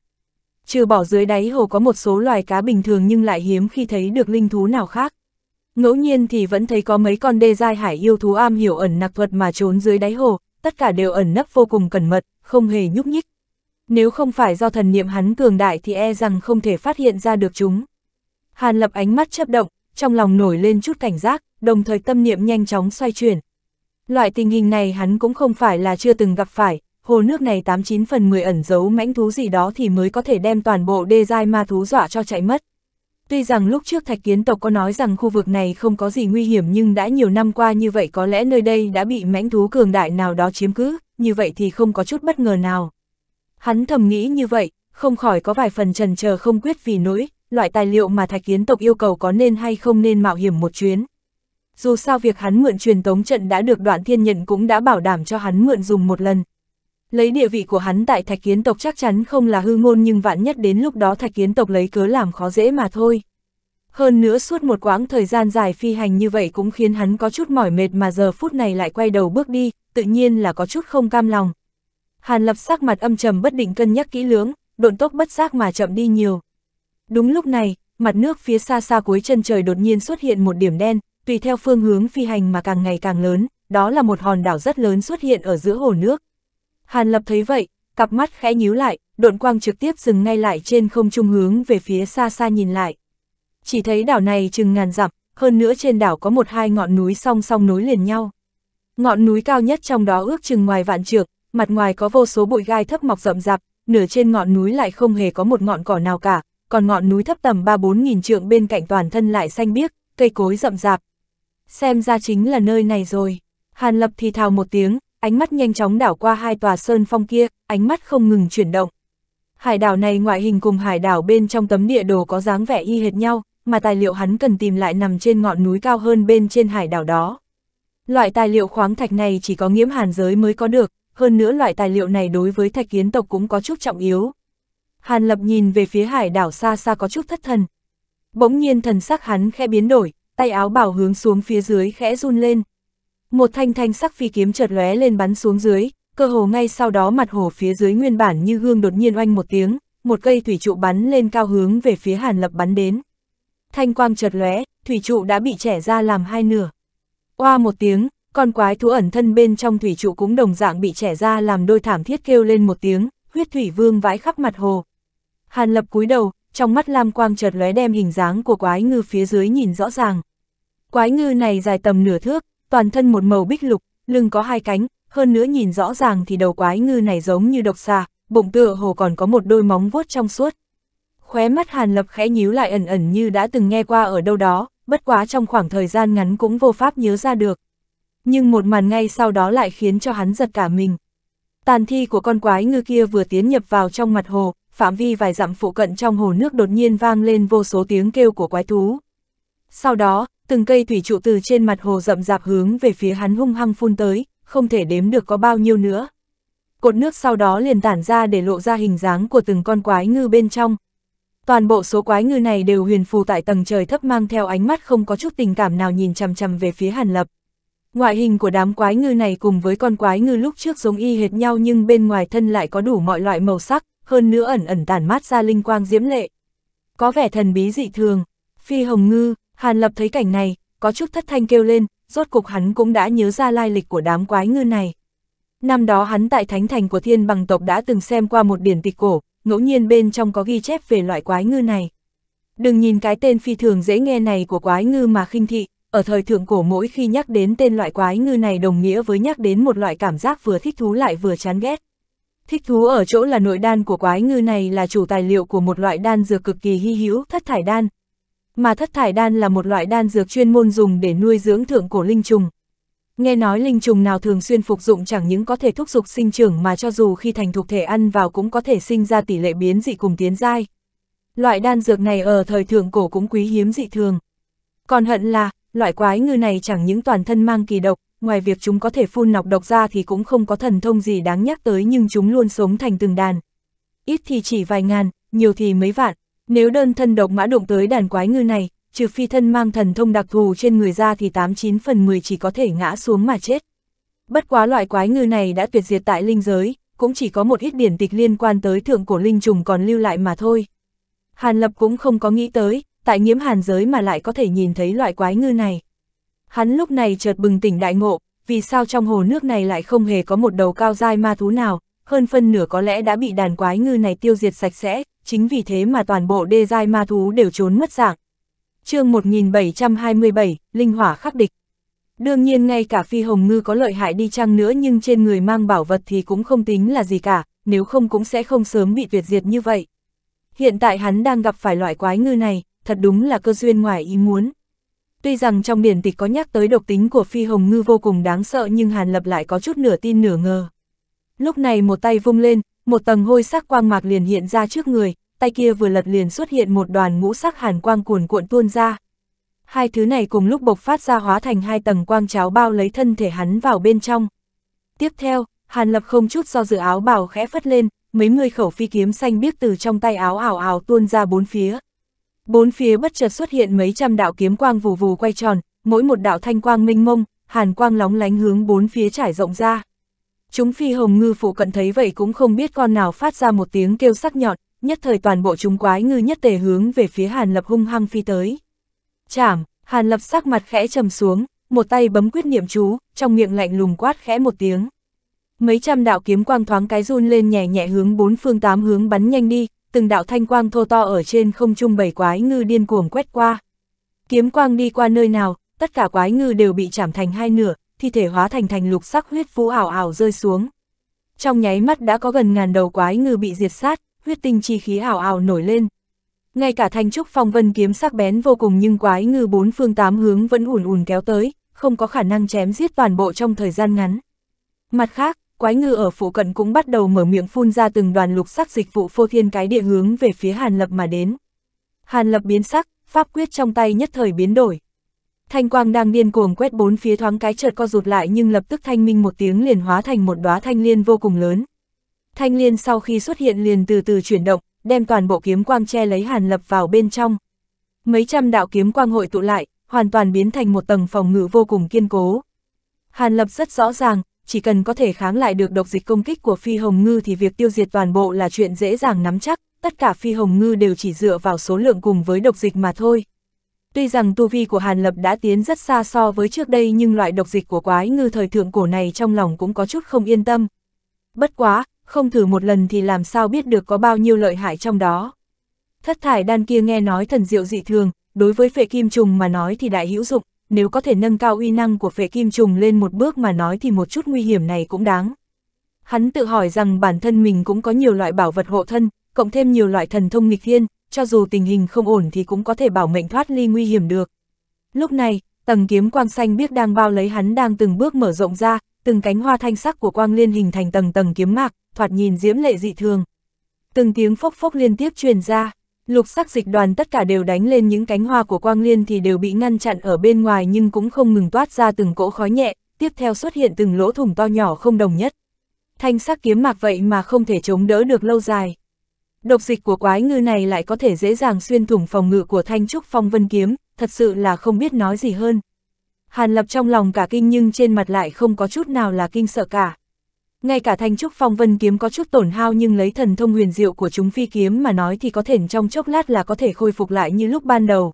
Trừ bỏ dưới đáy hồ có một số loài cá bình thường nhưng lại hiếm khi thấy được linh thú nào khác. Ngẫu nhiên thì vẫn thấy có mấy con đê dai hải yêu thú am hiểu ẩn nặc thuật mà trốn dưới đáy hồ, tất cả đều ẩn nấp vô cùng cẩn mật, không hề nhúc nhích. Nếu không phải do thần niệm hắn cường đại thì e rằng không thể phát hiện ra được chúng. Hàn lập ánh mắt chấp động, trong lòng nổi lên chút cảnh giác, đồng thời tâm niệm nhanh chóng xoay chuyển. Loại tình hình này hắn cũng không phải là chưa từng gặp phải, hồ nước này 89 phần 10 ẩn giấu mãnh thú gì đó thì mới có thể đem toàn bộ đê dai ma thú dọa cho chạy mất. Tuy rằng lúc trước thạch kiến tộc có nói rằng khu vực này không có gì nguy hiểm nhưng đã nhiều năm qua như vậy có lẽ nơi đây đã bị mãnh thú cường đại nào đó chiếm cứ, như vậy thì không có chút bất ngờ nào. Hắn thầm nghĩ như vậy, không khỏi có vài phần trần chờ không quyết vì nỗi, loại tài liệu mà thạch kiến tộc yêu cầu có nên hay không nên mạo hiểm một chuyến. Dù sao việc hắn mượn truyền tống trận đã được đoạn thiên nhận cũng đã bảo đảm cho hắn mượn dùng một lần, Lấy địa vị của hắn tại thạch kiến tộc chắc chắn không là hư ngôn nhưng vạn nhất đến lúc đó thạch kiến tộc lấy cớ làm khó dễ mà thôi. Hơn nữa suốt một quãng thời gian dài phi hành như vậy cũng khiến hắn có chút mỏi mệt mà giờ phút này lại quay đầu bước đi, tự nhiên là có chút không cam lòng. Hàn lập sắc mặt âm trầm bất định cân nhắc kỹ lưỡng, độn tốc bất giác mà chậm đi nhiều. Đúng lúc này, mặt nước phía xa xa cuối chân trời đột nhiên xuất hiện một điểm đen, tùy theo phương hướng phi hành mà càng ngày càng lớn, đó là một hòn đảo rất lớn xuất hiện ở giữa hồ nước. Hàn Lập thấy vậy, cặp mắt khẽ nhíu lại, độn quang trực tiếp dừng ngay lại trên không trung hướng về phía xa xa nhìn lại. Chỉ thấy đảo này chừng ngàn dặm, hơn nữa trên đảo có một hai ngọn núi song song nối liền nhau. Ngọn núi cao nhất trong đó ước chừng ngoài vạn trượng, mặt ngoài có vô số bụi gai thấp mọc rậm rạp, nửa trên ngọn núi lại không hề có một ngọn cỏ nào cả, còn ngọn núi thấp tầm 3-4 nghìn trượng bên cạnh toàn thân lại xanh biếc, cây cối rậm rạp. Xem ra chính là nơi này rồi. Hàn Lập thì thào một tiếng, ánh mắt nhanh chóng đảo qua hai tòa sơn phong kia, ánh mắt không ngừng chuyển động. Hải đảo này ngoại hình cùng hải đảo bên trong tấm địa đồ có dáng vẻ y hệt nhau, mà tài liệu hắn cần tìm lại nằm trên ngọn núi cao hơn bên trên hải đảo đó. Loại tài liệu khoáng thạch này chỉ có nghiễm hàn giới mới có được, hơn nữa loại tài liệu này đối với thạch kiến tộc cũng có chút trọng yếu. Hàn lập nhìn về phía hải đảo xa xa có chút thất thần. Bỗng nhiên thần sắc hắn khẽ biến đổi, tay áo bảo hướng xuống phía dưới khẽ run lên, một thanh thanh sắc phi kiếm chợt lóe lên bắn xuống dưới, cơ hồ ngay sau đó mặt hồ phía dưới nguyên bản như gương đột nhiên oanh một tiếng, một cây thủy trụ bắn lên cao hướng về phía Hàn Lập bắn đến. Thanh quang chợt lóe, thủy trụ đã bị trẻ ra làm hai nửa. Oa một tiếng, con quái thú ẩn thân bên trong thủy trụ cũng đồng dạng bị trẻ ra làm đôi thảm thiết kêu lên một tiếng, huyết thủy vương vãi khắp mặt hồ. Hàn Lập cúi đầu, trong mắt lam quang chợt lóe đem hình dáng của quái ngư phía dưới nhìn rõ ràng. Quái ngư này dài tầm nửa thước, toàn thân một màu bích lục, lưng có hai cánh, hơn nữa nhìn rõ ràng thì đầu quái ngư này giống như độc xà, bụng tựa hồ còn có một đôi móng vuốt trong suốt. Khóe mắt Hàn Lập khẽ nhíu lại ẩn ẩn như đã từng nghe qua ở đâu đó, bất quá trong khoảng thời gian ngắn cũng vô pháp nhớ ra được. Nhưng một màn ngay sau đó lại khiến cho hắn giật cả mình. Tàn thi của con quái ngư kia vừa tiến nhập vào trong mặt hồ, phạm vi vài dặm phụ cận trong hồ nước đột nhiên vang lên vô số tiếng kêu của quái thú. Sau đó, từng cây thủy trụ từ trên mặt hồ rậm rạp hướng về phía hắn hung hăng phun tới, không thể đếm được có bao nhiêu nữa. Cột nước sau đó liền tản ra để lộ ra hình dáng của từng con quái ngư bên trong. Toàn bộ số quái ngư này đều huyền phù tại tầng trời thấp mang theo ánh mắt không có chút tình cảm nào nhìn chằm chằm về phía Hàn Lập. Ngoại hình của đám quái ngư này cùng với con quái ngư lúc trước giống y hệt nhau nhưng bên ngoài thân lại có đủ mọi loại màu sắc, hơn nữa ẩn ẩn tản mát ra linh quang diễm lệ. Có vẻ thần bí dị thường, phi hồng ngư, Hàn Lập thấy cảnh này, có chút thất thanh kêu lên, rốt cục hắn cũng đã nhớ ra lai lịch của đám quái ngư này. Năm đó hắn tại Thánh Thành của Thiên Bằng Tộc đã từng xem qua một điển tịch cổ, ngẫu nhiên bên trong có ghi chép về loại quái ngư này. Đừng nhìn cái tên phi thường dễ nghe này của quái ngư mà khinh thị, ở thời thượng cổ mỗi khi nhắc đến tên loại quái ngư này đồng nghĩa với nhắc đến một loại cảm giác vừa thích thú lại vừa chán ghét. Thích thú ở chỗ là nội đan của quái ngư này là chủ tài liệu của một loại đan dược cực kỳ hy hữu thất thải đan, mà thất thải đan là một loại đan dược chuyên môn dùng để nuôi dưỡng thượng cổ linh trùng. Nghe nói linh trùng nào thường xuyên phục dụng chẳng những có thể thúc dục sinh trưởng mà cho dù khi thành thuộc thể ăn vào cũng có thể sinh ra tỷ lệ biến dị cùng tiến giai. Loại đan dược này ở thời thượng cổ cũng quý hiếm dị thường. Còn hận là, loại quái ngư này chẳng những toàn thân mang kỳ độc, ngoài việc chúng có thể phun nọc độc ra thì cũng không có thần thông gì đáng nhắc tới nhưng chúng luôn sống thành từng đàn. Ít thì chỉ vài ngàn, nhiều thì mấy vạn, nếu đơn thân độc mã đụng tới đàn quái ngư này, trừ phi thân mang thần thông đặc thù trên người ra thì 89 phần 10 chỉ có thể ngã xuống mà chết. Bất quá loại quái ngư này đã tuyệt diệt tại linh giới, cũng chỉ có một ít điển tịch liên quan tới thượng cổ linh trùng còn lưu lại mà thôi. Hàn Lập cũng không có nghĩ tới, tại nghiễm hàn giới mà lại có thể nhìn thấy loại quái ngư này. Hắn lúc này chợt bừng tỉnh đại ngộ, vì sao trong hồ nước này lại không hề có một đầu cao dai ma thú nào, hơn phân nửa có lẽ đã bị đàn quái ngư này tiêu diệt sạch sẽ, chính vì thế mà toàn bộ đê giai ma thú đều trốn mất dạng. chương 1727, Linh Hỏa khắc địch. Đương nhiên ngay cả phi hồng ngư có lợi hại đi chăng nữa nhưng trên người mang bảo vật thì cũng không tính là gì cả, nếu không cũng sẽ không sớm bị tuyệt diệt như vậy. Hiện tại hắn đang gặp phải loại quái ngư này, thật đúng là cơ duyên ngoài ý muốn. Tuy rằng trong biển tịch có nhắc tới độc tính của phi hồng ngư vô cùng đáng sợ nhưng Hàn Lập lại có chút nửa tin nửa ngờ. Lúc này một tay vung lên, một tầng hôi sắc quang mạc liền hiện ra trước người, tay kia vừa lật liền xuất hiện một đoàn ngũ sắc hàn quang cuồn cuộn tuôn ra. Hai thứ này cùng lúc bộc phát ra hóa thành hai tầng quang cháo bao lấy thân thể hắn vào bên trong. Tiếp theo, Hàn Lập không chút do dự áo bào khẽ phất lên, mấy mươi khẩu phi kiếm xanh biếc từ trong tay áo ảo ảo tuôn ra bốn phía. Bốn phía bất chợt xuất hiện mấy trăm đạo kiếm quang vù vù quay tròn, mỗi một đạo thanh quang minh mông, hàn quang lóng lánh hướng bốn phía trải rộng ra. Chúng phi hồng ngư phụ cận thấy vậy cũng không biết con nào phát ra một tiếng kêu sắc nhọn, nhất thời toàn bộ chúng quái ngư nhất tề hướng về phía Hàn Lập hung hăng phi tới. Chảm, Hàn Lập sắc mặt khẽ trầm xuống, một tay bấm quyết niệm chú, trong miệng lạnh lùng quát khẽ một tiếng. Mấy trăm đạo kiếm quang thoáng cái run lên nhẹ nhẹ hướng bốn phương tám hướng bắn nhanh đi, từng đạo thanh quang thô to ở trên không trung bảy quái ngư điên cuồng quét qua. Kiếm quang đi qua nơi nào, tất cả quái ngư đều bị chảm thành hai nửa, thi thể hóa thành thành lục sắc huyết vũ ảo ảo rơi xuống. Trong nháy mắt đã có gần ngàn đầu quái ngư bị diệt sát, huyết tinh chi khí ảo ảo nổi lên. Ngay cả thanh trúc phong vân kiếm sắc bén vô cùng nhưng quái ngư bốn phương tám hướng vẫn ùn ùn kéo tới, không có khả năng chém giết toàn bộ trong thời gian ngắn. Mặt khác, quái ngư ở phụ cận cũng bắt đầu mở miệng phun ra từng đoàn lục sắc dịch vụ phô thiên cái địa hướng về phía Hàn Lập mà đến. Hàn Lập biến sắc, pháp quyết trong tay nhất thời biến đổi. Thanh quang đang điên cuồng quét bốn phía thoáng cái chợt co rụt lại nhưng lập tức thanh minh một tiếng liền hóa thành một đóa thanh liên vô cùng lớn, Thanh liên sau khi xuất hiện liền từ từ chuyển động, đem toàn bộ kiếm quang che lấy hàn lập vào bên trong. Mấy trăm đạo kiếm quang hội tụ lại, hoàn toàn biến thành một tầng phòng ngự vô cùng kiên cố. Hàn lập rất rõ ràng, chỉ cần có thể kháng lại được độc dịch công kích của phi hồng ngư thì việc tiêu diệt toàn bộ là chuyện dễ dàng nắm chắc, tất cả phi hồng ngư đều chỉ dựa vào số lượng cùng với độc dịch mà thôi. Tuy rằng tu vi của Hàn Lập đã tiến rất xa so với trước đây nhưng loại độc dịch của quái ngư thời thượng cổ này trong lòng cũng có chút không yên tâm. Bất quá, không thử một lần thì làm sao biết được có bao nhiêu lợi hại trong đó. Thất thải đan kia nghe nói thần diệu dị thường, đối với phệ kim trùng mà nói thì đại hữu dụng, nếu có thể nâng cao uy năng của phệ kim trùng lên một bước mà nói thì một chút nguy hiểm này cũng đáng. Hắn tự hỏi rằng bản thân mình cũng có nhiều loại bảo vật hộ thân, cộng thêm nhiều loại thần thông nghịch thiên, cho dù tình hình không ổn thì cũng có thể bảo mệnh thoát ly nguy hiểm được. Lúc này, tầng kiếm quang xanh biết đang bao lấy hắn đang từng bước mở rộng ra, từng cánh hoa thanh sắc của quang liên hình thành tầng tầng kiếm mạc, thoạt nhìn diễm lệ dị thường. Từng tiếng phốc phốc liên tiếp truyền ra, lục sắc dịch đoàn tất cả đều đánh lên những cánh hoa của quang liên thì đều bị ngăn chặn ở bên ngoài nhưng cũng không ngừng toát ra từng cỗ khói nhẹ, tiếp theo xuất hiện từng lỗ thủng to nhỏ không đồng nhất. Thanh sắc kiếm mạc vậy mà không thể chống đỡ được lâu dài. Độc dịch của quái ngư này lại có thể dễ dàng xuyên thủng phòng ngự của thanh trúc phong vân kiếm, thật sự là không biết nói gì hơn. Hàn Lập trong lòng cả kinh nhưng trên mặt lại không có chút nào là kinh sợ cả. Ngay cả thanh trúc phong vân kiếm có chút tổn hao nhưng lấy thần thông huyền diệu của chúng phi kiếm mà nói thì có thể trong chốc lát là có thể khôi phục lại như lúc ban đầu.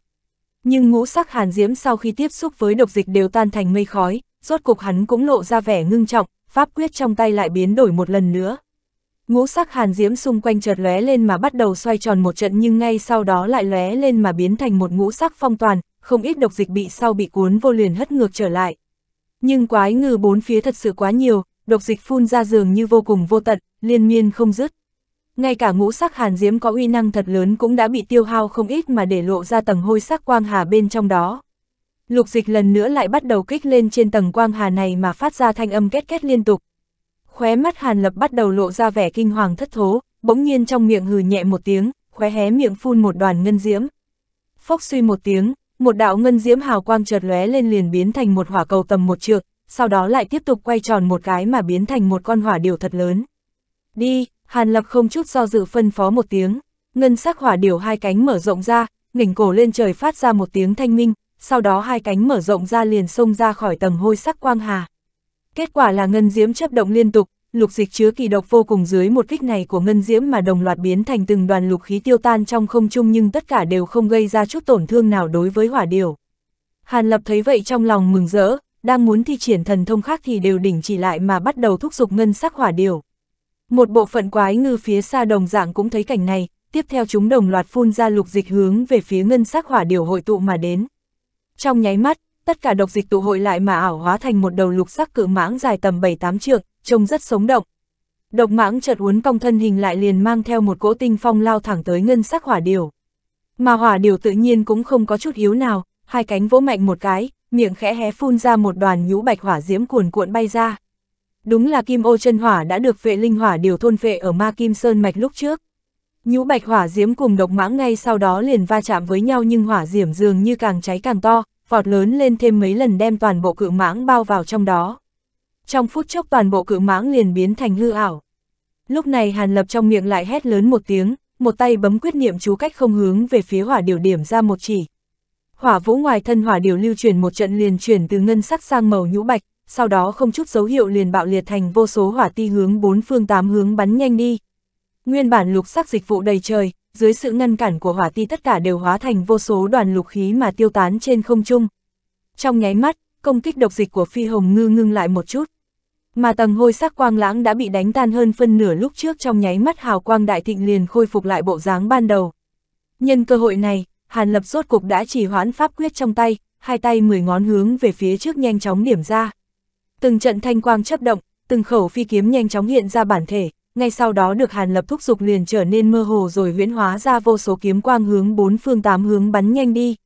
Nhưng ngũ sắc hàn diễm sau khi tiếp xúc với độc dịch đều tan thành mây khói, rốt cục hắn cũng lộ ra vẻ ngưng trọng, pháp quyết trong tay lại biến đổi một lần nữa. Ngũ sắc hàn diễm xung quanh chợt lóe lên mà bắt đầu xoay tròn một trận nhưng ngay sau đó lại lóe lên mà biến thành một ngũ sắc phong toàn, không ít độc dịch bị sau bị cuốn vô liền hất ngược trở lại. Nhưng quái ngư bốn phía thật sự quá nhiều, độc dịch phun ra giường như vô cùng vô tận, liên miên không dứt. Ngay cả ngũ sắc hàn diếm có uy năng thật lớn cũng đã bị tiêu hao không ít mà để lộ ra tầng hôi sắc quang hà bên trong đó. Lục dịch lần nữa lại bắt đầu kích lên trên tầng quang hà này mà phát ra thanh âm két két liên tục. Khóe mắt hàn lập bắt đầu lộ ra vẻ kinh hoàng thất thố, bỗng nhiên trong miệng hừ nhẹ một tiếng, khóe hé miệng phun một đoàn ngân diễm. Phốc suy một tiếng, một đạo ngân diễm hào quang chợt lóe lên liền biến thành một hỏa cầu tầm một trượng, sau đó lại tiếp tục quay tròn một cái mà biến thành một con hỏa điểu thật lớn. Đi, Hàn Lập không chút do dự phân phó một tiếng, ngân sắc hỏa điểu hai cánh mở rộng ra, ngỉnh cổ lên trời phát ra một tiếng thanh minh, sau đó hai cánh mở rộng ra liền xông ra khỏi tầng hôi sắc quang hà. Kết quả là ngân diễm chấp động liên tục, lục dịch chứa kỳ độc vô cùng dưới một kích này của ngân diễm mà đồng loạt biến thành từng đoàn lục khí tiêu tan trong không trung nhưng tất cả đều không gây ra chút tổn thương nào đối với hỏa điều. Hàn Lập thấy vậy trong lòng mừng rỡ, đang muốn thi triển thần thông khác thì đều đỉnh chỉ lại mà bắt đầu thúc giục ngân sắc hỏa điều. Một bộ phận quái ngư phía xa đồng dạng cũng thấy cảnh này, tiếp theo chúng đồng loạt phun ra lục dịch hướng về phía ngân sắc hỏa điều hội tụ mà đến. Trong nháy mắt, tất cả độc dịch tụ hội lại mà ảo hóa thành một đầu lục sắc cự mãng dài tầm 7-8 trượng, trông rất sống động. Độc mãng chợt uốn cong thân hình lại liền mang theo một cỗ tinh phong lao thẳng tới ngân sắc hỏa điều. Mà hỏa điều tự nhiên cũng không có chút yếu nào, hai cánh vỗ mạnh một cái, miệng khẽ hé phun ra một đoàn nhũ bạch hỏa diễm cuồn cuộn bay ra. Đúng là kim ô chân hỏa đã được vệ linh hỏa điều thôn vệ ở ma kim sơn mạch lúc trước. Nhũ bạch hỏa diễm cùng độc mãng ngay sau đó liền va chạm với nhau nhưng hỏa diễm dường như càng cháy càng to, vọt lớn lên thêm mấy lần đem toàn bộ cự mãng bao vào trong đó. Trong phút chốc toàn bộ cự mãng liền biến thành hư ảo. Lúc này Hàn Lập trong miệng lại hét lớn một tiếng, một tay bấm quyết niệm chú cách không hướng về phía hỏa điều điểm ra một chỉ. Hỏa vũ ngoài thân hỏa điều lưu chuyển một trận liền chuyển từ ngân sắc sang màu nhũ bạch, sau đó không chút dấu hiệu liền bạo liệt thành vô số hỏa ti hướng bốn phương tám hướng bắn nhanh đi. Nguyên bản lục sắc dịch vụ đầy trời, dưới sự ngăn cản của hỏa ti tất cả đều hóa thành vô số đoàn lục khí mà tiêu tán trên không trung. Trong nháy mắt, công kích độc dịch của phi hồng ngư ngưng lại một chút. Mà tầng hôi sắc quang lãng đã bị đánh tan hơn phân nửa lúc trước trong nháy mắt hào quang đại thịnh liền khôi phục lại bộ dáng ban đầu. Nhân cơ hội này, Hàn Lập rốt cục đã chỉ hoãn pháp quyết trong tay, hai tay mười ngón hướng về phía trước nhanh chóng điểm ra. Từng trận thanh quang chấp động, từng khẩu phi kiếm nhanh chóng hiện ra bản thể, ngay sau đó được Hàn Lập thúc dục liền trở nên mơ hồ rồi huyễn hóa ra vô số kiếm quang hướng bốn phương tám hướng bắn nhanh đi.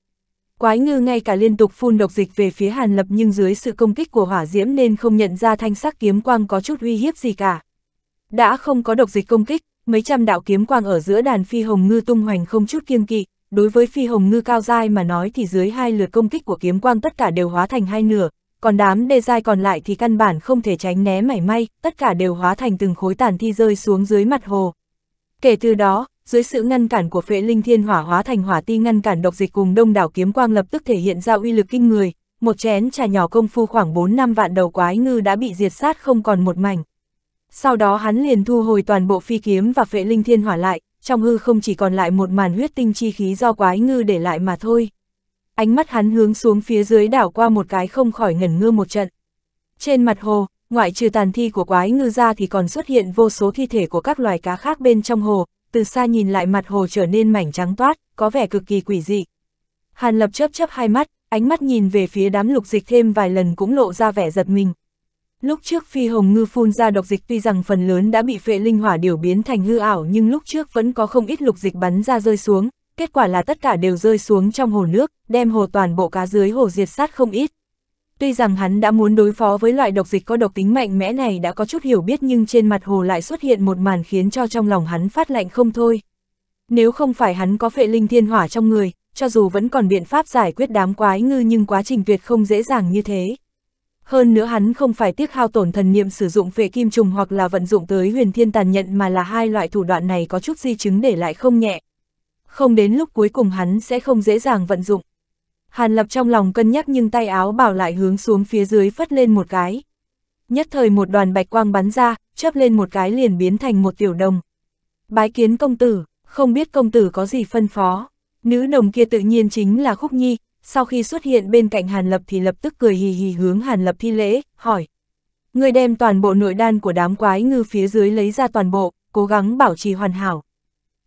Quái ngư ngay cả liên tục phun độc dịch về phía Hàn Lập nhưng dưới sự công kích của hỏa diễm nên không nhận ra thanh sắc kiếm quang có chút uy hiếp gì cả. Đã không có độc dịch công kích, mấy trăm đạo kiếm quang ở giữa đàn phi hồng ngư tung hoành không chút kiêng kỵ, đối với phi hồng ngư cao dai mà nói thì dưới hai lượt công kích của kiếm quang tất cả đều hóa thành hai nửa, còn đám đê dai còn lại thì căn bản không thể tránh né mảy may, tất cả đều hóa thành từng khối tàn thi rơi xuống dưới mặt hồ. Kể từ đó, dưới sự ngăn cản của phệ linh thiên hỏa hóa thành hỏa ti ngăn cản độc dịch cùng đông đảo kiếm quang lập tức thể hiện ra uy lực kinh người, một chén trà nhỏ công phu khoảng 4 năm vạn đầu quái ngư đã bị diệt sát không còn một mảnh. Sau đó hắn liền thu hồi toàn bộ phi kiếm và phệ linh thiên hỏa lại, trong hư không chỉ còn lại một màn huyết tinh chi khí do quái ngư để lại mà thôi. Ánh mắt hắn hướng xuống phía dưới đảo qua một cái không khỏi ngẩn ngơ một trận. Trên mặt hồ, ngoại trừ tàn thi của quái ngư ra thì còn xuất hiện vô số thi thể của các loài cá khác bên trong hồ, từ xa nhìn lại mặt hồ trở nên mảnh trắng toát, có vẻ cực kỳ quỷ dị. Hàn Lập chớp chớp hai mắt, ánh mắt nhìn về phía đám lục dịch thêm vài lần cũng lộ ra vẻ giật mình. Lúc trước phi hồng ngư phun ra độc dịch tuy rằng phần lớn đã bị phệ linh hỏa điều biến thành hư ảo nhưng lúc trước vẫn có không ít lục dịch bắn ra rơi xuống, kết quả là tất cả đều rơi xuống trong hồ nước, đem hồ toàn bộ cá dưới hồ diệt sát không ít. Tuy rằng hắn đã muốn đối phó với loại độc dịch có độc tính mạnh mẽ này đã có chút hiểu biết nhưng trên mặt hồ lại xuất hiện một màn khiến cho trong lòng hắn phát lạnh không thôi. Nếu không phải hắn có phệ linh thiên hỏa trong người, cho dù vẫn còn biện pháp giải quyết đám quái ngư nhưng quá trình tuyệt không dễ dàng như thế. Hơn nữa hắn không phải tiếc hao tổn thần niệm sử dụng phệ kim trùng hoặc là vận dụng tới huyền thiên tàn nhận mà là hai loại thủ đoạn này có chút di chứng để lại không nhẹ. Không đến lúc cuối cùng hắn sẽ không dễ dàng vận dụng. Hàn Lập trong lòng cân nhắc nhưng tay áo bảo lại hướng xuống phía dưới phất lên một cái. Nhất thời một đoàn bạch quang bắn ra, chớp lên một cái liền biến thành một tiểu đồng. Bái kiến công tử, không biết công tử có gì phân phó. Nữ đồng kia tự nhiên chính là Khúc Nhi, sau khi xuất hiện bên cạnh Hàn Lập thì lập tức cười hì hì hướng Hàn Lập thi lễ, hỏi. Người đem toàn bộ nội đan của đám quái ngư phía dưới lấy ra toàn bộ, cố gắng bảo trì hoàn hảo.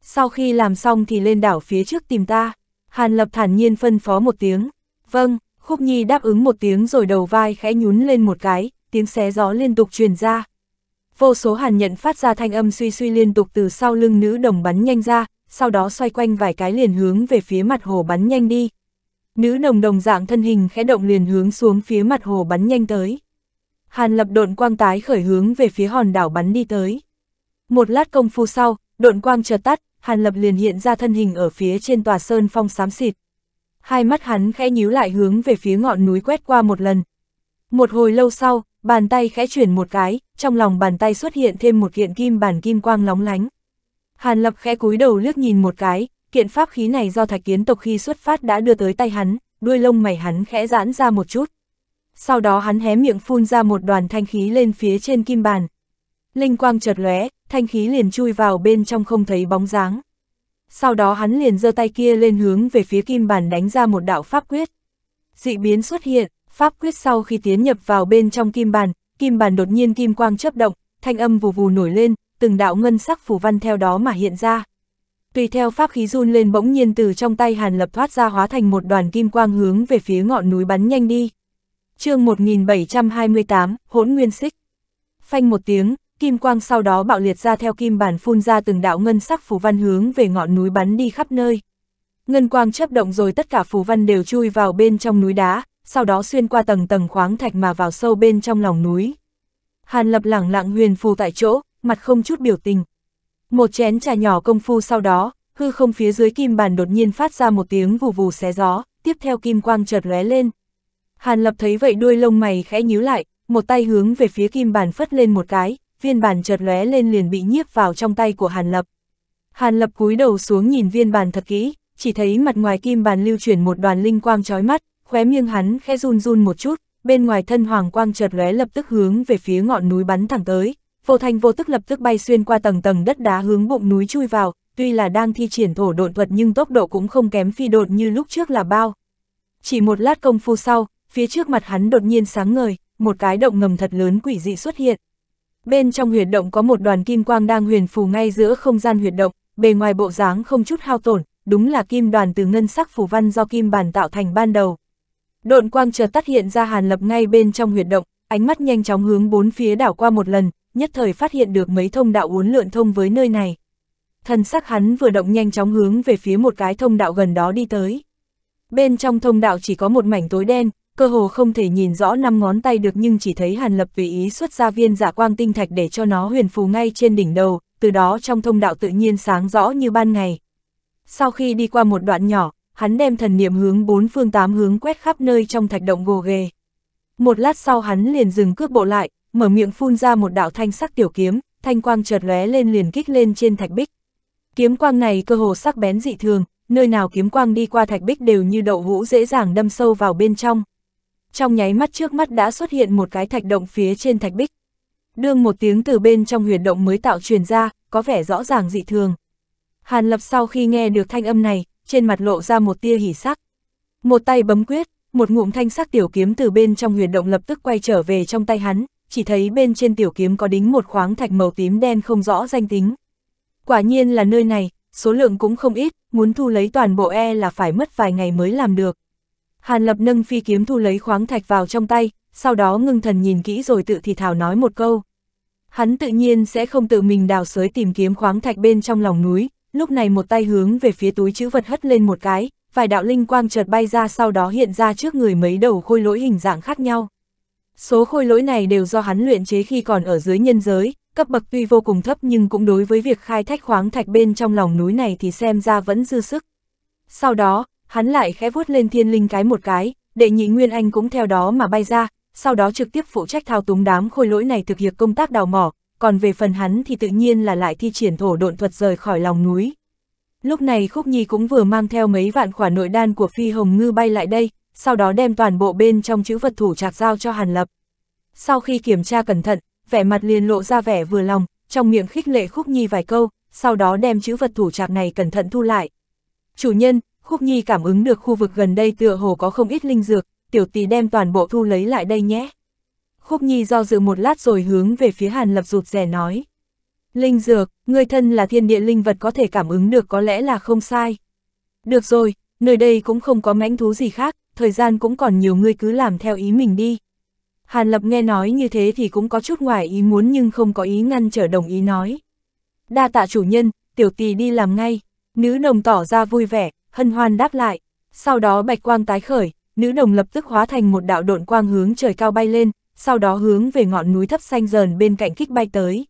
Sau khi làm xong thì lên đảo phía trước tìm ta. Hàn Lập thản nhiên phân phó một tiếng. Vâng, Khúc Nhi đáp ứng một tiếng rồi đầu vai khẽ nhún lên một cái, tiếng xé gió liên tục truyền ra. Vô số hàn nhận phát ra thanh âm suy suy liên tục từ sau lưng nữ đồng bắn nhanh ra, sau đó xoay quanh vài cái liền hướng về phía mặt hồ bắn nhanh đi. Nữ đồng đồng dạng thân hình khẽ động liền hướng xuống phía mặt hồ bắn nhanh tới. Hàn lập độn quang tái khởi hướng về phía hòn đảo bắn đi tới. Một lát công phu sau, độn quang chợt tắt, Hàn Lập liền hiện ra thân hình ở phía trên tòa sơn phong xám xịt. Hai mắt hắn khẽ nhíu lại hướng về phía ngọn núi quét qua một lần. Một hồi lâu sau, bàn tay khẽ chuyển một cái, trong lòng bàn tay xuất hiện thêm một kiện kim bản kim quang lóng lánh. Hàn Lập khẽ cúi đầu liếc nhìn một cái, kiện pháp khí này do thạch kiến tộc khi xuất phát đã đưa tới tay hắn, đuôi lông mày hắn khẽ giãn ra một chút. Sau đó hắn hé miệng phun ra một đoàn thanh khí lên phía trên kim bàn, Linh quang chợt lóe, thanh khí liền chui vào bên trong không thấy bóng dáng. Sau đó hắn liền giơ tay kia lên hướng về phía kim bản đánh ra một đạo pháp quyết. Dị biến xuất hiện, pháp quyết sau khi tiến nhập vào bên trong kim bản, kim bản đột nhiên kim quang chớp động, thanh âm vù vù nổi lên, từng đạo ngân sắc phù văn theo đó mà hiện ra. Tùy theo pháp khí run lên bỗng nhiên từ trong tay Hàn Lập thoát ra hóa thành một đoàn kim quang hướng về phía ngọn núi bắn nhanh đi. chương 1728, Hỗn Nguyên Xích. Phanh một tiếng, Kim quang sau đó bạo liệt ra theo kim bản phun ra từng đạo ngân sắc phù văn hướng về ngọn núi bắn đi khắp nơi. Ngân quang chấp động rồi tất cả phù văn đều chui vào bên trong núi đá, sau đó xuyên qua tầng tầng khoáng thạch mà vào sâu bên trong lòng núi. Hàn lập lẳng lặng huyền phù tại chỗ, mặt không chút biểu tình. Một chén trà nhỏ công phu sau đó, hư không phía dưới kim bàn đột nhiên phát ra một tiếng vù vù xé gió, tiếp theo kim quang chợt lóe lên. Hàn lập thấy vậy đuôi lông mày khẽ nhíu lại, một tay hướng về phía kim bàn phất lên một cái, viên bàn chợt lóe lên liền bị nhiếp vào trong tay của Hàn Lập. Hàn Lập cúi đầu xuống nhìn viên bàn thật kỹ, chỉ thấy mặt ngoài kim bàn lưu chuyển một đoàn linh quang chói mắt, khóe miệng hắn khẽ run run một chút, bên ngoài thân hoàng quang chợt lóe lập tức hướng về phía ngọn núi bắn thẳng tới, vô thành vô tức lập tức bay xuyên qua tầng tầng đất đá hướng bụng núi chui vào, tuy là đang thi triển thổ độn thuật nhưng tốc độ cũng không kém phi độn như lúc trước là bao. Chỉ một lát công phu sau, phía trước mặt hắn đột nhiên sáng ngời, một cái động ngầm thật lớn quỷ dị xuất hiện, Bên trong huyệt động có một đoàn kim quang đang huyền phù ngay giữa không gian huyệt động, bề ngoài bộ dáng không chút hao tổn, đúng là kim đoàn từ ngân sắc phù văn do kim bản tạo thành ban đầu. Độn quang chợt tắt hiện ra Hàn Lập ngay bên trong huyệt động, ánh mắt nhanh chóng hướng bốn phía đảo qua một lần, nhất thời phát hiện được mấy thông đạo uốn lượn thông với nơi này. Thần sắc hắn vừa động nhanh chóng hướng về phía một cái thông đạo gần đó đi tới. Bên trong thông đạo chỉ có một mảnh tối đen, cơ hồ không thể nhìn rõ năm ngón tay được nhưng chỉ thấy Hàn Lập tùy ý xuất ra viên giả dạ quang tinh thạch để cho nó huyền phù ngay trên đỉnh đầu, từ đó trong thông đạo tự nhiên sáng rõ như ban ngày. Sau khi đi qua một đoạn nhỏ, hắn đem thần niệm hướng bốn phương tám hướng quét khắp nơi trong thạch động gồ ghề. Một lát sau hắn liền dừng cước bộ lại, mở miệng phun ra một đạo thanh sắc tiểu kiếm, thanh quang chợt lóe lên liền kích lên trên thạch bích. Kiếm quang này cơ hồ sắc bén dị thường, nơi nào kiếm quang đi qua thạch bích đều như đậu hũ dễ dàng đâm sâu vào bên trong trong nháy mắt trước mắt đã xuất hiện một cái thạch động phía trên thạch bích. Đương một tiếng từ bên trong huyệt động mới tạo truyền ra, có vẻ rõ ràng dị thường. Hàn Lập sau khi nghe được thanh âm này, trên mặt lộ ra một tia hỉ sắc. Một tay bấm quyết, một ngụm thanh sắc tiểu kiếm từ bên trong huyệt động lập tức quay trở về trong tay hắn, chỉ thấy bên trên tiểu kiếm có đính một khoáng thạch màu tím đen không rõ danh tính. Quả nhiên là nơi này, số lượng cũng không ít, muốn thu lấy toàn bộ e là phải mất vài ngày mới làm được. Hàn Lập nâng phi kiếm thu lấy khoáng thạch vào trong tay, sau đó ngưng thần nhìn kỹ rồi tự thì thảo nói một câu. Hắn tự nhiên sẽ không tự mình đào sới tìm kiếm khoáng thạch bên trong lòng núi, lúc này một tay hướng về phía túi chữ vật hất lên một cái, vài đạo linh quang chợt bay ra sau đó hiện ra trước người mấy đầu khôi lỗi hình dạng khác nhau. Số khôi lỗi này đều do hắn luyện chế khi còn ở dưới nhân giới, cấp bậc tuy vô cùng thấp nhưng cũng đối với việc khai thách khoáng thạch bên trong lòng núi này thì xem ra vẫn dư sức. Sau đó, hắn lại khẽ vuốt lên thiên linh cái một cái, đệ nhị Nguyên Anh cũng theo đó mà bay ra, sau đó trực tiếp phụ trách thao túng đám khôi lỗi này thực hiện công tác đào mỏ, còn về phần hắn thì tự nhiên là lại thi triển thổ độn thuật rời khỏi lòng núi. Lúc này Khúc Nhi cũng vừa mang theo mấy vạn khỏa nội đan của Phi Hồng Ngư bay lại đây, sau đó đem toàn bộ bên trong chữ vật thủ trạc giao cho Hàn Lập. Sau khi kiểm tra cẩn thận, vẻ mặt liền lộ ra vẻ vừa lòng, trong miệng khích lệ Khúc Nhi vài câu, sau đó đem chữ vật thủ trạc này cẩn thận thu lại. Chủ nhân, Khúc Nhi cảm ứng được khu vực gần đây tựa hồ có không ít linh dược, tiểu tỷ đem toàn bộ thu lấy lại đây nhé. Khúc Nhi do dự một lát rồi hướng về phía Hàn Lập rụt rè nói. Linh dược, người thân là thiên địa linh vật có thể cảm ứng được có lẽ là không sai. Được rồi, nơi đây cũng không có mãnh thú gì khác, thời gian cũng còn nhiều ngươi cứ làm theo ý mình đi. Hàn Lập nghe nói như thế thì cũng có chút ngoài ý muốn nhưng không có ý ngăn trở đồng ý nói. Đa tạ chủ nhân, tiểu tỷ đi làm ngay, nữ nồng tỏ ra vui vẻ, hân hoan đáp lại. Sau đó bạch quang tái khởi, nữ đồng lập tức hóa thành một đạo độn quang hướng trời cao bay lên, sau đó hướng về ngọn núi thấp xanh dờn bên cạnh kích bay tới.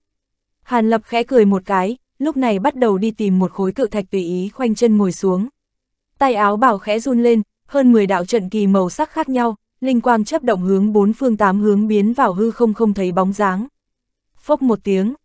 Hàn Lập khẽ cười một cái, lúc này bắt đầu đi tìm một khối cự thạch tùy ý khoanh chân ngồi xuống. Tay áo bảo khẽ run lên, hơn 10 đạo trận kỳ màu sắc khác nhau, linh quang chấp động hướng bốn phương tám hướng biến vào hư không không thấy bóng dáng. Phốc một tiếng,